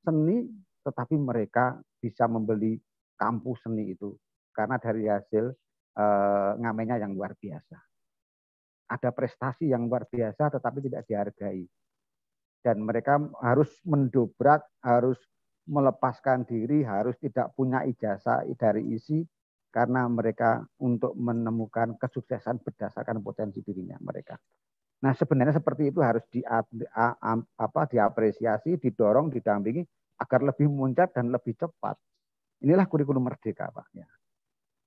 seni tetapi mereka bisa membeli kampus seni itu karena dari hasil eh, ngamennya yang luar biasa ada prestasi yang luar biasa tetapi tidak dihargai. Dan mereka harus mendobrak, harus melepaskan diri, harus tidak punya ijazah dari isi karena mereka untuk menemukan kesuksesan berdasarkan potensi dirinya mereka. Nah, sebenarnya seperti itu harus di, apa, diapresiasi, didorong, didampingi agar lebih muncat dan lebih cepat. Inilah kurikulum merdeka, Pak. Ya.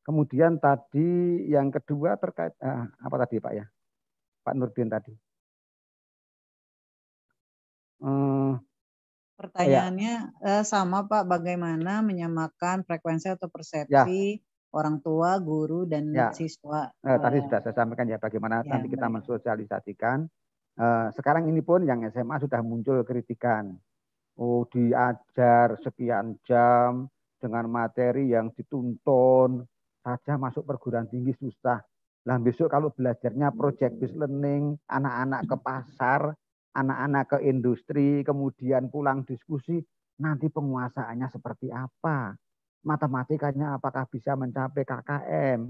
Kemudian tadi yang kedua terkait eh, apa tadi, Pak ya? Pak Nurdin tadi. Hmm, Pertanyaannya ya. eh, sama Pak, bagaimana menyamakan frekuensi atau persepsi ya. orang tua, guru, dan ya. siswa? Eh, tadi eh, sudah saya sampaikan ya bagaimana ya, nanti kita mensosialisasikan. Eh, sekarang ini pun yang SMA sudah muncul kritikan. Oh diajar sekian jam dengan materi yang dituntun saja masuk perguruan tinggi susah. Nah besok kalau belajarnya project-based learning, anak-anak ke pasar, anak-anak ke industri, kemudian pulang diskusi, nanti penguasaannya seperti apa? Matematikanya apakah bisa mencapai KKM?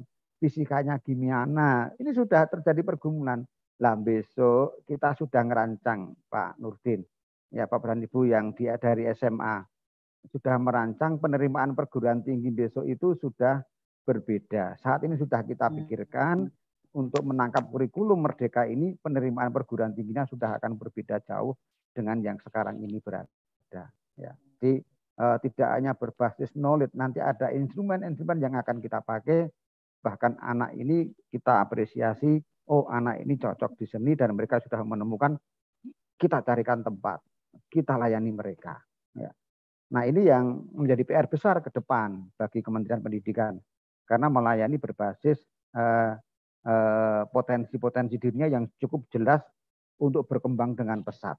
Fisikanya gimana? Ini sudah terjadi pergumulan. Lah besok kita sudah merancang Pak Nurdin, ya Pak Berani Ibu yang dia dari SMA. Sudah merancang penerimaan perguruan tinggi besok itu sudah berbeda. Saat ini sudah kita hmm. pikirkan hmm. untuk menangkap kurikulum merdeka ini penerimaan perguruan tingginya sudah akan berbeda jauh dengan yang sekarang ini berada. Ya. Jadi eh, tidak hanya berbasis knowledge, nanti ada instrumen-instrumen yang akan kita pakai. Bahkan anak ini kita apresiasi, oh anak ini cocok di seni dan mereka sudah menemukan kita carikan tempat, kita layani mereka. Ya. Nah ini yang menjadi PR besar ke depan bagi Kementerian Pendidikan karena melayani berbasis eh, eh, potensi-potensi dirinya yang cukup jelas untuk berkembang dengan pesat.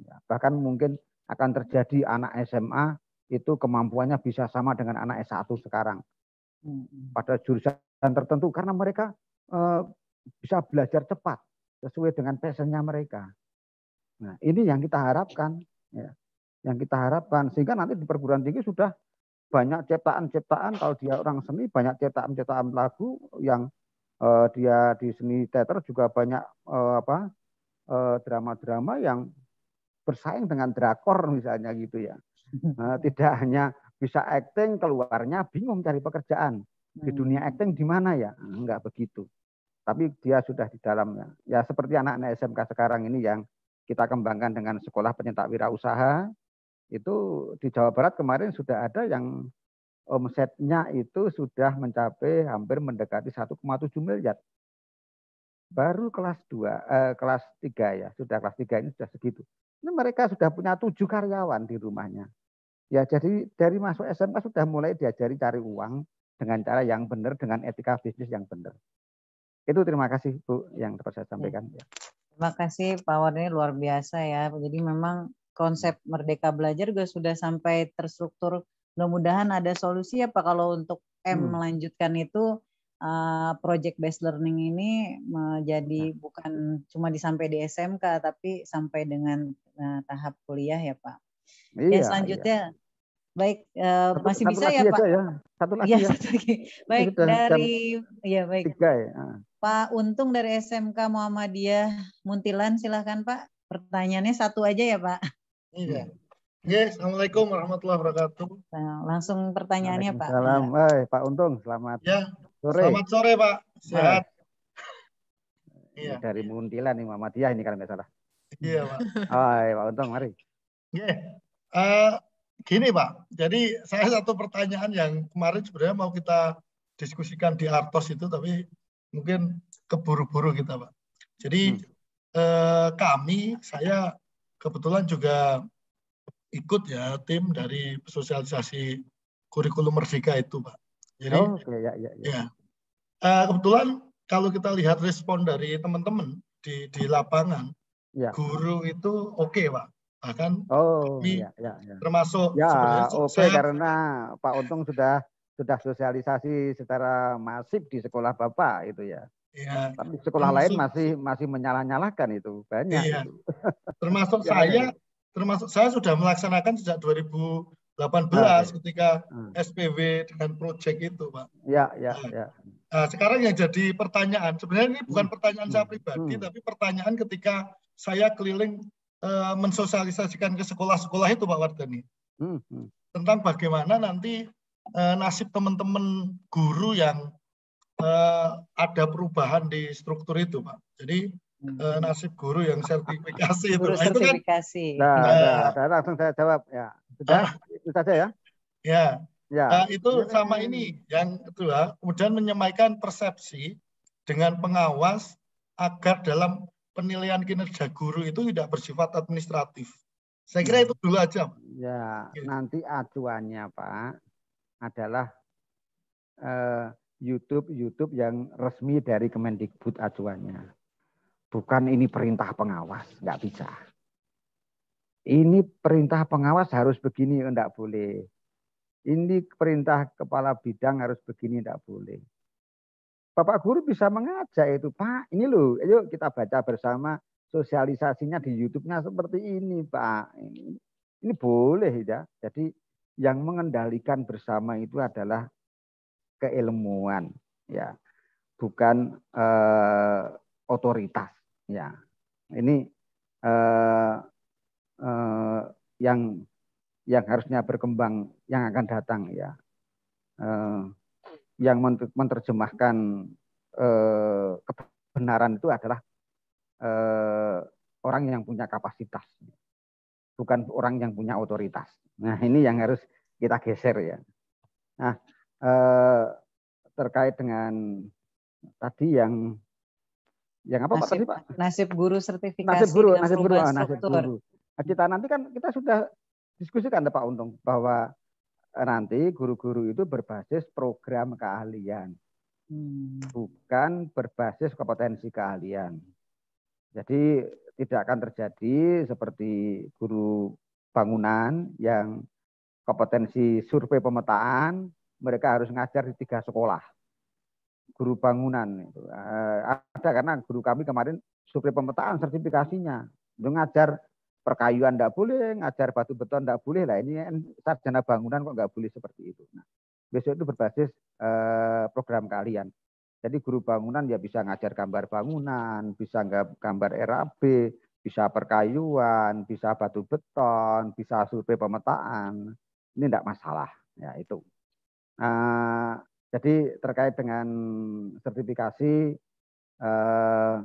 Ya, bahkan mungkin akan terjadi anak SMA itu kemampuannya bisa sama dengan anak S1 sekarang hmm. pada jurusan tertentu karena mereka eh, bisa belajar cepat sesuai dengan passionnya mereka. Nah ini yang kita harapkan, ya. yang kita harapkan sehingga nanti di perguruan tinggi sudah banyak ciptaan-ciptaan kalau dia orang seni banyak ciptaan-ciptaan lagu yang uh, dia di seni teater juga banyak uh, apa eh, drama-drama uh, yang bersaing dengan drakor misalnya gitu ya. Uh, tidak hanya bisa acting keluarnya bingung cari pekerjaan. Di hmm. dunia acting di mana ya? nggak begitu. Tapi dia sudah di dalamnya. Ya seperti anak-anak SMK sekarang ini yang kita kembangkan dengan sekolah pencetak wirausaha itu di Jawa Barat kemarin sudah ada yang omsetnya itu sudah mencapai hampir mendekati 1,7 miliar. Baru kelas 2, eh, kelas 3 ya, sudah kelas 3 ini sudah segitu. Ini mereka sudah punya tujuh karyawan di rumahnya. Ya jadi dari masuk SMK sudah mulai diajari cari uang dengan cara yang benar, dengan etika bisnis yang benar. Itu terima kasih Bu yang dapat saya sampaikan. Ya. Terima kasih Pak Warni luar biasa ya. Jadi memang konsep merdeka belajar juga sudah sampai terstruktur. Mudah-mudahan ada solusi apa ya, kalau untuk M hmm. melanjutkan itu uh, project based learning ini menjadi ya. bukan cuma disampai di SMK tapi sampai dengan eh, tahap kuliah ya Pak. Iya, ya selanjutnya iya. Baik, uh, satu, masih satu bisa ya, ya Pak? Ya. Satu lagi. Ya, ya. Satu lagi. Baik Jadi, dari ya baik. Tiga ya. Ah. Pak Untung dari SMK Muhammadiyah Muntilan silahkan Pak. Pertanyaannya satu aja ya Pak. Iya. Yes, hmm. assalamualaikum warahmatullahi wabarakatuh. Nah, langsung pertanyaannya Pak. Salam, eh, iya. Pak Untung, selamat ya, sore. Selamat sore Pak, sehat. Iya. Dari Muntilan nih Muhammadiyah ini kalau nggak salah. Iya Pak. Hai Pak Untung, mari. Yeah. Iya. Uh, gini Pak, jadi saya satu pertanyaan yang kemarin sebenarnya mau kita diskusikan di Artos itu, tapi mungkin keburu-buru kita Pak. Jadi hmm. eh, kami, saya kebetulan juga ikut ya tim dari sosialisasi kurikulum merdeka itu, Pak. Jadi oh, ya, ya, ya. ya. Uh, kebetulan kalau kita lihat respon dari teman-teman di di lapangan, ya. guru itu oke, okay, Pak. Bahkan oh, ya, ya, ya. termasuk ya, oke okay, karena Pak Untung sudah sudah sosialisasi secara masif di sekolah Bapak itu ya. Ya. Tapi sekolah termasuk, lain masih masih menyalah-nyalahkan itu banyak. Iya. Termasuk saya, termasuk saya sudah melaksanakan sejak 2018 nah, ketika hmm. SPW dengan proyek itu, Pak. Ya, ya, nah, ya. Nah, sekarang yang jadi pertanyaan, sebenarnya ini bukan hmm. pertanyaan hmm. saya pribadi, hmm. tapi pertanyaan ketika saya keliling uh, mensosialisasikan ke sekolah-sekolah itu, Pak Wardani, hmm, hmm. tentang bagaimana nanti eh, nasib teman-teman guru yang uh, ada perubahan di struktur itu, Pak. Jadi uh, nasib guru yang sertifikasi guru itu, nah, sertifikasi. itu kan. Nah nah. nah, nah, nah, langsung saya jawab ya. Sudah, uh, itu saja ya. Ya. Ya. Uh, itu sama kan ini yang kedua, kemudian menyemaikan persepsi dengan pengawas agar dalam penilaian kinerja guru itu tidak bersifat administratif. Saya kira itu dulu aja. Ya, ya. nanti acuannya Pak adalah eh, YouTube-YouTube yang resmi dari Kemendikbud acuannya. Bukan ini perintah pengawas, nggak bisa. Ini perintah pengawas harus begini, enggak boleh. Ini perintah kepala bidang harus begini, enggak boleh. Bapak guru bisa mengajak itu, Pak, ini loh, ayo kita baca bersama sosialisasinya di YouTube-nya seperti ini, Pak. Ini, ini boleh ya. Jadi yang mengendalikan bersama itu adalah keilmuan ya bukan eh, otoritas ya ini eh, eh, yang yang harusnya berkembang yang akan datang ya eh, yang menerjemahkan eh, kebenaran itu adalah eh, orang yang punya kapasitas bukan orang yang punya otoritas nah ini yang harus kita geser ya nah Eh, terkait dengan tadi yang yang apa nasib, Pak tadi Pak? Nasib guru sertifikasi. Nasib guru, nasib guru, ah, nasib guru. Nah, kita nanti kan kita sudah diskusikan Pak Untung bahwa eh, nanti guru-guru itu berbasis program keahlian. Hmm. Bukan berbasis kompetensi keahlian. Jadi tidak akan terjadi seperti guru bangunan yang kompetensi survei pemetaan mereka harus ngajar di tiga sekolah. Guru bangunan itu eh, ada karena guru kami kemarin survei pemetaan sertifikasinya. Dia ngajar perkayuan tidak boleh, ngajar batu beton tidak boleh lah. Ini kan sarjana bangunan kok nggak boleh seperti itu. Nah, besok itu berbasis eh, program kalian. Jadi guru bangunan ya bisa ngajar gambar bangunan, bisa nggak gambar RAB, bisa perkayuan, bisa batu beton, bisa survei pemetaan. Ini tidak masalah. Ya itu. Eh, jadi terkait dengan sertifikasi eh,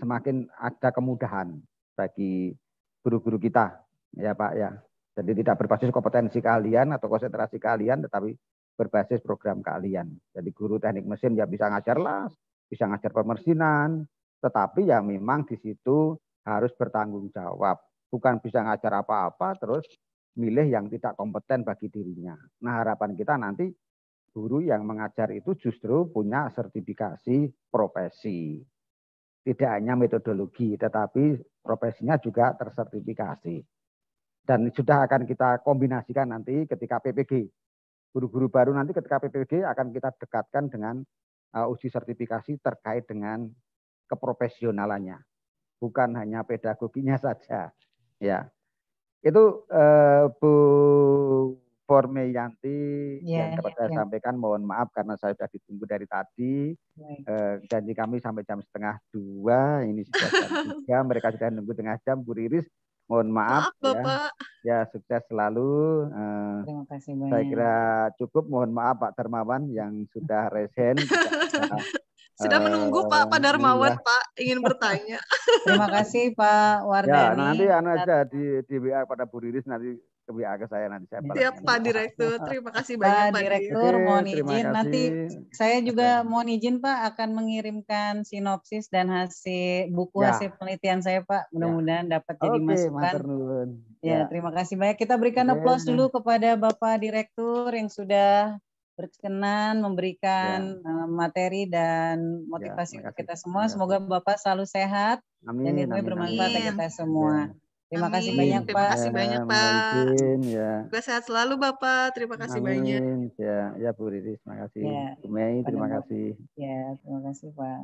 semakin ada kemudahan bagi guru-guru kita ya Pak ya. Jadi tidak berbasis kompetensi kalian atau konsentrasi kalian, tetapi berbasis program kalian. Jadi guru teknik mesin ya bisa ngajar las, bisa ngajar pemersinan, tetapi ya memang di situ harus bertanggung jawab. Bukan bisa ngajar apa-apa terus milih yang tidak kompeten bagi dirinya. Nah harapan kita nanti guru yang mengajar itu justru punya sertifikasi profesi. Tidak hanya metodologi, tetapi profesinya juga tersertifikasi. Dan sudah akan kita kombinasikan nanti ketika PPG. Guru-guru baru nanti ketika PPG akan kita dekatkan dengan uh, uji sertifikasi terkait dengan keprofesionalannya. Bukan hanya pedagoginya saja. ya itu, eee, eh, Bu Formeyanti yeah, yang dapat yeah, saya yeah. sampaikan mohon maaf karena saya sudah ditunggu dari tadi, yeah. uh, janji kami sampai jam setengah dua ini sudah jam tiga mereka sudah nunggu tengah jam. Bu Riris mohon maaf Maaf ya, Bapak. ya sukses selalu, uh, Terima kasih saya kira cukup mohon maaf Pak Darmawan yang sudah resen sudah uh, menunggu Pak Pak Darmawan ya. Pak ingin bertanya. Terima kasih Pak Wardani. Ya, nah, nanti anu aja di di WA pada Bu Riris nanti ke WA ke saya nanti saya Siap Pak Direktur, terima kasih banyak Pak, Pak Direktur. Oke, mohon izin kasih. nanti saya juga mohon izin Pak akan mengirimkan sinopsis dan hasil buku ya. hasil penelitian saya Pak. Ya. Mudah-mudahan ya. dapat jadi Oke, masukan. Ya, ya, terima kasih banyak. Kita berikan Oke. aplaus dulu kepada Bapak Direktur yang sudah berkenan memberikan ya. Eh, materi dan ya, motivasi ya, kita semua. Semoga Bapak selalu sehat amin, dan itu bermanfaat bagi kita semua. Ya. Terima amin. kasih banyak Pak. Terima kasih banyak ya, Pak. Mungkin, ya. Juga sehat selalu Bapak. Terima kasih amin. banyak. Ya, ya Bu Riri, terima kasih. Ya. Bu Mei, terima Pada kasih. Ya, terima kasih Pak.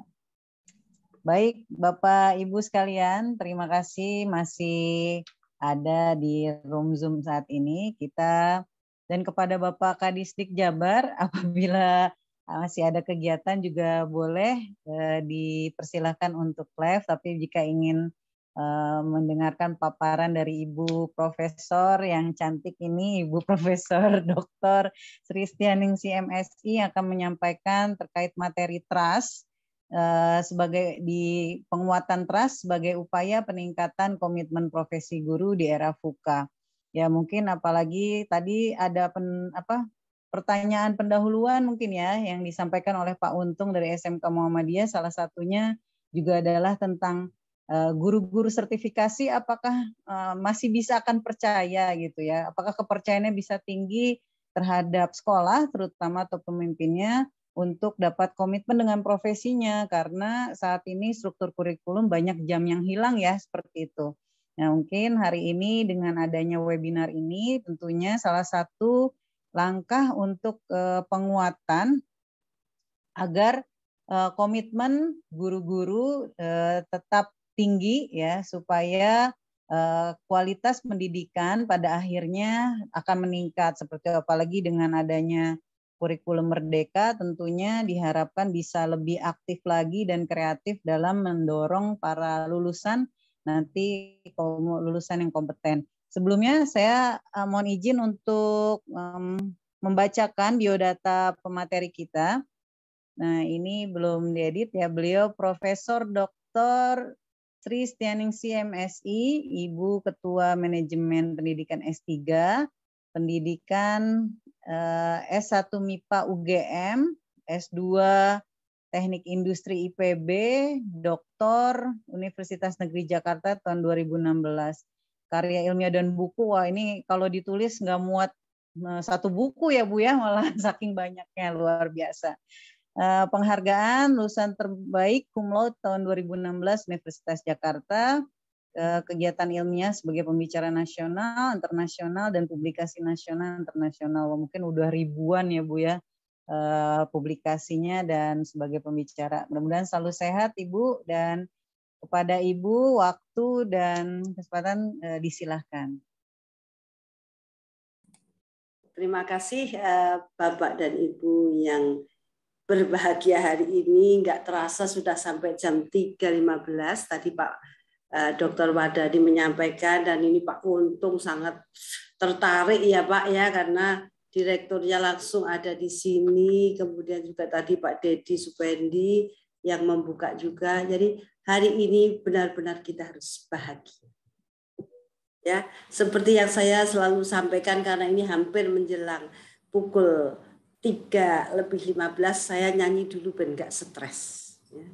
Baik, Bapak Ibu sekalian, terima kasih masih ada di room Zoom saat ini. Kita dan kepada Bapak Kadisdik Jabar apabila ah, masih ada kegiatan juga boleh eh, dipersilahkan untuk live tapi jika ingin eh, mendengarkan paparan dari Ibu Profesor yang cantik ini Ibu Profesor Dr. Sri Stianing CMSI MSI akan menyampaikan terkait materi trust eh, sebagai di penguatan trust sebagai upaya peningkatan komitmen profesi guru di era VUCA. Ya mungkin apalagi tadi ada pen, apa pertanyaan pendahuluan mungkin ya yang disampaikan oleh Pak Untung dari SMK Muhammadiyah salah satunya juga adalah tentang eh, guru-guru sertifikasi apakah eh, masih bisa akan percaya gitu ya apakah kepercayaannya bisa tinggi terhadap sekolah terutama atau pemimpinnya untuk dapat komitmen dengan profesinya karena saat ini struktur kurikulum banyak jam yang hilang ya seperti itu. Nah, mungkin hari ini dengan adanya webinar ini tentunya salah satu langkah untuk eh, penguatan agar eh, komitmen guru-guru eh, tetap tinggi ya supaya kualitas pendidikan pada akhirnya akan meningkat seperti apalagi dengan adanya kurikulum merdeka tentunya diharapkan bisa lebih aktif lagi dan kreatif dalam mendorong para lulusan nanti kalau lulusan yang kompeten. Sebelumnya saya uh, mohon izin untuk um, membacakan biodata pemateri kita. Nah, ini belum diedit ya. Beliau Profesor Dr. Sri Stianingsi MSI, Ibu Ketua Manajemen Pendidikan S3, Pendidikan uh, eh, S1 MIPA UGM, S2 Teknik Industri IPB, doktor Universitas Negeri Jakarta tahun 2016. Karya ilmiah dan buku, wah ini kalau ditulis nggak muat eh, satu buku ya Bu ya, malah saking banyaknya luar biasa. Eh, penghargaan lulusan terbaik cum laude tahun 2016 Universitas Jakarta, eh, kegiatan ilmiah sebagai pembicara nasional, internasional, dan publikasi nasional, internasional. Mungkin udah ribuan ya Bu ya uh, publikasinya dan sebagai pembicara. Mudah-mudahan selalu sehat Ibu dan kepada Ibu waktu dan kesempatan uh, disilahkan. Terima kasih uh, Bapak dan Ibu yang berbahagia hari ini. Nggak terasa sudah sampai jam 3.15 tadi Pak dokter Wadadi menyampaikan dan ini Pak Untung sangat tertarik ya Pak ya karena direkturnya langsung ada di sini, kemudian juga tadi Pak Dedi Supendi yang membuka juga. Jadi hari ini benar-benar kita harus bahagia. Ya, seperti yang saya selalu sampaikan karena ini hampir menjelang pukul 3 lebih 15 saya nyanyi dulu ben, nggak stres. Ya.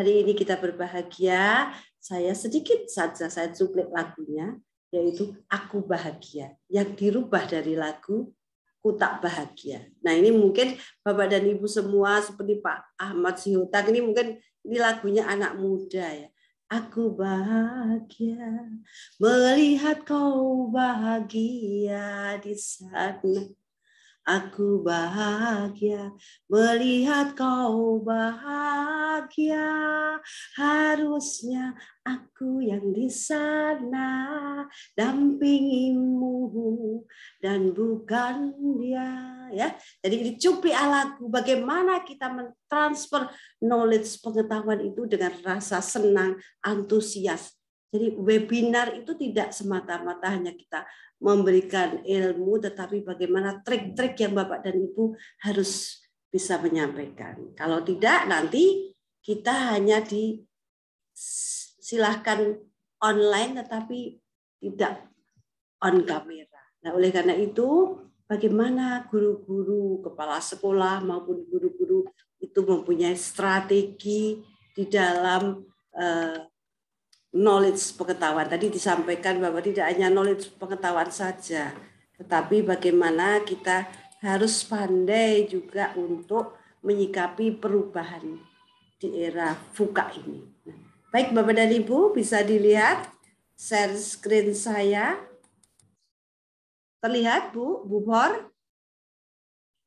Hari ini kita berbahagia, saya sedikit saja saya cuplik lagunya, yaitu Aku Bahagia, yang dirubah dari lagu ku tak bahagia. Nah ini mungkin Bapak dan Ibu semua seperti Pak Ahmad Sihotak ini mungkin ini lagunya anak muda ya. Aku bahagia melihat kau bahagia di sana. Aku bahagia melihat kau bahagia. Harusnya aku yang di sana dampingimu dan bukan dia ya. Jadi dicupi alaku bagaimana kita mentransfer knowledge pengetahuan itu dengan rasa senang, antusias. Jadi webinar itu tidak semata-mata hanya kita memberikan ilmu, tetapi bagaimana trik-trik yang Bapak dan Ibu harus bisa menyampaikan. Kalau tidak, nanti kita hanya di silahkan online, tetapi tidak on kamera. Nah, oleh karena itu, bagaimana guru-guru, kepala sekolah maupun guru-guru itu mempunyai strategi di dalam uh, knowledge pengetahuan. Tadi disampaikan bahwa tidak hanya knowledge pengetahuan saja, tetapi bagaimana kita harus pandai juga untuk menyikapi perubahan di era VUCA ini. Baik Bapak dan Ibu bisa dilihat share screen saya. Terlihat Bu, Bu Bor?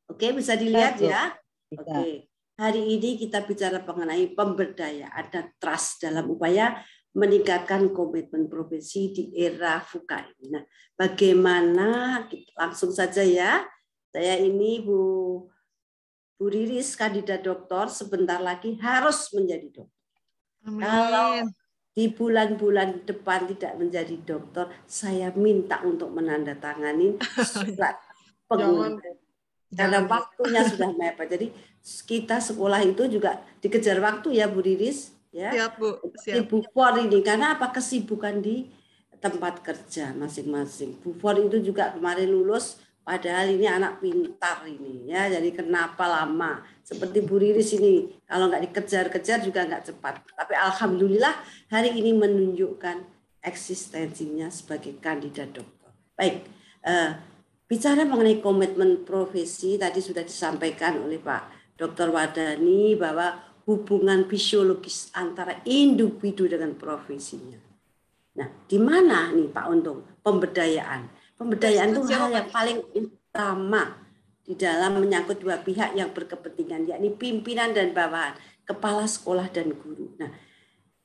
Oke, bisa dilihat ya. Oke. Hari ini kita bicara mengenai pemberdayaan dan trust dalam upaya meningkatkan komitmen profesi di era FUKA ini. Nah, bagaimana langsung saja ya. Saya ini Bu Bu Riris kandidat doktor sebentar lagi harus menjadi dokter. Amin. Kalau di bulan-bulan depan tidak menjadi dokter, saya minta untuk menandatangani surat pengunduran. Karena waktunya sudah mepet. Jadi kita sekolah itu juga dikejar waktu ya Bu Riris ya. Siap, Bu. Siap. Di bufor ini karena apa kesibukan di tempat kerja masing-masing. Bufor itu juga kemarin lulus padahal ini anak pintar ini ya. Jadi kenapa lama? Seperti Bu Riri sini kalau nggak dikejar-kejar juga nggak cepat. Tapi alhamdulillah hari ini menunjukkan eksistensinya sebagai kandidat dokter. Baik. Eh, bicara mengenai komitmen profesi tadi sudah disampaikan oleh Pak Dokter Wadani bahwa hubungan fisiologis antara individu dengan profesinya. Nah, di mana nih Pak Untung pemberdayaan? Pemberdayaan itu hal yang paling utama di dalam menyangkut dua pihak yang berkepentingan, yakni pimpinan dan bawahan, kepala sekolah dan guru. Nah,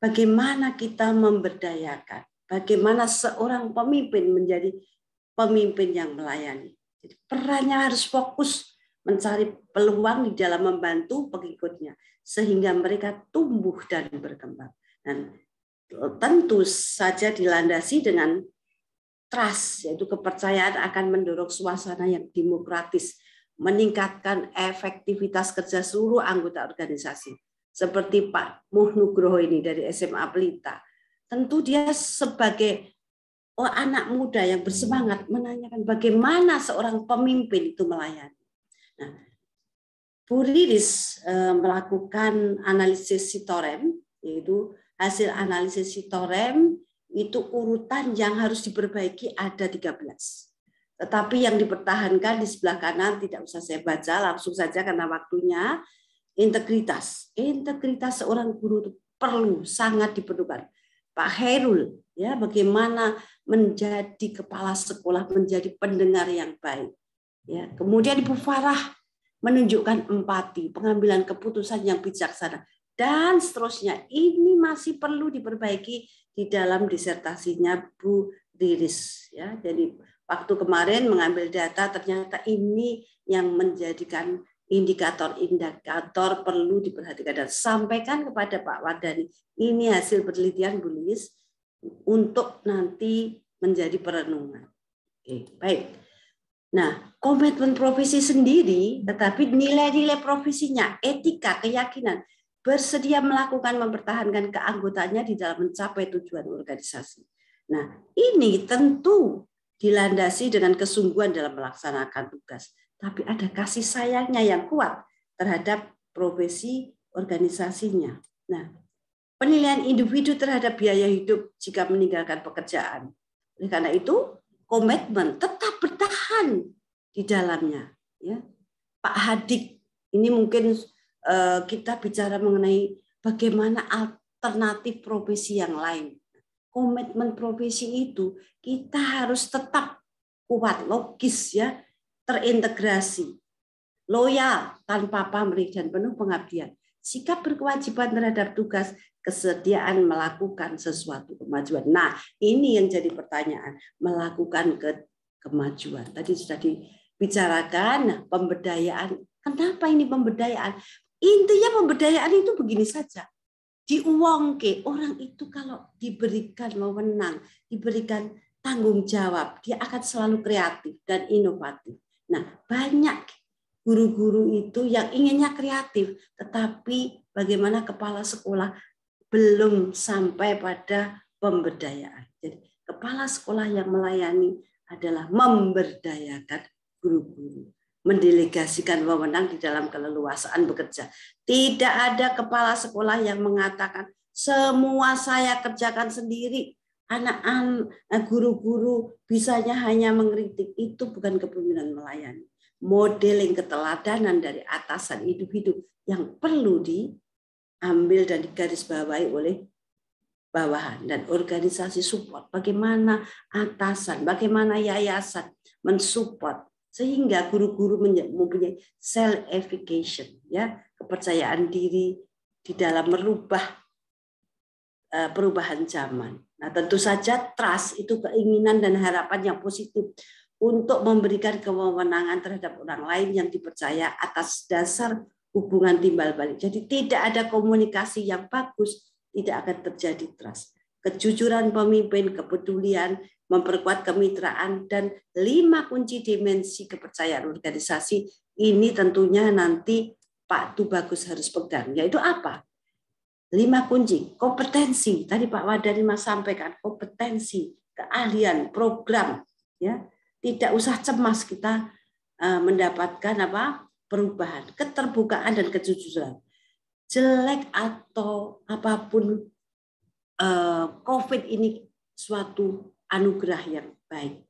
bagaimana kita memberdayakan? Bagaimana seorang pemimpin menjadi pemimpin yang melayani? Jadi perannya harus fokus mencari peluang di dalam membantu pengikutnya sehingga mereka tumbuh dan berkembang. Dan eh, tentu saja dilandasi dengan trust yaitu kepercayaan akan mendorong suasana yang demokratis, meningkatkan efektivitas kerja seluruh anggota organisasi. Seperti Pak Muhnugroho ini dari SMA Pelita. Tentu dia sebagai oh, anak muda yang bersemangat menanyakan bagaimana seorang pemimpin itu melayani Nah, Bu eh, melakukan analisis sitorem, yaitu hasil analisis sitorem itu urutan yang harus diperbaiki ada 13. Tetapi yang dipertahankan di sebelah kanan tidak usah saya baca, langsung saja karena waktunya. Integritas. Integritas seorang guru itu perlu, sangat diperlukan. Pak Herul, ya bagaimana menjadi kepala sekolah, menjadi pendengar yang baik. Ya, kemudian Ibu Farah menunjukkan empati, pengambilan keputusan yang bijaksana dan seterusnya. Ini masih perlu diperbaiki di dalam disertasinya Bu Riris ya. Jadi waktu kemarin mengambil data ternyata ini yang menjadikan indikator-indikator perlu diperhatikan dan sampaikan kepada Pak Wardani. Ini hasil penelitian Bu Riris untuk nanti menjadi perenungan. Oke, baik. Nah, komitmen profesi sendiri, tetapi nilai-nilai profesinya, etika, keyakinan, bersedia melakukan mempertahankan keanggotaannya di dalam mencapai tujuan organisasi. Nah, ini tentu dilandasi dengan kesungguhan dalam melaksanakan tugas, tapi ada kasih sayangnya yang kuat terhadap profesi organisasinya. Nah, penilaian individu terhadap biaya hidup jika meninggalkan pekerjaan. Oleh karena itu, komitmen tetap bertahan di dalamnya. Ya. Pak Hadik, ini mungkin uh, kita bicara mengenai bagaimana alternatif profesi yang lain. Komitmen profesi itu kita harus tetap kuat, logis ya, terintegrasi, loyal tanpa pamrih dan penuh pengabdian. Sikap berkewajiban terhadap tugas, kesediaan melakukan sesuatu kemajuan. Nah, ini yang jadi pertanyaan. Melakukan ke kemajuan. Tadi sudah dibicarakan nah, pemberdayaan. Kenapa ini pemberdayaan? Intinya pemberdayaan itu begini saja. ke orang itu kalau diberikan wewenang, diberikan tanggung jawab, dia akan selalu kreatif dan inovatif. Nah, banyak guru-guru itu yang inginnya kreatif, tetapi bagaimana kepala sekolah belum sampai pada pemberdayaan. Jadi, kepala sekolah yang melayani adalah memberdayakan guru-guru, mendelegasikan wewenang di dalam keleluasaan bekerja. Tidak ada kepala sekolah yang mengatakan semua saya kerjakan sendiri. Anak-anak eh, guru-guru bisanya hanya mengkritik itu bukan kepemimpinan melayani. Modeling keteladanan dari atasan hidup-hidup yang perlu diambil dan digarisbawahi oleh bawahan dan organisasi support, bagaimana atasan, bagaimana yayasan mensupport sehingga guru-guru mempunyai self efficacy ya, kepercayaan diri di dalam merubah eh, perubahan zaman. Nah, tentu saja trust itu keinginan dan harapan yang positif untuk memberikan kewenangan terhadap orang lain yang dipercaya atas dasar hubungan timbal balik. Jadi tidak ada komunikasi yang bagus tidak akan terjadi trust. Kejujuran pemimpin, kepedulian, memperkuat kemitraan, dan lima kunci dimensi kepercayaan organisasi ini tentunya nanti Pak Tubagus harus pegang, yaitu apa? Lima kunci, kompetensi, tadi Pak Wadani Mas sampaikan, kompetensi, keahlian, program, ya tidak usah cemas kita eh, mendapatkan apa perubahan keterbukaan dan kejujuran jelek atau apapun eh, COVID ini suatu anugerah yang baik.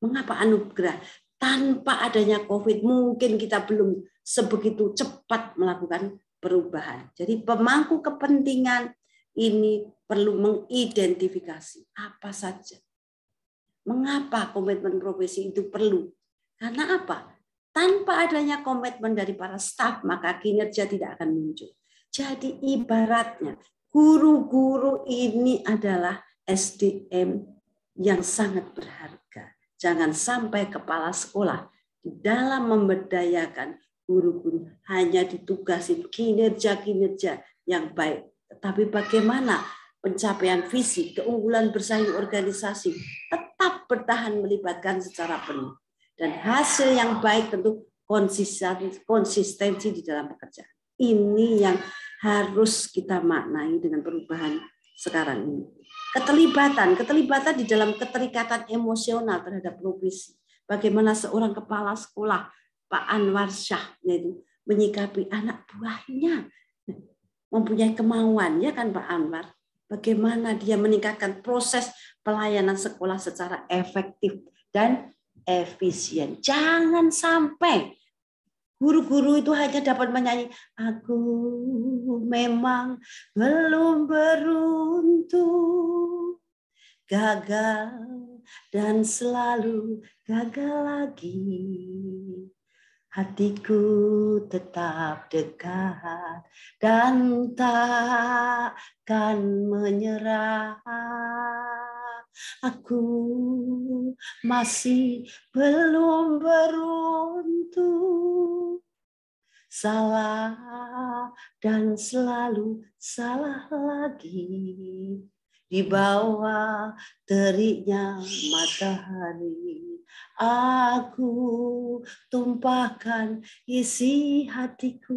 Mengapa anugerah? Tanpa adanya COVID mungkin kita belum sebegitu cepat melakukan perubahan. Jadi pemangku kepentingan ini perlu mengidentifikasi apa saja. Mengapa komitmen profesi itu perlu? Karena apa? Tanpa adanya komitmen dari para staf, maka kinerja tidak akan muncul. Jadi ibaratnya guru-guru ini adalah SDM yang sangat berharga. Jangan sampai kepala sekolah dalam memberdayakan guru-guru hanya ditugasi kinerja-kinerja yang baik. Tetapi bagaimana pencapaian visi, keunggulan bersaing organisasi tetap bertahan melibatkan secara penuh. Dan hasil yang baik tentu konsistensi, konsistensi di dalam pekerjaan ini yang harus kita maknai dengan perubahan sekarang ini. Keterlibatan, keterlibatan di dalam keterikatan emosional terhadap provinsi. Bagaimana seorang kepala sekolah, Pak Anwar Syah, yaitu menyikapi anak buahnya. Mempunyai kemauan, ya kan Pak Anwar? Bagaimana dia meningkatkan proses pelayanan sekolah secara efektif dan efisien. Jangan sampai Guru-guru itu hanya dapat menyanyi, aku memang belum beruntung, gagal dan selalu gagal lagi. Hatiku tetap dekat dan takkan menyerah. Aku masih belum beruntung. Salah dan selalu salah lagi. Di bawah teriknya matahari. Aku tumpahkan isi hatiku.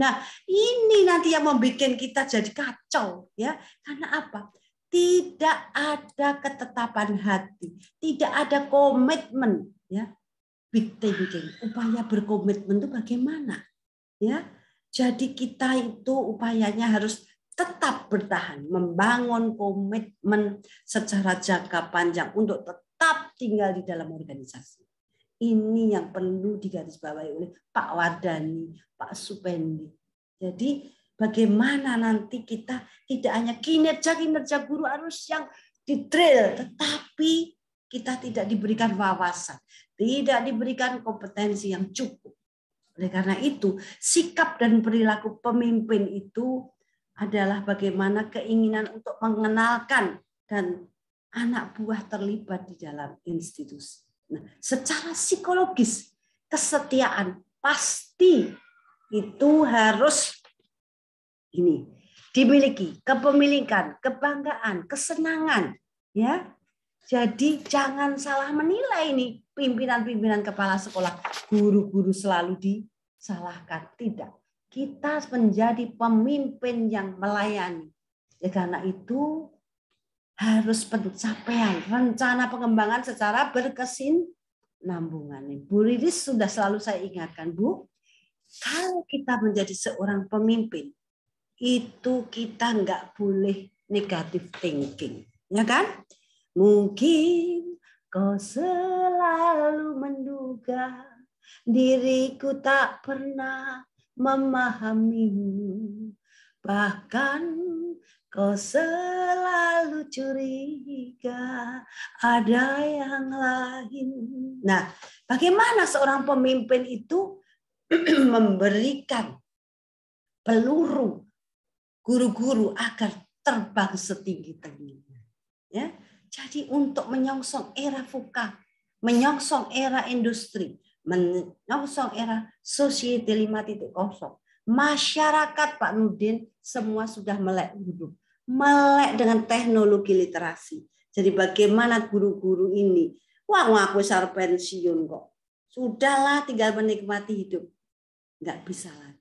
Nah, ini nanti yang membuat kita jadi kacau ya. Karena apa? tidak ada ketetapan hati, tidak ada komitmen, ya. Big thinking, upaya berkomitmen itu bagaimana? Ya. Jadi kita itu upayanya harus tetap bertahan, membangun komitmen secara jangka panjang untuk tetap tinggal di dalam organisasi. Ini yang perlu digarisbawahi oleh Pak Wardani, Pak Supendi. Jadi bagaimana nanti kita tidak hanya kinerja-kinerja guru harus yang didrill, tetapi kita tidak diberikan wawasan, tidak diberikan kompetensi yang cukup. Oleh karena itu, sikap dan perilaku pemimpin itu adalah bagaimana keinginan untuk mengenalkan dan anak buah terlibat di dalam institusi. Nah, secara psikologis, kesetiaan pasti itu harus ini dimiliki kepemilikan kebanggaan kesenangan ya jadi jangan salah menilai ini pimpinan-pimpinan kepala sekolah, guru-guru selalu disalahkan. Tidak. Kita menjadi pemimpin yang melayani. Ya, karena itu harus pencapaian rencana pengembangan secara berkesin nambungan. Bu Riris sudah selalu saya ingatkan, Bu, kalau kita menjadi seorang pemimpin, itu kita nggak boleh negatif thinking, ya kan? Mungkin kau selalu menduga diriku tak pernah memahamimu, bahkan Kau selalu curiga ada yang lain. Nah, bagaimana seorang pemimpin itu memberikan peluru guru-guru agar terbang setinggi-tingginya. Ya. Jadi untuk menyongsong era VUCA, menyongsong era industri, menyongsong era society 5.0, masyarakat Pak Nudin semua sudah melek hidup, melek dengan teknologi literasi. Jadi bagaimana guru-guru ini, wah aku sar pensiun kok, sudahlah tinggal menikmati hidup. Nggak bisa lagi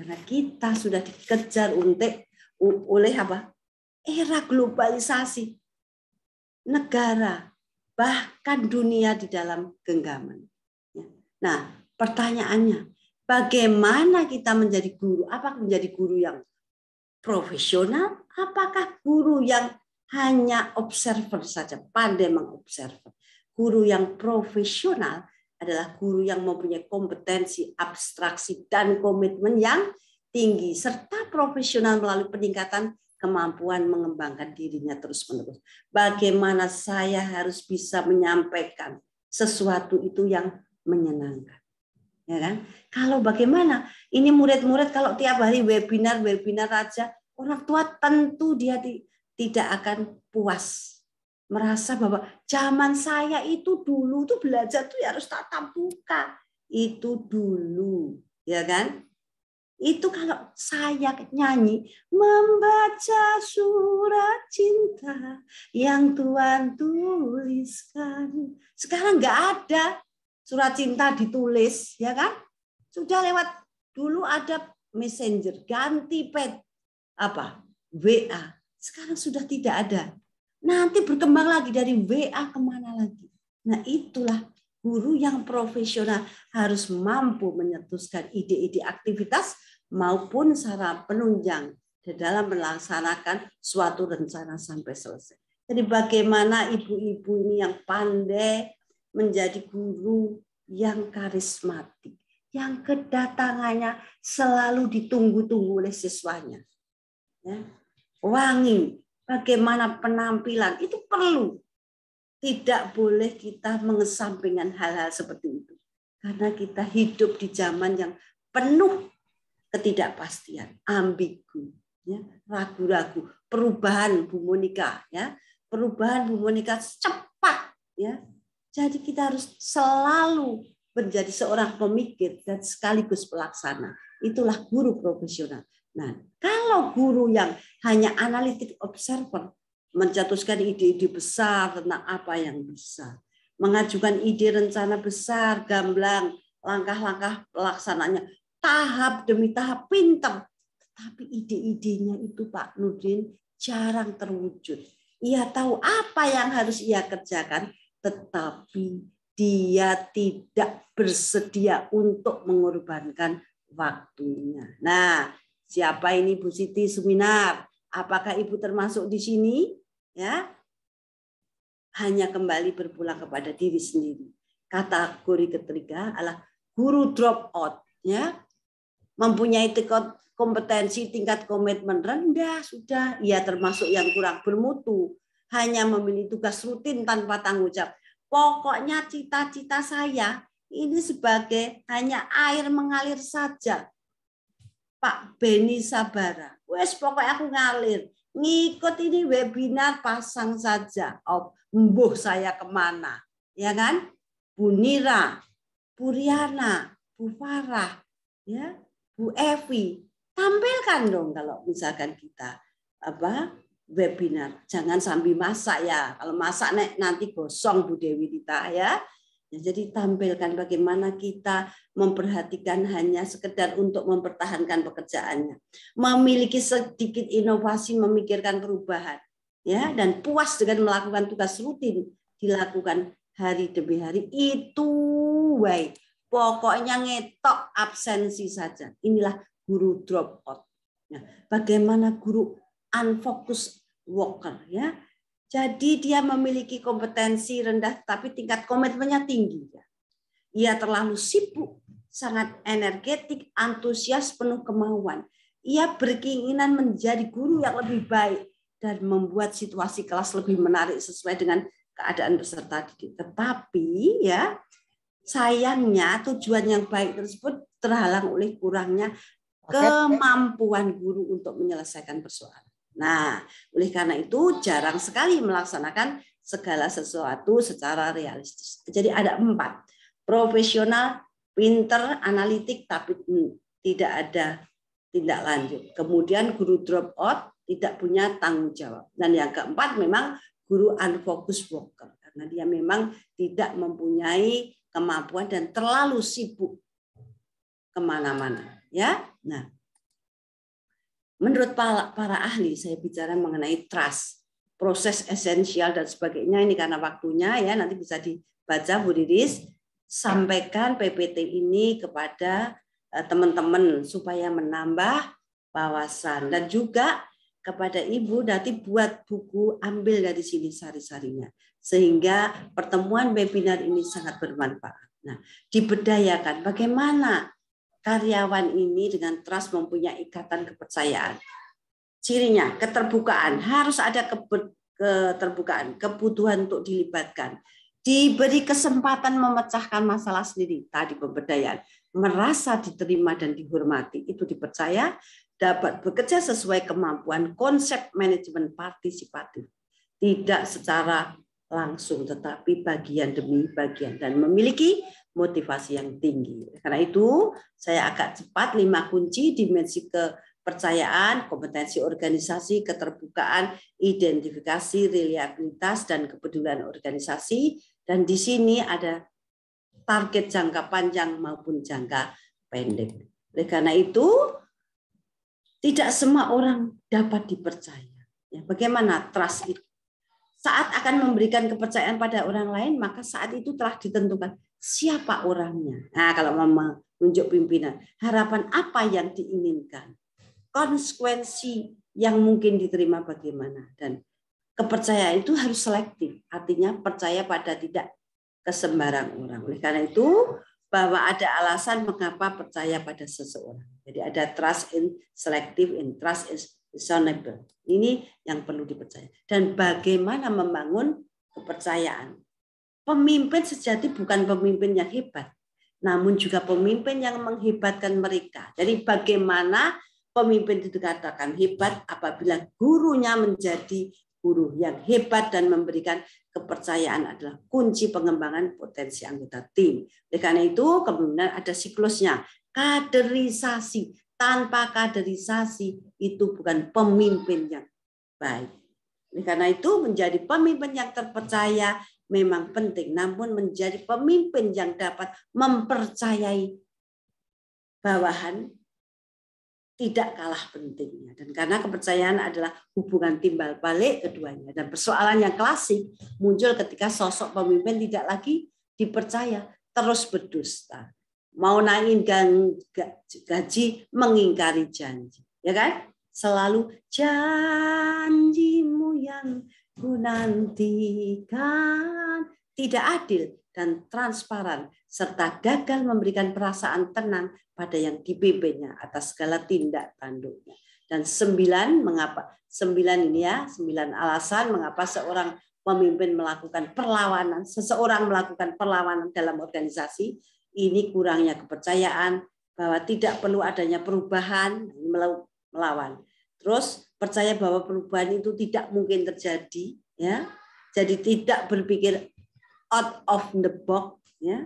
karena kita sudah dikejar untuk oleh apa? Era globalisasi. Negara, bahkan dunia di dalam genggaman. Ya. Nah, pertanyaannya, bagaimana kita menjadi guru? Apa menjadi guru yang profesional? Apakah guru yang hanya observer saja, pandai mengobserver? Guru yang profesional adalah guru yang mempunyai kompetensi, abstraksi, dan komitmen yang tinggi, serta profesional melalui peningkatan kemampuan mengembangkan dirinya terus-menerus. Bagaimana saya harus bisa menyampaikan sesuatu itu yang menyenangkan. Ya kan? Kalau bagaimana? Ini murid-murid kalau tiap hari webinar, webinar saja orang tua tentu dia tidak akan puas merasa bahwa zaman saya itu dulu tuh belajar tuh ya harus tatap muka. Itu dulu, ya kan? Itu kalau saya nyanyi membaca surat cinta yang Tuhan tuliskan. Sekarang nggak ada surat cinta ditulis, ya kan? Sudah lewat dulu ada messenger, ganti pet apa? WA. Sekarang sudah tidak ada. Nanti berkembang lagi dari WA kemana lagi. Nah itulah guru yang profesional harus mampu menyetuskan ide-ide aktivitas maupun secara penunjang dalam melaksanakan suatu rencana sampai selesai. Jadi bagaimana ibu-ibu ini yang pandai menjadi guru yang karismatik, yang kedatangannya selalu ditunggu-tunggu oleh siswanya. Ya. Wangi, bagaimana penampilan itu perlu. Tidak boleh kita mengesampingkan hal-hal seperti itu. Karena kita hidup di zaman yang penuh ketidakpastian, ambigu, ya, ragu-ragu, perubahan Bu Monika, ya, perubahan Bu Monika cepat, ya. Jadi kita harus selalu menjadi seorang pemikir dan sekaligus pelaksana. Itulah guru profesional. Nah, kalau guru yang hanya analitik observer mencetuskan ide-ide besar tentang apa yang besar, mengajukan ide rencana besar, gamblang, langkah-langkah pelaksananya, tahap demi tahap pintar Tetapi ide-idenya itu Pak Nudin jarang terwujud. Ia tahu apa yang harus ia kerjakan, tetapi dia tidak bersedia untuk mengorbankan waktunya. Nah, Siapa ini Bu Siti Suminar? Apakah Ibu termasuk di sini? Ya. Hanya kembali berpulang kepada diri sendiri. Kategori ketiga adalah guru drop out, ya. Mempunyai tingkat kompetensi tingkat komitmen rendah sudah ia termasuk yang kurang bermutu hanya memilih tugas rutin tanpa tanggung jawab pokoknya cita-cita saya ini sebagai hanya air mengalir saja Pak Beni Sabara. Wes pokoknya aku ngalir. Ngikut ini webinar pasang saja. Oh, mbuh saya kemana. Ya kan? Bu Nira, Bu Riana, Bu Farah, ya, Bu Evi. Tampilkan dong kalau misalkan kita apa webinar. Jangan sambil masak ya. Kalau masak nek nanti gosong Bu Dewi Dita ya. Jadi tampilkan bagaimana kita memperhatikan hanya sekedar untuk mempertahankan pekerjaannya, memiliki sedikit inovasi, memikirkan perubahan, ya dan puas dengan melakukan tugas rutin dilakukan hari demi hari itu baik pokoknya ngetok absensi saja inilah guru drop out nah, bagaimana guru unfocus worker ya jadi dia memiliki kompetensi rendah tapi tingkat komitmennya tinggi. Ya. Ia terlalu sibuk, sangat energetik, antusias, penuh kemauan. Ia berkeinginan menjadi guru yang lebih baik dan membuat situasi kelas lebih menarik sesuai dengan keadaan peserta didik. Tetapi ya sayangnya tujuan yang baik tersebut terhalang oleh kurangnya kemampuan guru untuk menyelesaikan persoalan. Nah, oleh karena itu jarang sekali melaksanakan segala sesuatu secara realistis. Jadi ada empat, profesional, pinter, analitik, tapi tidak ada tindak lanjut. Kemudian guru drop out, tidak punya tanggung jawab. Dan yang keempat memang guru unfocus worker. Karena dia memang tidak mempunyai kemampuan dan terlalu sibuk kemana-mana. Ya, nah Menurut para, para ahli, saya bicara mengenai trust, proses esensial dan sebagainya. Ini karena waktunya ya, nanti bisa dibaca Bu Riris. Sampaikan PPT ini kepada eh, teman-teman supaya menambah wawasan dan juga kepada ibu nanti buat buku ambil dari sini sari-sarinya sehingga pertemuan webinar ini sangat bermanfaat. Nah, diberdayakan bagaimana karyawan ini dengan trust mempunyai ikatan kepercayaan. Cirinya keterbukaan, harus ada keterbukaan, kebutuhan untuk dilibatkan, diberi kesempatan memecahkan masalah sendiri tadi pemberdayaan, merasa diterima dan dihormati, itu dipercaya dapat bekerja sesuai kemampuan konsep manajemen partisipatif, tidak secara langsung tetapi bagian demi bagian dan memiliki motivasi yang tinggi. Karena itu saya agak cepat lima kunci dimensi kepercayaan, kompetensi organisasi, keterbukaan, identifikasi, reliabilitas dan kepedulian organisasi dan di sini ada target jangka panjang maupun jangka pendek. Oleh karena itu tidak semua orang dapat dipercaya. Ya, bagaimana trust itu? Saat akan memberikan kepercayaan pada orang lain, maka saat itu telah ditentukan siapa orangnya. Nah, kalau mama menunjuk pimpinan, harapan apa yang diinginkan, konsekuensi yang mungkin diterima bagaimana dan kepercayaan itu harus selektif, artinya percaya pada tidak kesembarang orang. Oleh karena itu, bahwa ada alasan mengapa percaya pada seseorang. Jadi ada trust in selective in, trust is reasonable. Ini yang perlu dipercaya. Dan bagaimana membangun kepercayaan Pemimpin sejati bukan pemimpin yang hebat, namun juga pemimpin yang menghebatkan mereka. Jadi bagaimana pemimpin itu dikatakan hebat apabila gurunya menjadi guru yang hebat dan memberikan kepercayaan adalah kunci pengembangan potensi anggota tim. Oleh karena itu, kemudian ada siklusnya, kaderisasi. Tanpa kaderisasi itu bukan pemimpin yang baik. Oleh karena itu, menjadi pemimpin yang terpercaya memang penting, namun menjadi pemimpin yang dapat mempercayai bawahan tidak kalah pentingnya. Dan karena kepercayaan adalah hubungan timbal balik keduanya. Dan persoalan yang klasik muncul ketika sosok pemimpin tidak lagi dipercaya, terus berdusta. Mau naikin gaji, mengingkari janji. Ya kan? Selalu janjimu yang nantikan tidak adil dan transparan serta gagal memberikan perasaan tenang pada yang dipimpinnya atas segala tindak tanduknya. Dan sembilan mengapa sembilan ini ya sembilan alasan mengapa seorang pemimpin melakukan perlawanan seseorang melakukan perlawanan dalam organisasi ini kurangnya kepercayaan bahwa tidak perlu adanya perubahan melawan. Terus percaya bahwa perubahan itu tidak mungkin terjadi, ya. Jadi tidak berpikir out of the box, ya.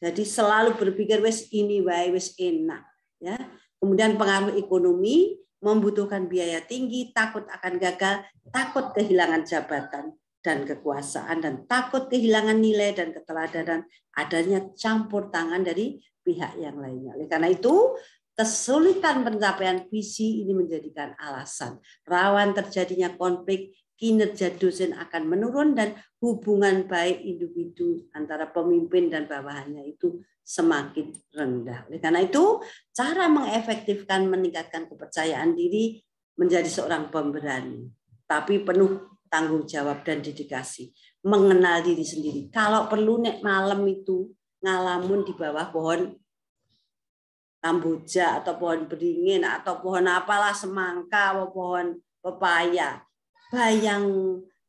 Jadi selalu berpikir wes ini wae wes enak, ya. Kemudian pengaruh ekonomi membutuhkan biaya tinggi, takut akan gagal, takut kehilangan jabatan dan kekuasaan dan takut kehilangan nilai dan keteladanan adanya campur tangan dari pihak yang lainnya. Oleh karena itu, Kesulitan pencapaian visi ini menjadikan alasan rawan terjadinya konflik kinerja dosen akan menurun dan hubungan baik individu antara pemimpin dan bawahannya itu semakin rendah. Oleh karena itu, cara mengefektifkan meningkatkan kepercayaan diri menjadi seorang pemberani, tapi penuh tanggung jawab dan dedikasi. Mengenal diri sendiri. Kalau perlu nek malam itu ngalamun di bawah pohon kamboja atau pohon beringin atau pohon apalah semangka atau pohon pepaya bayang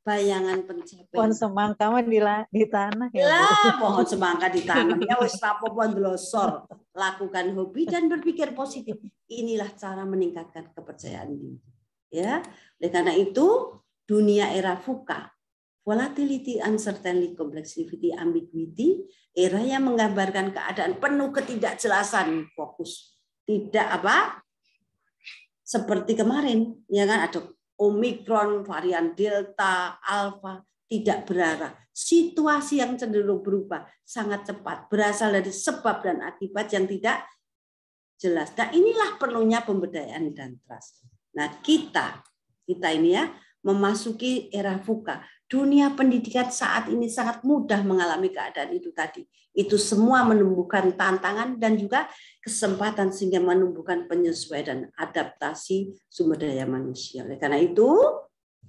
bayangan pencapaian pohon semangka mah di, di tanah ya lah, pohon semangka di tanah ya wis pohon blosor lakukan hobi dan berpikir positif inilah cara meningkatkan kepercayaan diri ya oleh karena itu dunia era fuka volatility, uncertainty, complexity, ambiguity, era yang menggambarkan keadaan penuh ketidakjelasan, fokus. Tidak apa? Seperti kemarin, ya kan ada Omikron, varian Delta, Alpha, tidak berarah. Situasi yang cenderung berubah sangat cepat, berasal dari sebab dan akibat yang tidak jelas. Nah inilah perlunya pemberdayaan dan trust. Nah kita, kita ini ya, memasuki era VUCA dunia pendidikan saat ini sangat mudah mengalami keadaan itu tadi. Itu semua menumbuhkan tantangan dan juga kesempatan sehingga menumbuhkan penyesuaian dan adaptasi sumber daya manusia. Oleh karena itu,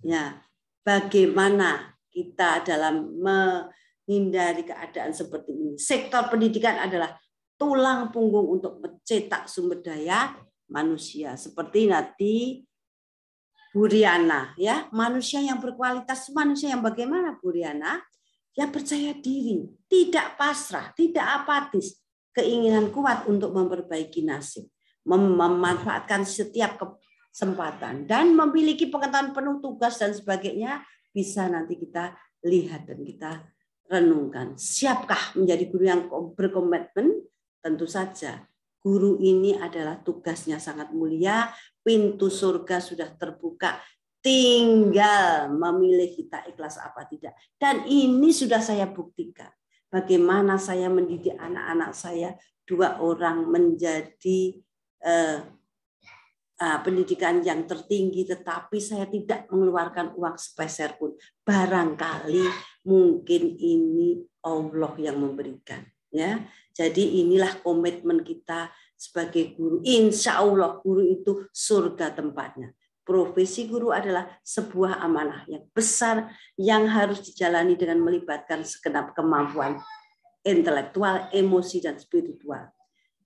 ya bagaimana kita dalam menghindari keadaan seperti ini. Sektor pendidikan adalah tulang punggung untuk mencetak sumber daya manusia. Seperti nanti Buriana, ya, manusia yang berkualitas manusia yang bagaimana Buriana, Yang percaya diri, tidak pasrah, tidak apatis, keinginan kuat untuk memperbaiki nasib, mem memanfaatkan setiap kesempatan dan memiliki pengetahuan penuh tugas dan sebagainya bisa nanti kita lihat dan kita renungkan. Siapkah menjadi guru yang berkomitmen? Tentu saja. Guru ini adalah tugasnya sangat mulia, pintu surga sudah terbuka. Tinggal memilih kita ikhlas apa tidak. Dan ini sudah saya buktikan. Bagaimana saya mendidik anak-anak saya dua orang menjadi eh, uh, pendidikan yang tertinggi, tetapi saya tidak mengeluarkan uang sepeser pun. Barangkali mungkin ini Allah yang memberikan. Ya, jadi inilah komitmen kita sebagai guru. Insya Allah guru itu surga tempatnya. Profesi guru adalah sebuah amanah yang besar yang harus dijalani dengan melibatkan segenap kemampuan intelektual, emosi, dan spiritual.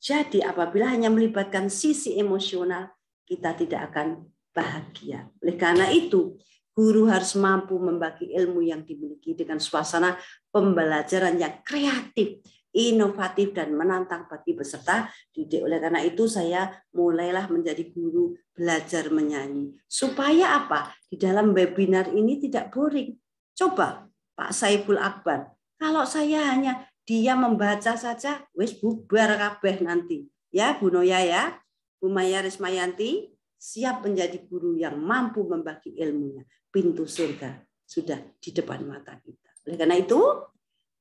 Jadi apabila hanya melibatkan sisi emosional, kita tidak akan bahagia. Oleh karena itu, guru harus mampu membagi ilmu yang dimiliki dengan suasana pembelajaran yang kreatif inovatif dan menantang bagi peserta didik. Oleh karena itu saya mulailah menjadi guru belajar menyanyi. Supaya apa? Di dalam webinar ini tidak boring. Coba Pak Saiful Akbar, kalau saya hanya dia membaca saja, wis bubar kabeh nanti. Ya, Bu Noya ya. Bu Maya Rismayanti, siap menjadi guru yang mampu membagi ilmunya. Pintu surga sudah di depan mata kita. Oleh karena itu,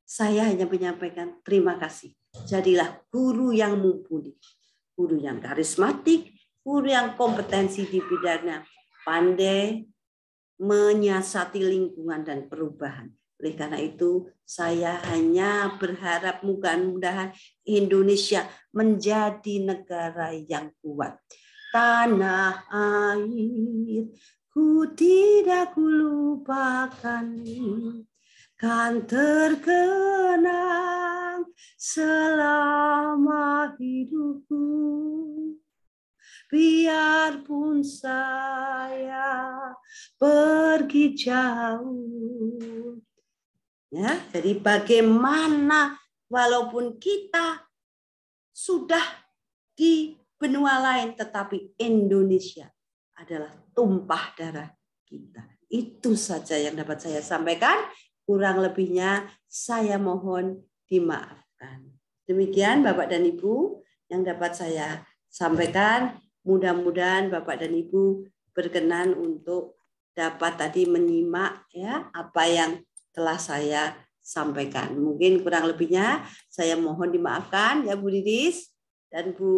saya hanya menyampaikan terima kasih. Jadilah guru yang mumpuni, guru yang karismatik, guru yang kompetensi di bidangnya, pandai menyiasati lingkungan dan perubahan. Oleh karena itu, saya hanya berharap mudah-mudahan Indonesia menjadi negara yang kuat. Tanah air, ku tidak kulupakan. lupakan kan terkenang selama hidupku. Biarpun saya pergi jauh. Ya, jadi bagaimana walaupun kita sudah di benua lain tetapi Indonesia adalah tumpah darah kita. Itu saja yang dapat saya sampaikan. Kurang lebihnya saya mohon dimaafkan. Demikian Bapak dan Ibu yang dapat saya sampaikan. Mudah-mudahan Bapak dan Ibu berkenan untuk dapat tadi menyimak ya apa yang telah saya sampaikan. Mungkin kurang lebihnya saya mohon dimaafkan ya Bu Didis dan Bu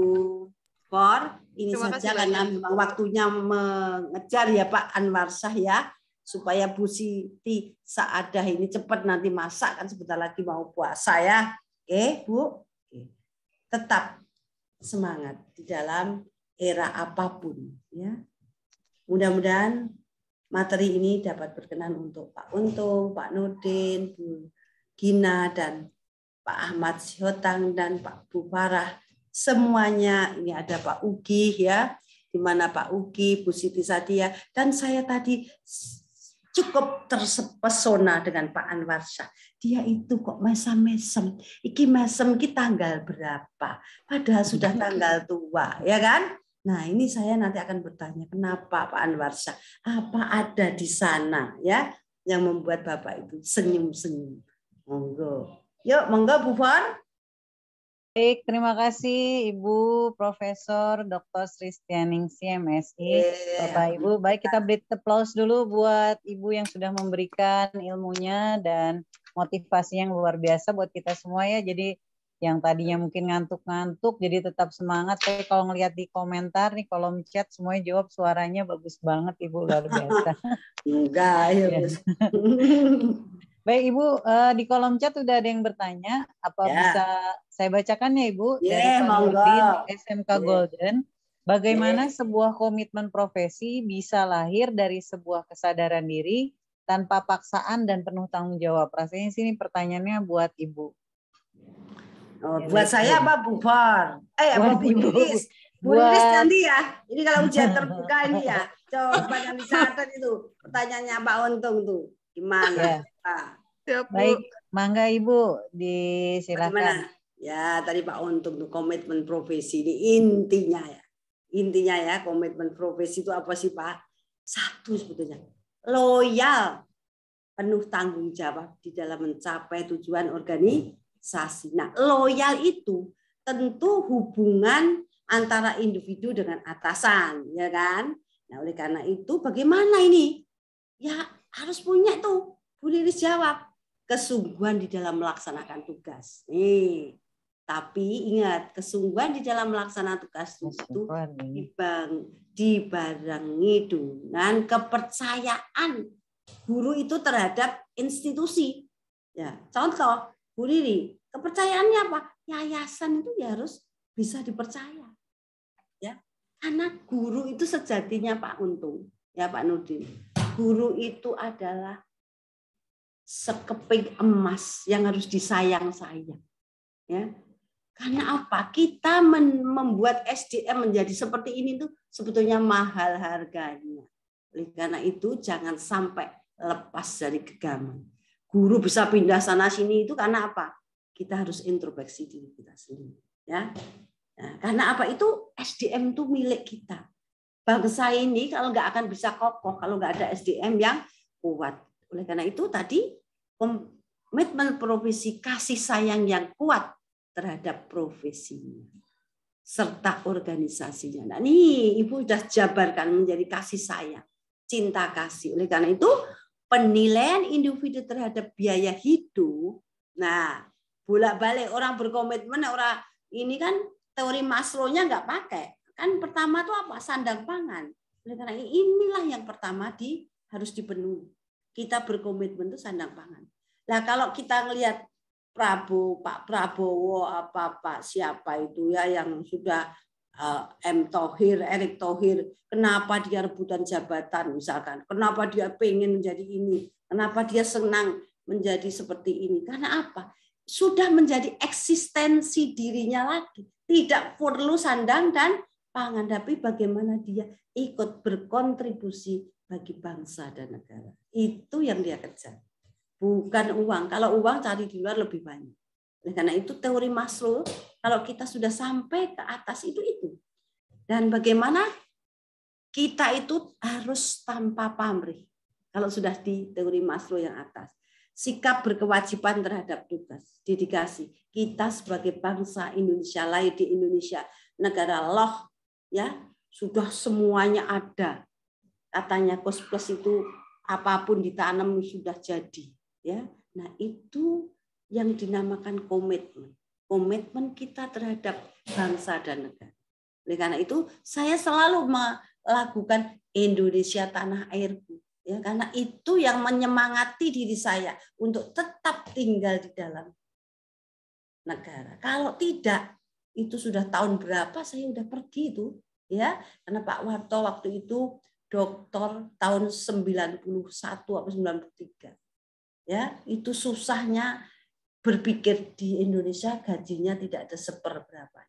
Kor Ini Terima saja karena memang waktunya mengejar ya Pak Anwar Syah ya supaya Bu Siti Saadah ini cepat nanti masak kan sebentar lagi mau puasa ya. Oke, Bu. Tetap semangat di dalam era apapun ya. Mudah-mudahan materi ini dapat berkenan untuk Pak Untung, Pak Nudin, Bu Gina dan Pak Ahmad Sihotang dan Pak Bu Farah semuanya ini ada Pak Ugi ya di mana Pak Ugi, Bu Siti Sadia dan saya tadi cukup terpesona dengan Pak Anwar Syah. Dia itu kok mesem-mesem. Iki mesem ki tanggal berapa? Padahal sudah tanggal tua, ya kan? Nah, ini saya nanti akan bertanya kenapa Pak Anwar Syah? Apa ada di sana ya yang membuat Bapak itu senyum-senyum? Monggo. Yuk, monggo Bu Far. Baik, terima kasih Ibu Profesor Dr. Sri MSI. C.M.S.I. Iya, Bapak Ibu, baik kita beri applause dulu buat Ibu yang sudah memberikan ilmunya dan motivasi yang luar biasa buat kita semua ya. Jadi yang tadinya mungkin ngantuk-ngantuk jadi tetap semangat. Tapi kalau ngelihat di komentar nih kolom chat semuanya jawab suaranya bagus banget Ibu luar biasa. Enggak ya. Baik Ibu, uh, di kolom chat sudah ada yang bertanya, apa yeah. bisa saya bacakan ya Ibu yeah, dari Pak Nurdin, SMK yeah. Golden. Bagaimana yeah. sebuah komitmen profesi bisa lahir dari sebuah kesadaran diri tanpa paksaan dan penuh tanggung jawab? Rasanya sini pertanyaannya buat Ibu. Oh, ya, buat ya. saya apa Bu Far? Eh, buat apa Bu Iris? Bu Iris nanti ya. Ini kalau ujian terbuka ini ya. Coba yang dicatat itu pertanyaannya Pak Untung tuh. Gimana? Yeah. Siap, Baik, mangga Ibu disilakan. Ya, tadi Pak untuk komitmen profesi ini intinya ya. Intinya ya, komitmen profesi itu apa sih, Pak? Satu sebetulnya, loyal, penuh tanggung jawab di dalam mencapai tujuan organisasi. Nah, loyal itu tentu hubungan antara individu dengan atasan, ya kan? Nah, oleh karena itu bagaimana ini? Ya harus punya tuh Bu Lilis jawab, kesungguhan di dalam melaksanakan tugas. Nih, tapi ingat, kesungguhan di dalam melaksanakan tugas itu dibang, dibarengi dengan kepercayaan guru itu terhadap institusi. Ya, contoh, Bu Riri, kepercayaannya apa? Yayasan itu ya harus bisa dipercaya. Ya, karena guru itu sejatinya Pak Untung, ya Pak Nudin. Guru itu adalah sekeping emas yang harus disayang-sayang. Ya. Karena apa? Kita membuat SDM menjadi seperti ini tuh sebetulnya mahal harganya. Oleh karena itu jangan sampai lepas dari kegaman. Guru bisa pindah sana sini itu karena apa? Kita harus introspeksi diri kita sendiri, ya. Nah, karena apa itu SDM itu milik kita. Bangsa ini kalau nggak akan bisa kokoh kalau nggak ada SDM yang kuat. Oleh karena itu tadi komitmen profesi kasih sayang yang kuat terhadap profesinya serta organisasinya. Nah, ini Ibu sudah jabarkan menjadi kasih sayang, cinta kasih. Oleh karena itu, penilaian individu terhadap biaya hidup. Nah, bolak-balik orang berkomitmen, orang ini kan teori maslownya nggak pakai. Kan pertama itu apa? Sandang pangan. Oleh karena ini, inilah yang pertama di harus dipenuhi kita berkomitmen itu sandang pangan. Nah kalau kita ngelihat Prabowo, Pak Prabowo, apa Pak siapa itu ya yang sudah eh, M Tohir, Erick Tohir, kenapa dia rebutan jabatan misalkan, kenapa dia pengen menjadi ini, kenapa dia senang menjadi seperti ini, karena apa? Sudah menjadi eksistensi dirinya lagi, tidak perlu sandang dan pangan, tapi bagaimana dia ikut berkontribusi bagi bangsa dan negara. Itu yang dia kerja. Bukan uang. Kalau uang cari di luar lebih banyak. Nah, karena itu teori Maslow, kalau kita sudah sampai ke atas itu itu. Dan bagaimana kita itu harus tanpa pamrih. Kalau sudah di teori Maslow yang atas. Sikap berkewajiban terhadap tugas, dedikasi. Kita sebagai bangsa Indonesia lahir di Indonesia, negara loh, ya sudah semuanya ada katanya kos plus itu apapun ditanam sudah jadi ya nah itu yang dinamakan komitmen komitmen kita terhadap bangsa dan negara oleh karena itu saya selalu melakukan Indonesia tanah airku ya karena itu yang menyemangati diri saya untuk tetap tinggal di dalam negara kalau tidak itu sudah tahun berapa saya sudah pergi itu ya karena Pak Warto waktu itu doktor tahun 91 atau 93. Ya, itu susahnya berpikir di Indonesia gajinya tidak ada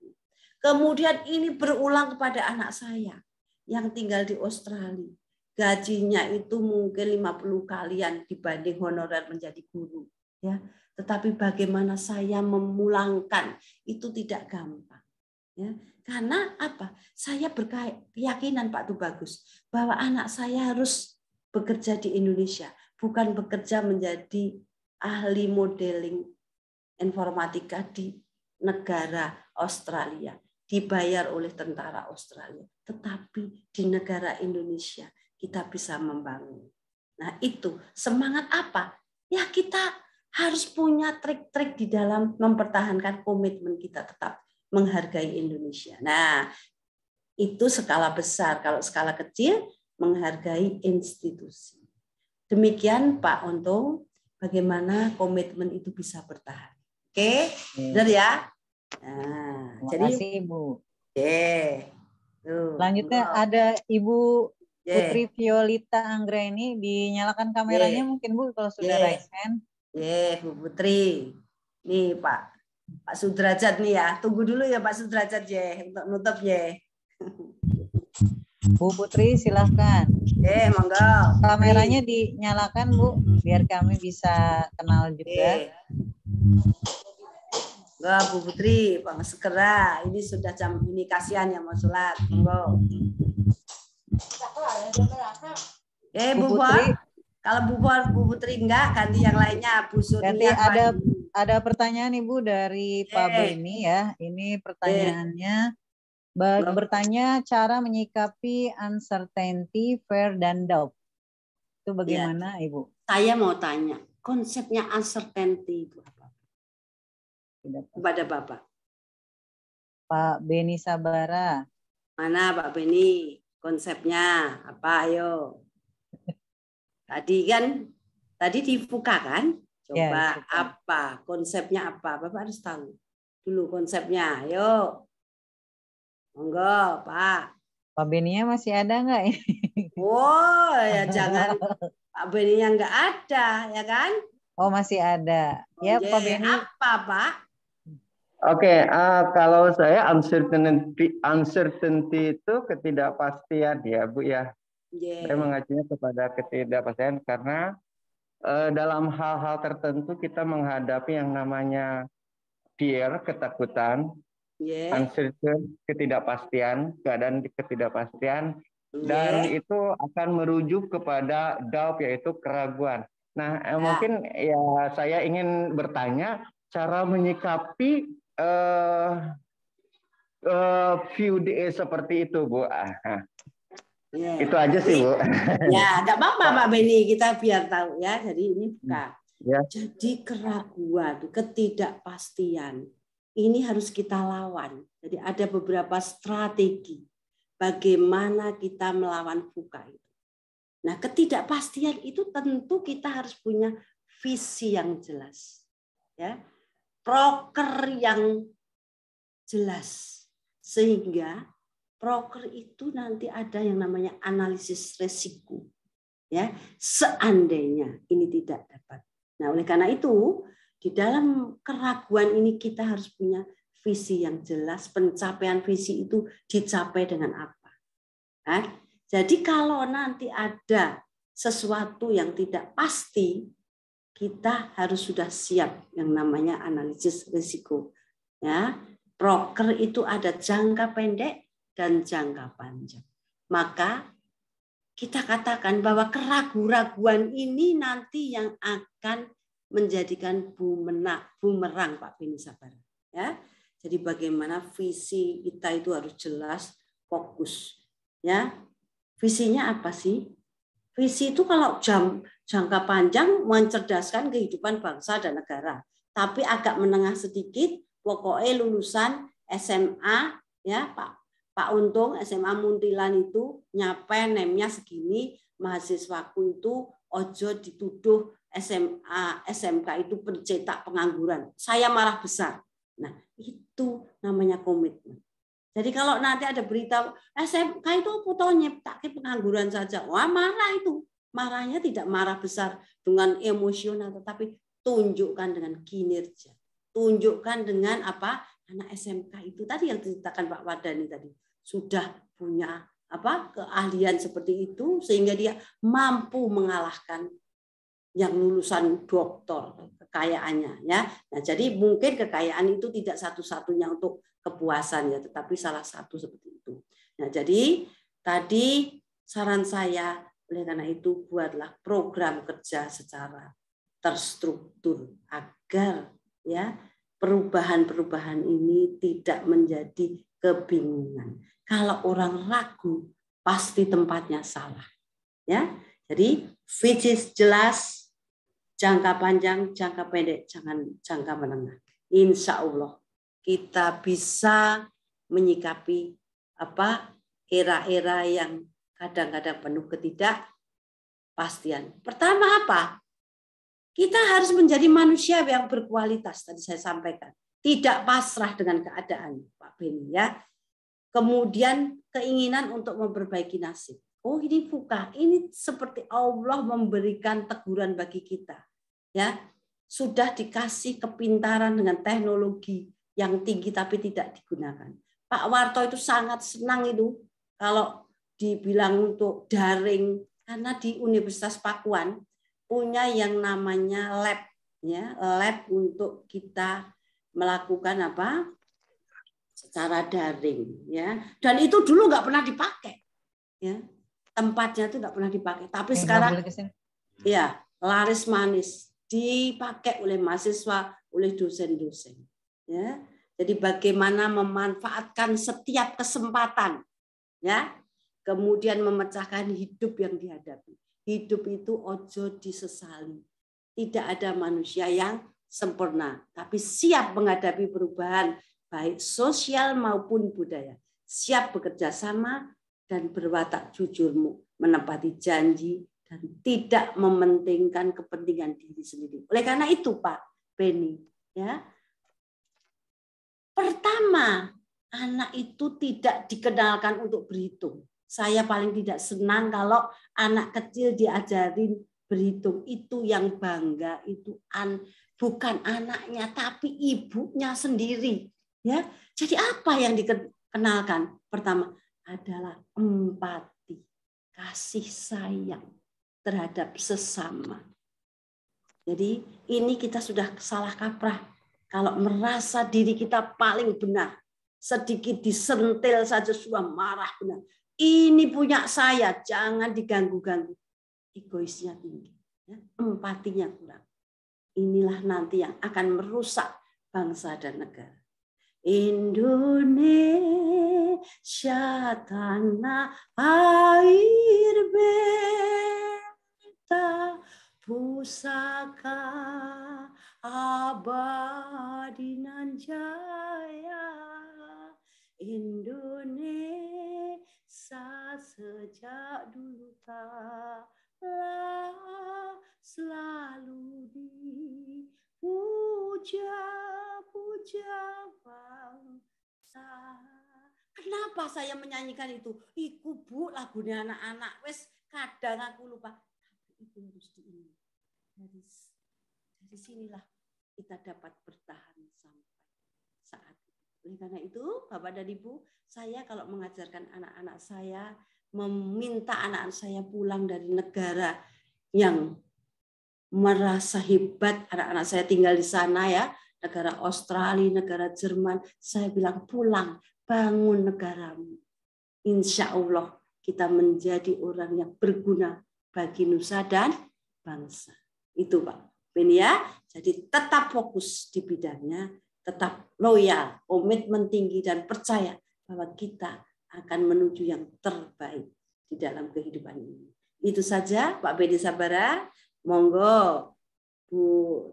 ini. Kemudian ini berulang kepada anak saya yang tinggal di Australia. Gajinya itu mungkin 50 kalian dibanding honorer menjadi guru, ya. Tetapi bagaimana saya memulangkan itu tidak gampang. Ya, karena apa? Saya berkeyakinan Pak Tubagus bahwa anak saya harus bekerja di Indonesia, bukan bekerja menjadi ahli modeling informatika di negara Australia, dibayar oleh tentara Australia. Tetapi di negara Indonesia kita bisa membangun. Nah, itu semangat apa? Ya kita harus punya trik-trik di dalam mempertahankan komitmen kita tetap menghargai Indonesia. Nah, itu skala besar. Kalau skala kecil, menghargai institusi. Demikian Pak Untung, bagaimana komitmen itu bisa bertahan. Oke, okay? benar ya? Nah, Terima jadi, kasih Ibu. Oke. Okay. Lanjutnya wow. ada Ibu yeah. Putri Violita Anggreni dinyalakan kameranya yeah. mungkin Bu kalau sudah yeah. raise hand. Yeah, Bu Putri. Nih Pak, Pak Sudrajat nih ya. Tunggu dulu ya Pak Sudrajat ya untuk nutup ya. Bu Putri silahkan. Eh, monggo. Kameranya dinyalakan Bu, biar kami bisa kenal juga. Eh. Bu Putri, Pak segera. Ini sudah jam ini kasihan yang mau sholat. Monggo. Eh, Bu, Putri. Kalau Bu, Bu Putri enggak, ganti yang lainnya. Bu Surya. Ganti ada Pak ada pertanyaan Ibu dari Pak Beni ya. Ini pertanyaannya bertanya cara menyikapi uncertainty, fear dan doubt. Itu iya. bagaimana ya. Ibu? Saya mau tanya, konsepnya uncertainty itu apa? Tidak. Kepada Bapak. Pak Beni Sabara. Mana Pak Beni? Konsepnya apa? Ayo. Tadi kan, tadi dibuka kan? Coba ya, apa? Konsepnya apa? Bapak harus tahu dulu konsepnya. Yuk. Monggo, Pak. Pak Beninya masih ada nggak ini? Oh, ya jangan Pak Beninya nggak ada, ya kan? Oh, masih ada. Oh, ya, Pak Beni. Apa, Pak? Oke, okay, uh, eh, kalau saya uncertainty, uncertainty itu ketidakpastian ya, Bu ya. Yeah. Saya mengacunya kepada ketidakpastian karena Eh, dalam hal-hal tertentu kita menghadapi yang namanya fear, ketakutan, yeah. uncertain, ketidakpastian, keadaan ketidakpastian, yeah. dan itu akan merujuk kepada doubt yaitu keraguan. Nah, nah. mungkin ya saya ingin bertanya cara menyikapi uh, uh, view DE seperti itu, Bu. Ah, ah. Yeah. Itu aja sih, Bu. Ya, nggak apa-apa Pak Beni, kita biar tahu ya. Jadi ini buka. Hmm. Yeah. Jadi keraguan, ketidakpastian, ini harus kita lawan. Jadi ada beberapa strategi bagaimana kita melawan buka itu. Nah, ketidakpastian itu tentu kita harus punya visi yang jelas. Ya. Proker yang jelas sehingga broker itu nanti ada yang namanya analisis resiko. Ya, seandainya ini tidak dapat. Nah, oleh karena itu, di dalam keraguan ini kita harus punya visi yang jelas, pencapaian visi itu dicapai dengan apa. Nah, jadi kalau nanti ada sesuatu yang tidak pasti, kita harus sudah siap yang namanya analisis risiko. Ya, broker itu ada jangka pendek, dan jangka panjang. Maka kita katakan bahwa keraguan-raguan ini nanti yang akan menjadikan bumerang, bumerang Pak Beni Sabar. Ya. Jadi bagaimana visi kita itu harus jelas, fokus. Ya. Visinya apa sih? Visi itu kalau jam jangka panjang mencerdaskan kehidupan bangsa dan negara. Tapi agak menengah sedikit, pokoknya lulusan SMA ya Pak Pak Untung SMA Muntilan itu nyape nemnya segini, mahasiswaku itu ojo dituduh SMA SMK itu pencetak pengangguran. Saya marah besar. Nah, itu namanya komitmen. Jadi kalau nanti ada berita SMK itu putar nyiptak pengangguran saja, wah marah itu. Marahnya tidak marah besar dengan emosional, tetapi tunjukkan dengan kinerja. Tunjukkan dengan apa anak SMK itu tadi yang diceritakan Pak Wadani tadi sudah punya apa keahlian seperti itu sehingga dia mampu mengalahkan yang lulusan doktor kekayaannya ya. Nah, jadi mungkin kekayaan itu tidak satu-satunya untuk kepuasan ya, tetapi salah satu seperti itu. Nah, jadi tadi saran saya oleh karena itu buatlah program kerja secara terstruktur agar ya perubahan-perubahan ini tidak menjadi kebingungan. Kalau orang ragu, pasti tempatnya salah. Ya, jadi visi jelas, jangka panjang, jangka pendek, jangan jangka menengah. Insya Allah kita bisa menyikapi apa era-era yang kadang-kadang penuh ketidakpastian. Pertama apa? Kita harus menjadi manusia yang berkualitas. Tadi saya sampaikan tidak pasrah dengan keadaan, Pak Beni ya. Kemudian keinginan untuk memperbaiki nasib. Oh ini fuka, ini seperti Allah memberikan teguran bagi kita. Ya, sudah dikasih kepintaran dengan teknologi yang tinggi tapi tidak digunakan. Pak Warto itu sangat senang itu kalau dibilang untuk daring karena di Universitas Pakuan punya yang namanya lab ya, lab untuk kita melakukan apa? secara daring ya dan itu dulu nggak pernah dipakai ya tempatnya itu nggak pernah dipakai tapi sekarang ya laris manis dipakai oleh mahasiswa oleh dosen-dosen ya jadi bagaimana memanfaatkan setiap kesempatan ya kemudian memecahkan hidup yang dihadapi hidup itu ojo disesali tidak ada manusia yang sempurna, tapi siap menghadapi perubahan baik sosial maupun budaya. Siap bekerja sama dan berwatak jujurmu, menepati janji, dan tidak mementingkan kepentingan diri sendiri. Oleh karena itu, Pak Beni, ya. Pertama, anak itu tidak dikenalkan untuk berhitung. Saya paling tidak senang kalau anak kecil diajarin berhitung. Itu yang bangga, itu an bukan anaknya tapi ibunya sendiri ya jadi apa yang dikenalkan pertama adalah empati kasih sayang terhadap sesama jadi ini kita sudah salah kaprah kalau merasa diri kita paling benar sedikit disentil saja sudah marah benar ini punya saya jangan diganggu-ganggu egoisnya tinggi ya. empatinya kurang inilah nanti yang akan merusak bangsa dan negara. Indonesia tanah air beta pusaka abadi nan jaya Indonesia sejak dulu tak selalu dipuja, puja Kenapa saya menyanyikan itu? Iku bu lagunya anak-anak. Wes kadang aku lupa. Tapi itu harus ini. Dari, dari sinilah kita dapat bertahan sampai saat ini. Oleh karena itu, Bapak dan Ibu, saya kalau mengajarkan anak-anak saya meminta anak saya pulang dari negara yang merasa hebat anak-anak saya tinggal di sana ya negara Australia negara Jerman saya bilang pulang bangun negaramu insya Allah kita menjadi orang yang berguna bagi nusa dan bangsa itu Pak Ben ya jadi tetap fokus di bidangnya tetap loyal komitmen tinggi dan percaya bahwa kita akan menuju yang terbaik di dalam kehidupan ini. Itu saja Pak Bedi Sabara. Monggo Bu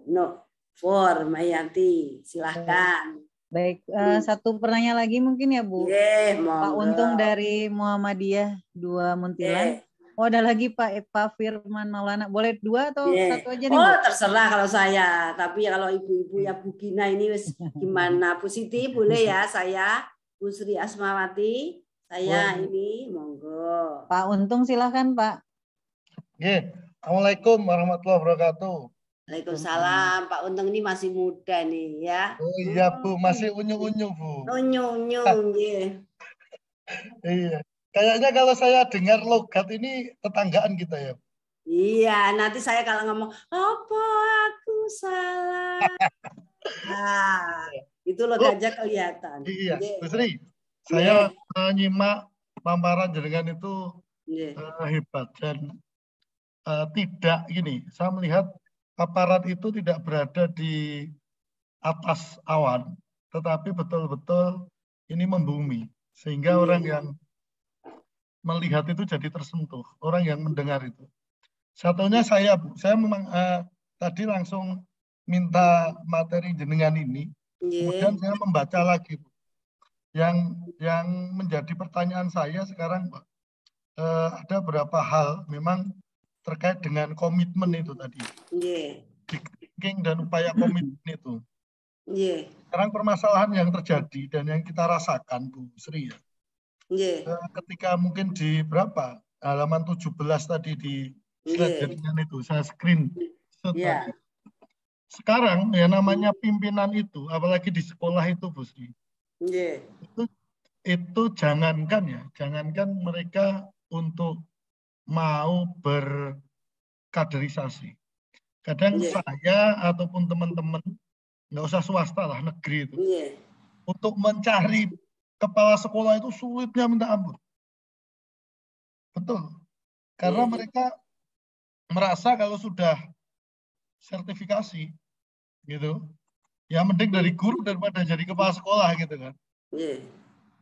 No For Mayanti, silahkan. Baik, uh, satu pertanyaan lagi mungkin ya Bu. Yeah, Pak Untung dari Muhammadiyah dua Muntilan. Yeah. Oh ada lagi Pak Epa Firman Maulana. Boleh dua atau yeah. satu aja nih? Oh terserah kalau saya. Tapi kalau ibu-ibu ya Bu Gina ini gimana? Bu Siti boleh ya saya. Bu Sri Asmawati saya Bu. ini monggo. Pak Untung silahkan Pak. Ye. Assalamualaikum warahmatullahi wabarakatuh. Waalaikumsalam. Pak Untung ini masih muda nih ya. Oh iya Bu, masih unyu-unyu Bu. Unyu-unyu, iya. iya. Kayaknya kalau saya dengar logat ini tetanggaan kita ya. Iya, nanti saya kalau ngomong apa aku salah. nah, itu logatnya oh. kelihatan. Iya. iya, Bu Sri saya iya. menyimak nyimak paparan jenengan itu yeah. Iya. uh, hebat dan uh, tidak ini saya melihat paparan itu tidak berada di atas awan tetapi betul-betul ini membumi sehingga yeah. orang yang melihat itu jadi tersentuh orang yang mendengar itu satunya iya. saya bu saya memang uh, tadi langsung minta materi jenengan ini yeah. kemudian saya membaca lagi bu yang yang menjadi pertanyaan saya sekarang Pak eh, ada berapa hal memang terkait dengan komitmen itu tadi yeah. thinking dan upaya komitmen itu yeah. sekarang permasalahan yang terjadi dan yang kita rasakan Bu Sri ya yeah. eh, ketika mungkin di berapa halaman 17 tadi di slide yeah. itu saya screen iya. sekarang ya namanya pimpinan itu apalagi di sekolah itu Bu Sri Iya. Itu, itu jangankan ya, jangankan mereka untuk mau berkaderisasi. Kadang yeah. saya ataupun teman-teman nggak usah swasta lah negeri itu yeah. untuk mencari kepala sekolah itu sulitnya minta ampun. Betul. Karena yeah. mereka merasa kalau sudah sertifikasi gitu ya mending dari guru daripada jadi kepala sekolah gitu kan. Yeah.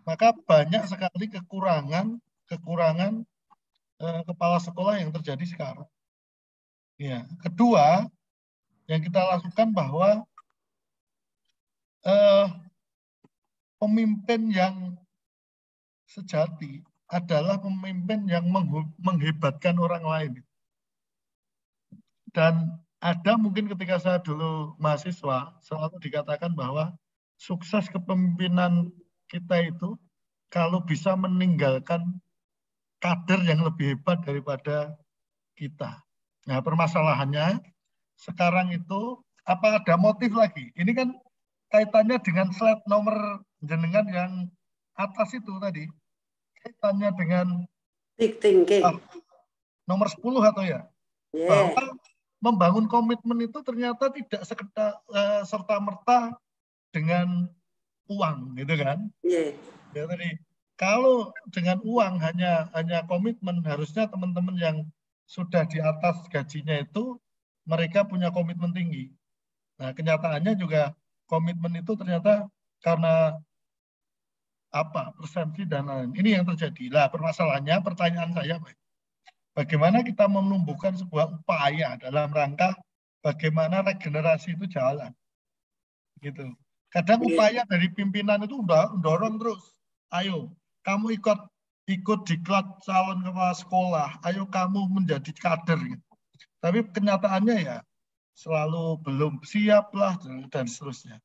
Maka banyak sekali kekurangan kekurangan eh, kepala sekolah yang terjadi sekarang. Ya, kedua yang kita lakukan bahwa eh, pemimpin yang sejati adalah pemimpin yang menghebatkan orang lain dan ada mungkin ketika saya dulu mahasiswa selalu dikatakan bahwa sukses kepemimpinan kita itu kalau bisa meninggalkan kader yang lebih hebat daripada kita. Nah, permasalahannya sekarang itu apa ada motif lagi? Ini kan kaitannya dengan slide nomor jenengan yang atas itu tadi. Kaitannya dengan big thinking. Ah, nomor 10 atau ya? Yeah. Bahwa membangun komitmen itu ternyata tidak sekedar uh, eh, serta merta dengan uang gitu kan yeah. ya kalau dengan uang hanya hanya komitmen harusnya teman-teman yang sudah di atas gajinya itu mereka punya komitmen tinggi nah kenyataannya juga komitmen itu ternyata karena apa persepsi dan lain ini yang terjadi lah permasalahannya pertanyaan saya Pak bagaimana kita menumbuhkan sebuah upaya dalam rangka bagaimana regenerasi itu jalan. Gitu. Kadang iya. upaya dari pimpinan itu udah dorong terus. Ayo, kamu ikut ikut diklat calon kepala sekolah. Ayo kamu menjadi kader. Gitu. Tapi kenyataannya ya selalu belum siap lah dan seterusnya.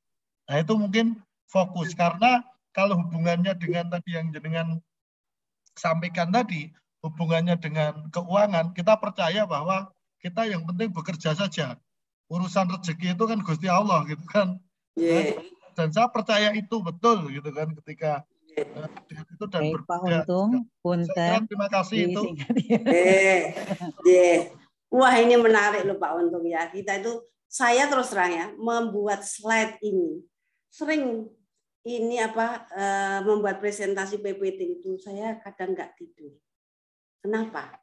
Nah itu mungkin fokus iya. karena kalau hubungannya dengan tadi yang jenengan sampaikan tadi, hubungannya dengan keuangan, kita percaya bahwa kita yang penting bekerja saja. Urusan rezeki itu kan Gusti Allah gitu kan. Yeah. Iya. Dan saya percaya itu betul gitu kan ketika yeah. Iya. itu dan Baik, Pak Untung, Punten. Terima kasih itu. Yeah. yeah. Wah ini menarik loh Pak Untung ya. Kita itu saya terus terang ya membuat slide ini sering ini apa uh, membuat presentasi PPT itu saya kadang nggak tidur Kenapa?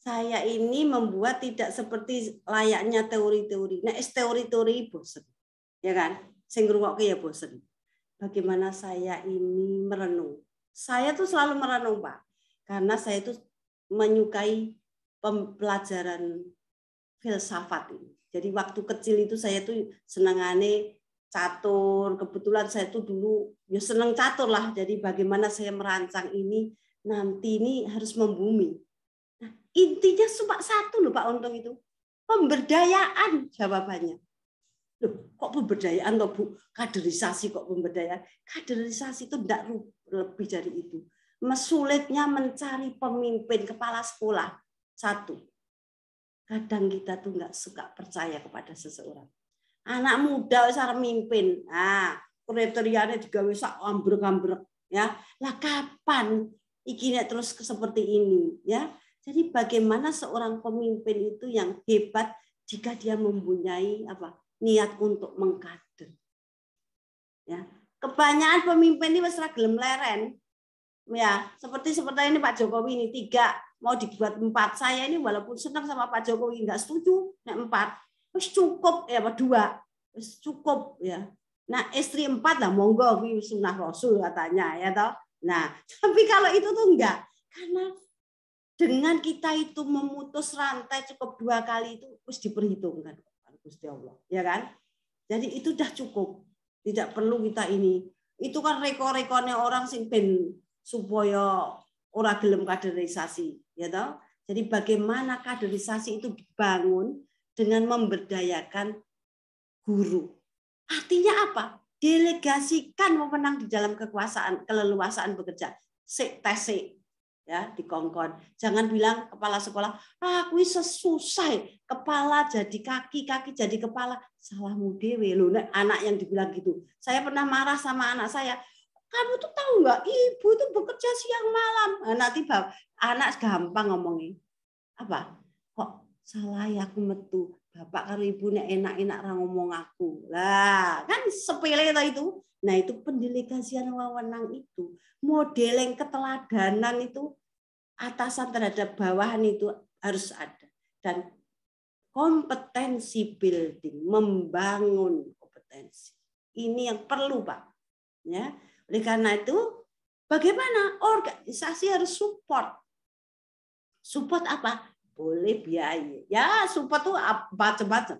Saya ini membuat tidak seperti layaknya teori-teori. Nah, es teori-teori bosen. Ya kan? Sing ke ya bosen. Bagaimana saya ini merenung? Saya tuh selalu merenung, Pak. Karena saya tuh menyukai pembelajaran filsafat ini. Jadi waktu kecil itu saya tuh senengane catur. Kebetulan saya tuh dulu ya seneng catur lah. Jadi bagaimana saya merancang ini nanti ini harus membumi. Nah, intinya cuma satu loh Pak Untung itu. Pemberdayaan jawabannya. Loh, kok pemberdayaan loh Bu? Kaderisasi kok pemberdayaan? Kaderisasi itu tidak lebih dari itu. Mesulitnya mencari pemimpin kepala sekolah. Satu. Kadang kita tuh nggak suka percaya kepada seseorang. Anak muda secara mimpin. Nah, kriterianya juga bisa ambrek-ambrek ya. Lah kapan ikinya terus seperti ini ya. Jadi bagaimana seorang pemimpin itu yang hebat jika dia mempunyai apa? niat untuk mengkader. Ya. Kebanyakan pemimpin ini mesra gelem leren. Ya, seperti seperti ini Pak Jokowi ini tiga mau dibuat empat saya ini walaupun senang sama Pak Jokowi nggak setuju nek empat terus cukup ya dua terus cukup ya nah istri empat lah monggo sunnah rasul katanya ya toh Nah, tapi kalau itu tuh enggak. Karena dengan kita itu memutus rantai cukup dua kali itu harus diperhitungkan Gusti Allah, ya kan? Jadi itu udah cukup. Tidak perlu kita ini. Itu kan rekor-rekornya orang sing ben supaya ora gelem kaderisasi, ya toh? Jadi bagaimana kaderisasi itu dibangun dengan memberdayakan guru. Artinya apa? delegasikan wewenang di dalam kekuasaan, keleluasaan bekerja. Sik ya dikongkon. Jangan bilang kepala sekolah, ah, aku iso susah, e. kepala jadi kaki, kaki jadi kepala. Salahmu dewe loh, anak yang dibilang gitu. Saya pernah marah sama anak saya, kamu tuh tahu nggak ibu itu bekerja siang malam nah, nanti bapak anak gampang ngomongin apa kok salah ya aku metu bapak karo ibu nek enak-enak ra ngomong aku. Lah, kan sepele ta itu. Nah, itu pendelegasian wewenang itu, modeling keteladanan itu atasan terhadap bawahan itu harus ada dan kompetensi building, membangun kompetensi. Ini yang perlu, Pak. Ya. Oleh karena itu, bagaimana organisasi harus support? Support apa? boleh biaya. Ya, support tuh macam-macam.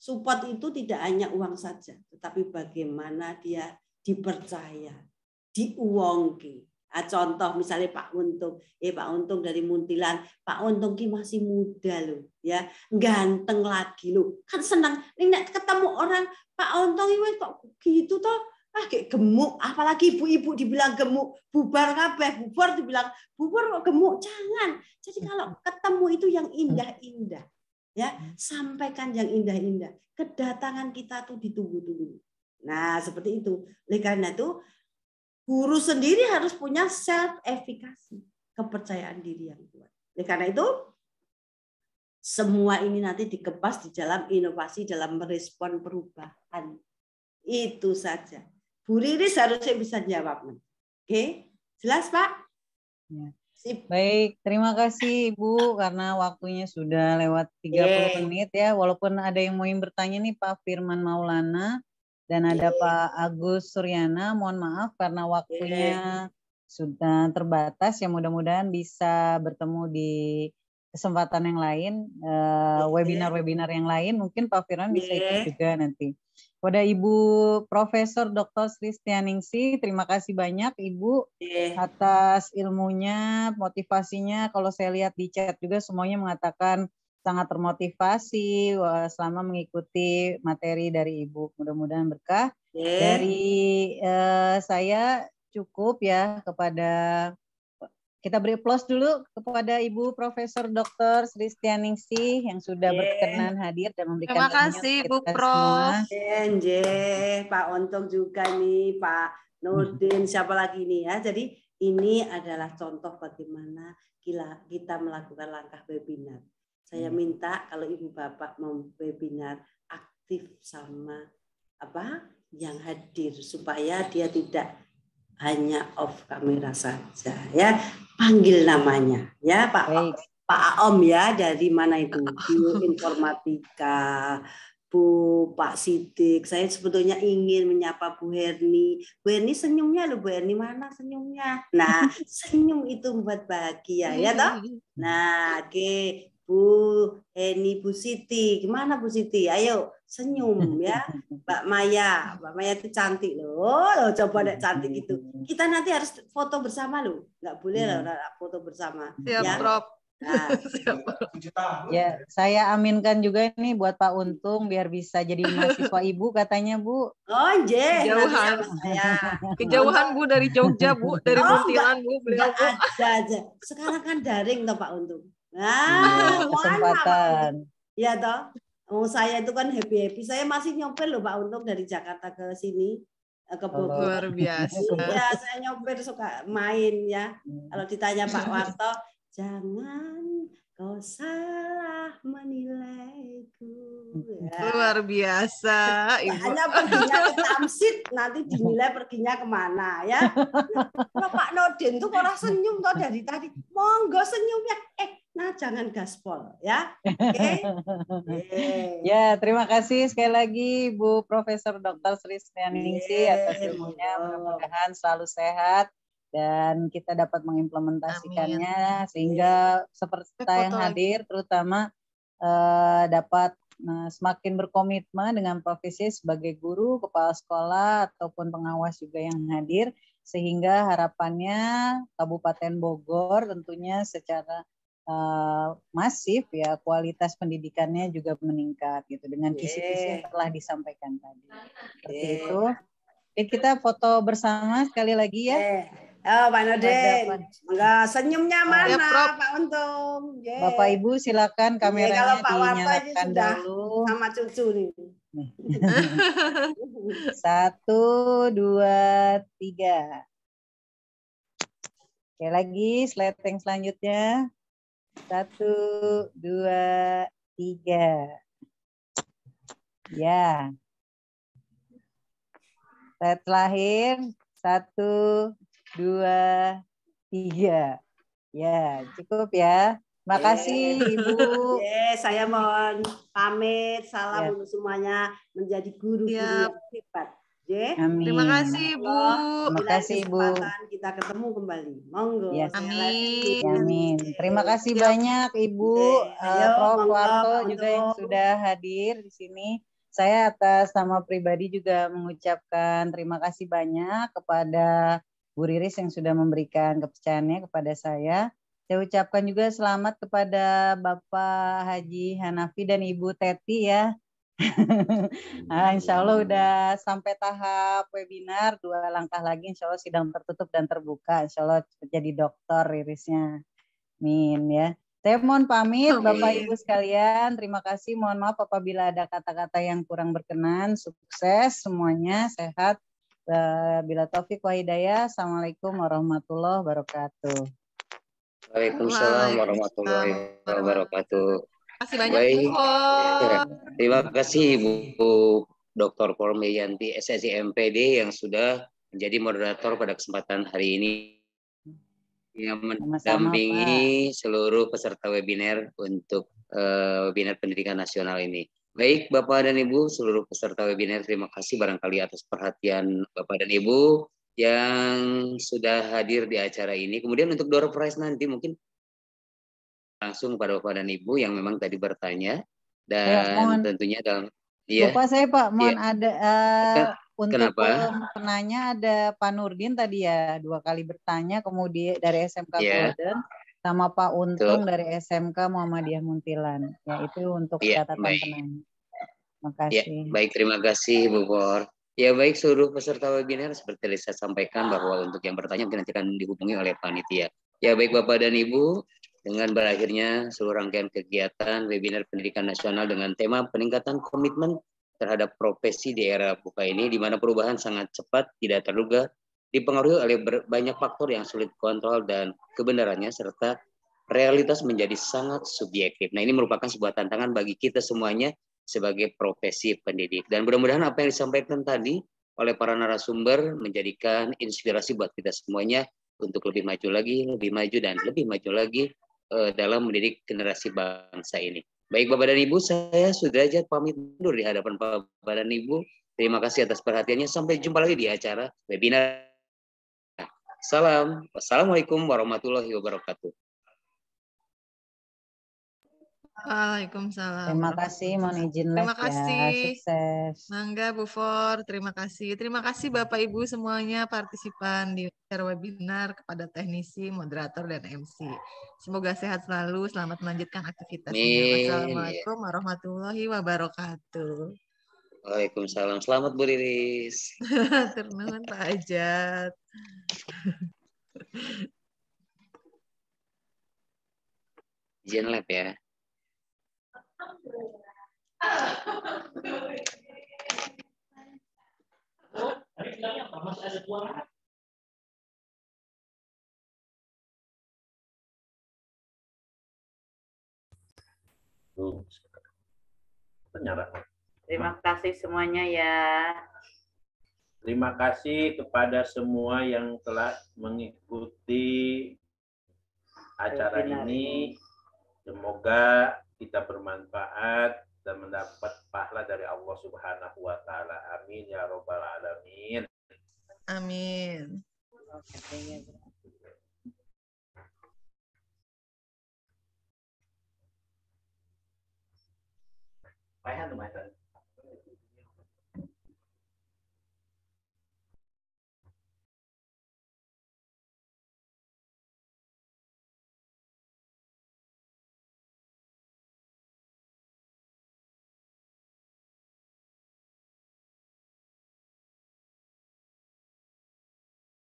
Support itu tidak hanya uang saja, tetapi bagaimana dia dipercaya, diuongki. Nah, contoh misalnya Pak Untung, eh Pak Untung dari Muntilan, Pak Untung ki masih muda loh, ya ganteng lagi loh, kan senang. Nek ketemu orang Pak Untung ini kok gitu toh ah gemuk apalagi ibu-ibu dibilang gemuk bubar kabeh bubar dibilang bubar kok gemuk jangan jadi kalau ketemu itu yang indah-indah ya sampaikan yang indah-indah kedatangan kita tuh ditunggu-tunggu nah seperti itu oleh karena itu guru sendiri harus punya self efficacy kepercayaan diri yang kuat oleh karena itu semua ini nanti dikepas di dalam inovasi dalam merespon perubahan itu saja Bu Riri seharusnya bisa jawab. Oke, okay? jelas Pak? Ya. Sip. Baik, terima kasih Ibu karena waktunya sudah lewat 30 yeah. menit ya. Walaupun ada yang mau yang bertanya nih Pak Firman Maulana dan ada ada Pak Agus Suryana. Mohon maaf karena waktunya yeah. sudah terbatas. Ya mudah-mudahan bisa bertemu di kesempatan yang lain, eh, webinar-webinar uh, webinar -webinar yang lain. Mungkin Pak Firman bisa ikut juga nanti. Kepada Ibu Profesor Dr. Sristianingsi, terima kasih banyak Ibu atas ilmunya, motivasinya. Kalau saya lihat di chat juga semuanya mengatakan sangat termotivasi eh, selama mengikuti materi dari Ibu. Mudah-mudahan berkah. Dari uh, saya cukup ya kepada kita beri plus dulu kepada Ibu Profesor Dr. Sri Stianingsih yang sudah yeah. berkenan hadir dan memberikan Terima kasih Bu Prof. Jenje, Pak Ontong juga nih, Pak Nurdin, siapa lagi nih ya. Jadi ini adalah contoh bagaimana kita melakukan langkah webinar. Saya hmm. minta kalau Ibu Bapak mau webinar aktif sama apa yang hadir supaya dia tidak hanya off kamera saja ya. Panggil namanya ya Pak Baik. Pak om ya dari mana itu? Informatika. Bu Pak Sidik, saya sebetulnya ingin menyapa Bu Herni. Bu Herni senyumnya lo Bu Herni mana senyumnya? Nah, senyum itu membuat bahagia ya toh. Nah, oke. Okay. Bu Herni, Bu Siti, gimana Bu Siti? Ayo senyum ya Mbak Maya Mbak Maya itu cantik loh loh coba deh cantik itu hmm. kita nanti harus foto bersama lo, nggak boleh loh hmm. foto bersama Siap, ya Prof. Nah. ya saya aminkan juga ini buat Pak Untung biar bisa jadi mahasiswa ibu katanya Bu oh je kejauhan ya kejauhan Bu dari Jogja Bu oh, dari oh, Mutilan Bu beliau Bu. Aja, aja sekarang kan daring toh Pak Untung nah iya, kesempatan Iya ya toh Oh saya itu kan happy happy. Saya masih nyopir loh Pak Untung dari Jakarta ke sini eh, ke Bogor. Luar biasa. Iya saya nyopir suka main ya. Kalau ditanya Pak hmm. Warto, jangan kau salah menilaiku. Ya. Luar biasa. Ibu. Hanya perginya ke Tamsit, nanti dinilai perginya kemana ya. Pak Nodin tuh orang senyum tuh dari tadi. Monggo senyumnya. Eh Nah, jangan gaspol ya. Oke. Okay? Yeah. terima kasih sekali lagi Bu Profesor Dr. Sri Srianingsi yeah. Iya, atas ilmunya. Mudah-mudahan selalu sehat dan kita dapat mengimplementasikannya Amin. sehingga seperti yang hadir terutama eh, dapat nah, semakin berkomitmen dengan profesi sebagai guru, kepala sekolah ataupun pengawas juga yang hadir sehingga harapannya Kabupaten Bogor tentunya secara Eh, masif ya kualitas pendidikannya juga meningkat gitu dengan kisi-kisi yang telah disampaikan tadi. Seperti Yeay. itu. Oke, kita foto bersama sekali lagi ya. Yeay. Oh, Pak Nodin. Enggak senyumnya mana ya, Pak Untung? Yeay. Bapak Ibu silakan kameranya Yeay, kalau Pak sudah dulu sama cucu nih. nih. Satu, dua, tiga. Oke lagi slide yang selanjutnya. Satu, dua, tiga. Ya. Saya lahir. Satu, dua, tiga. Ya, cukup ya. Makasih yeah. Ibu. Yeah, saya mohon pamit, salam yeah. untuk semuanya menjadi guru-guru yeah. hebat. J. Amin. Terima kasih Bu. Terima kasih Bu. Kita ketemu kembali. Monggo. Ya, Amin. Iya, amin. Terima kasih banyak Ibu eh, Ayo, uh, Prof. Warto juga yang sudah hadir di sini. Saya atas nama pribadi juga mengucapkan terima kasih banyak kepada Bu Riris yang sudah memberikan kepercayaannya kepada saya. Saya ucapkan juga selamat kepada Bapak Haji Hanafi dan Ibu Teti ya nah, insya Allah udah sampai tahap webinar dua langkah lagi insya Allah sidang tertutup dan terbuka insya Allah jadi dokter irisnya min ya saya mohon pamit Bapak Ibu sekalian terima kasih mohon maaf apabila ada kata-kata yang kurang berkenan sukses semuanya sehat eh, bila taufik wa hidayah assalamualaikum warahmatullahi wabarakatuh Waalaikumsalam warahmatullahi wabarakatuh kasih banyak. Baik. Bu Terima kasih Bu, Bu Dr. Yanti SSI MPD yang sudah menjadi moderator pada kesempatan hari ini yang mendampingi -sama, seluruh peserta webinar untuk uh, webinar pendidikan nasional ini. Baik Bapak dan Ibu, seluruh peserta webinar terima kasih barangkali atas perhatian Bapak dan Ibu yang sudah hadir di acara ini. Kemudian untuk door prize nanti mungkin langsung kepada Bapak dan Ibu yang memang tadi bertanya ya, dan ya, mohon. tentunya dalam iya. bapak saya Pak, iya. mohon ya. ada uh, untuk Kenapa? penanya ada Pak Nurdin tadi ya dua kali bertanya kemudian dari SMK yeah. Golden sama Pak Untung Tuh. dari SMK Muhammadiyah Muntilan. Ya itu untuk ya, catatan baik. penanya. Makasih. Iya, ya, baik, terima kasih Bu Bor. Ya baik seluruh peserta webinar seperti yang saya sampaikan bahwa untuk yang bertanya mungkin nanti akan dihubungi oleh panitia. Ya baik Bapak dan Ibu, dengan berakhirnya seluruh rangkaian kegiatan webinar pendidikan nasional dengan tema peningkatan komitmen terhadap profesi di era buka ini, di mana perubahan sangat cepat, tidak terduga, dipengaruhi oleh banyak faktor yang sulit kontrol dan kebenarannya, serta realitas menjadi sangat subjektif. Nah ini merupakan sebuah tantangan bagi kita semuanya sebagai profesi pendidik. Dan mudah-mudahan apa yang disampaikan tadi oleh para narasumber menjadikan inspirasi buat kita semuanya untuk lebih maju lagi, lebih maju dan lebih maju lagi uh, dalam mendidik generasi bangsa ini. Baik Bapak dan Ibu, saya sudah ajak pamit mundur di hadapan Bapak dan Ibu. Terima kasih atas perhatiannya. Sampai jumpa lagi di acara webinar. Salam. Wassalamualaikum warahmatullahi wabarakatuh. Waalaikumsalam. Terima kasih, mohon izin Terima ya. kasih. Ya. Sukses. Mangga Bu For, terima kasih. Terima kasih Bapak Ibu semuanya partisipan di webinar kepada teknisi, moderator dan MC. Semoga sehat selalu, selamat melanjutkan aktivitas. Wassalamualaikum warahmatullahi wabarakatuh. Waalaikumsalam. Selamat Bu Riris. Terima Pak Ajat. Izin lab ya. Terima kasih semuanya ya. Terima kasih kepada semua yang telah mengikuti acara ini. Semoga kita bermanfaat dan mendapat pahala dari Allah Subhanahu wa taala. Amin ya robbal alamin. Amin. I had my son.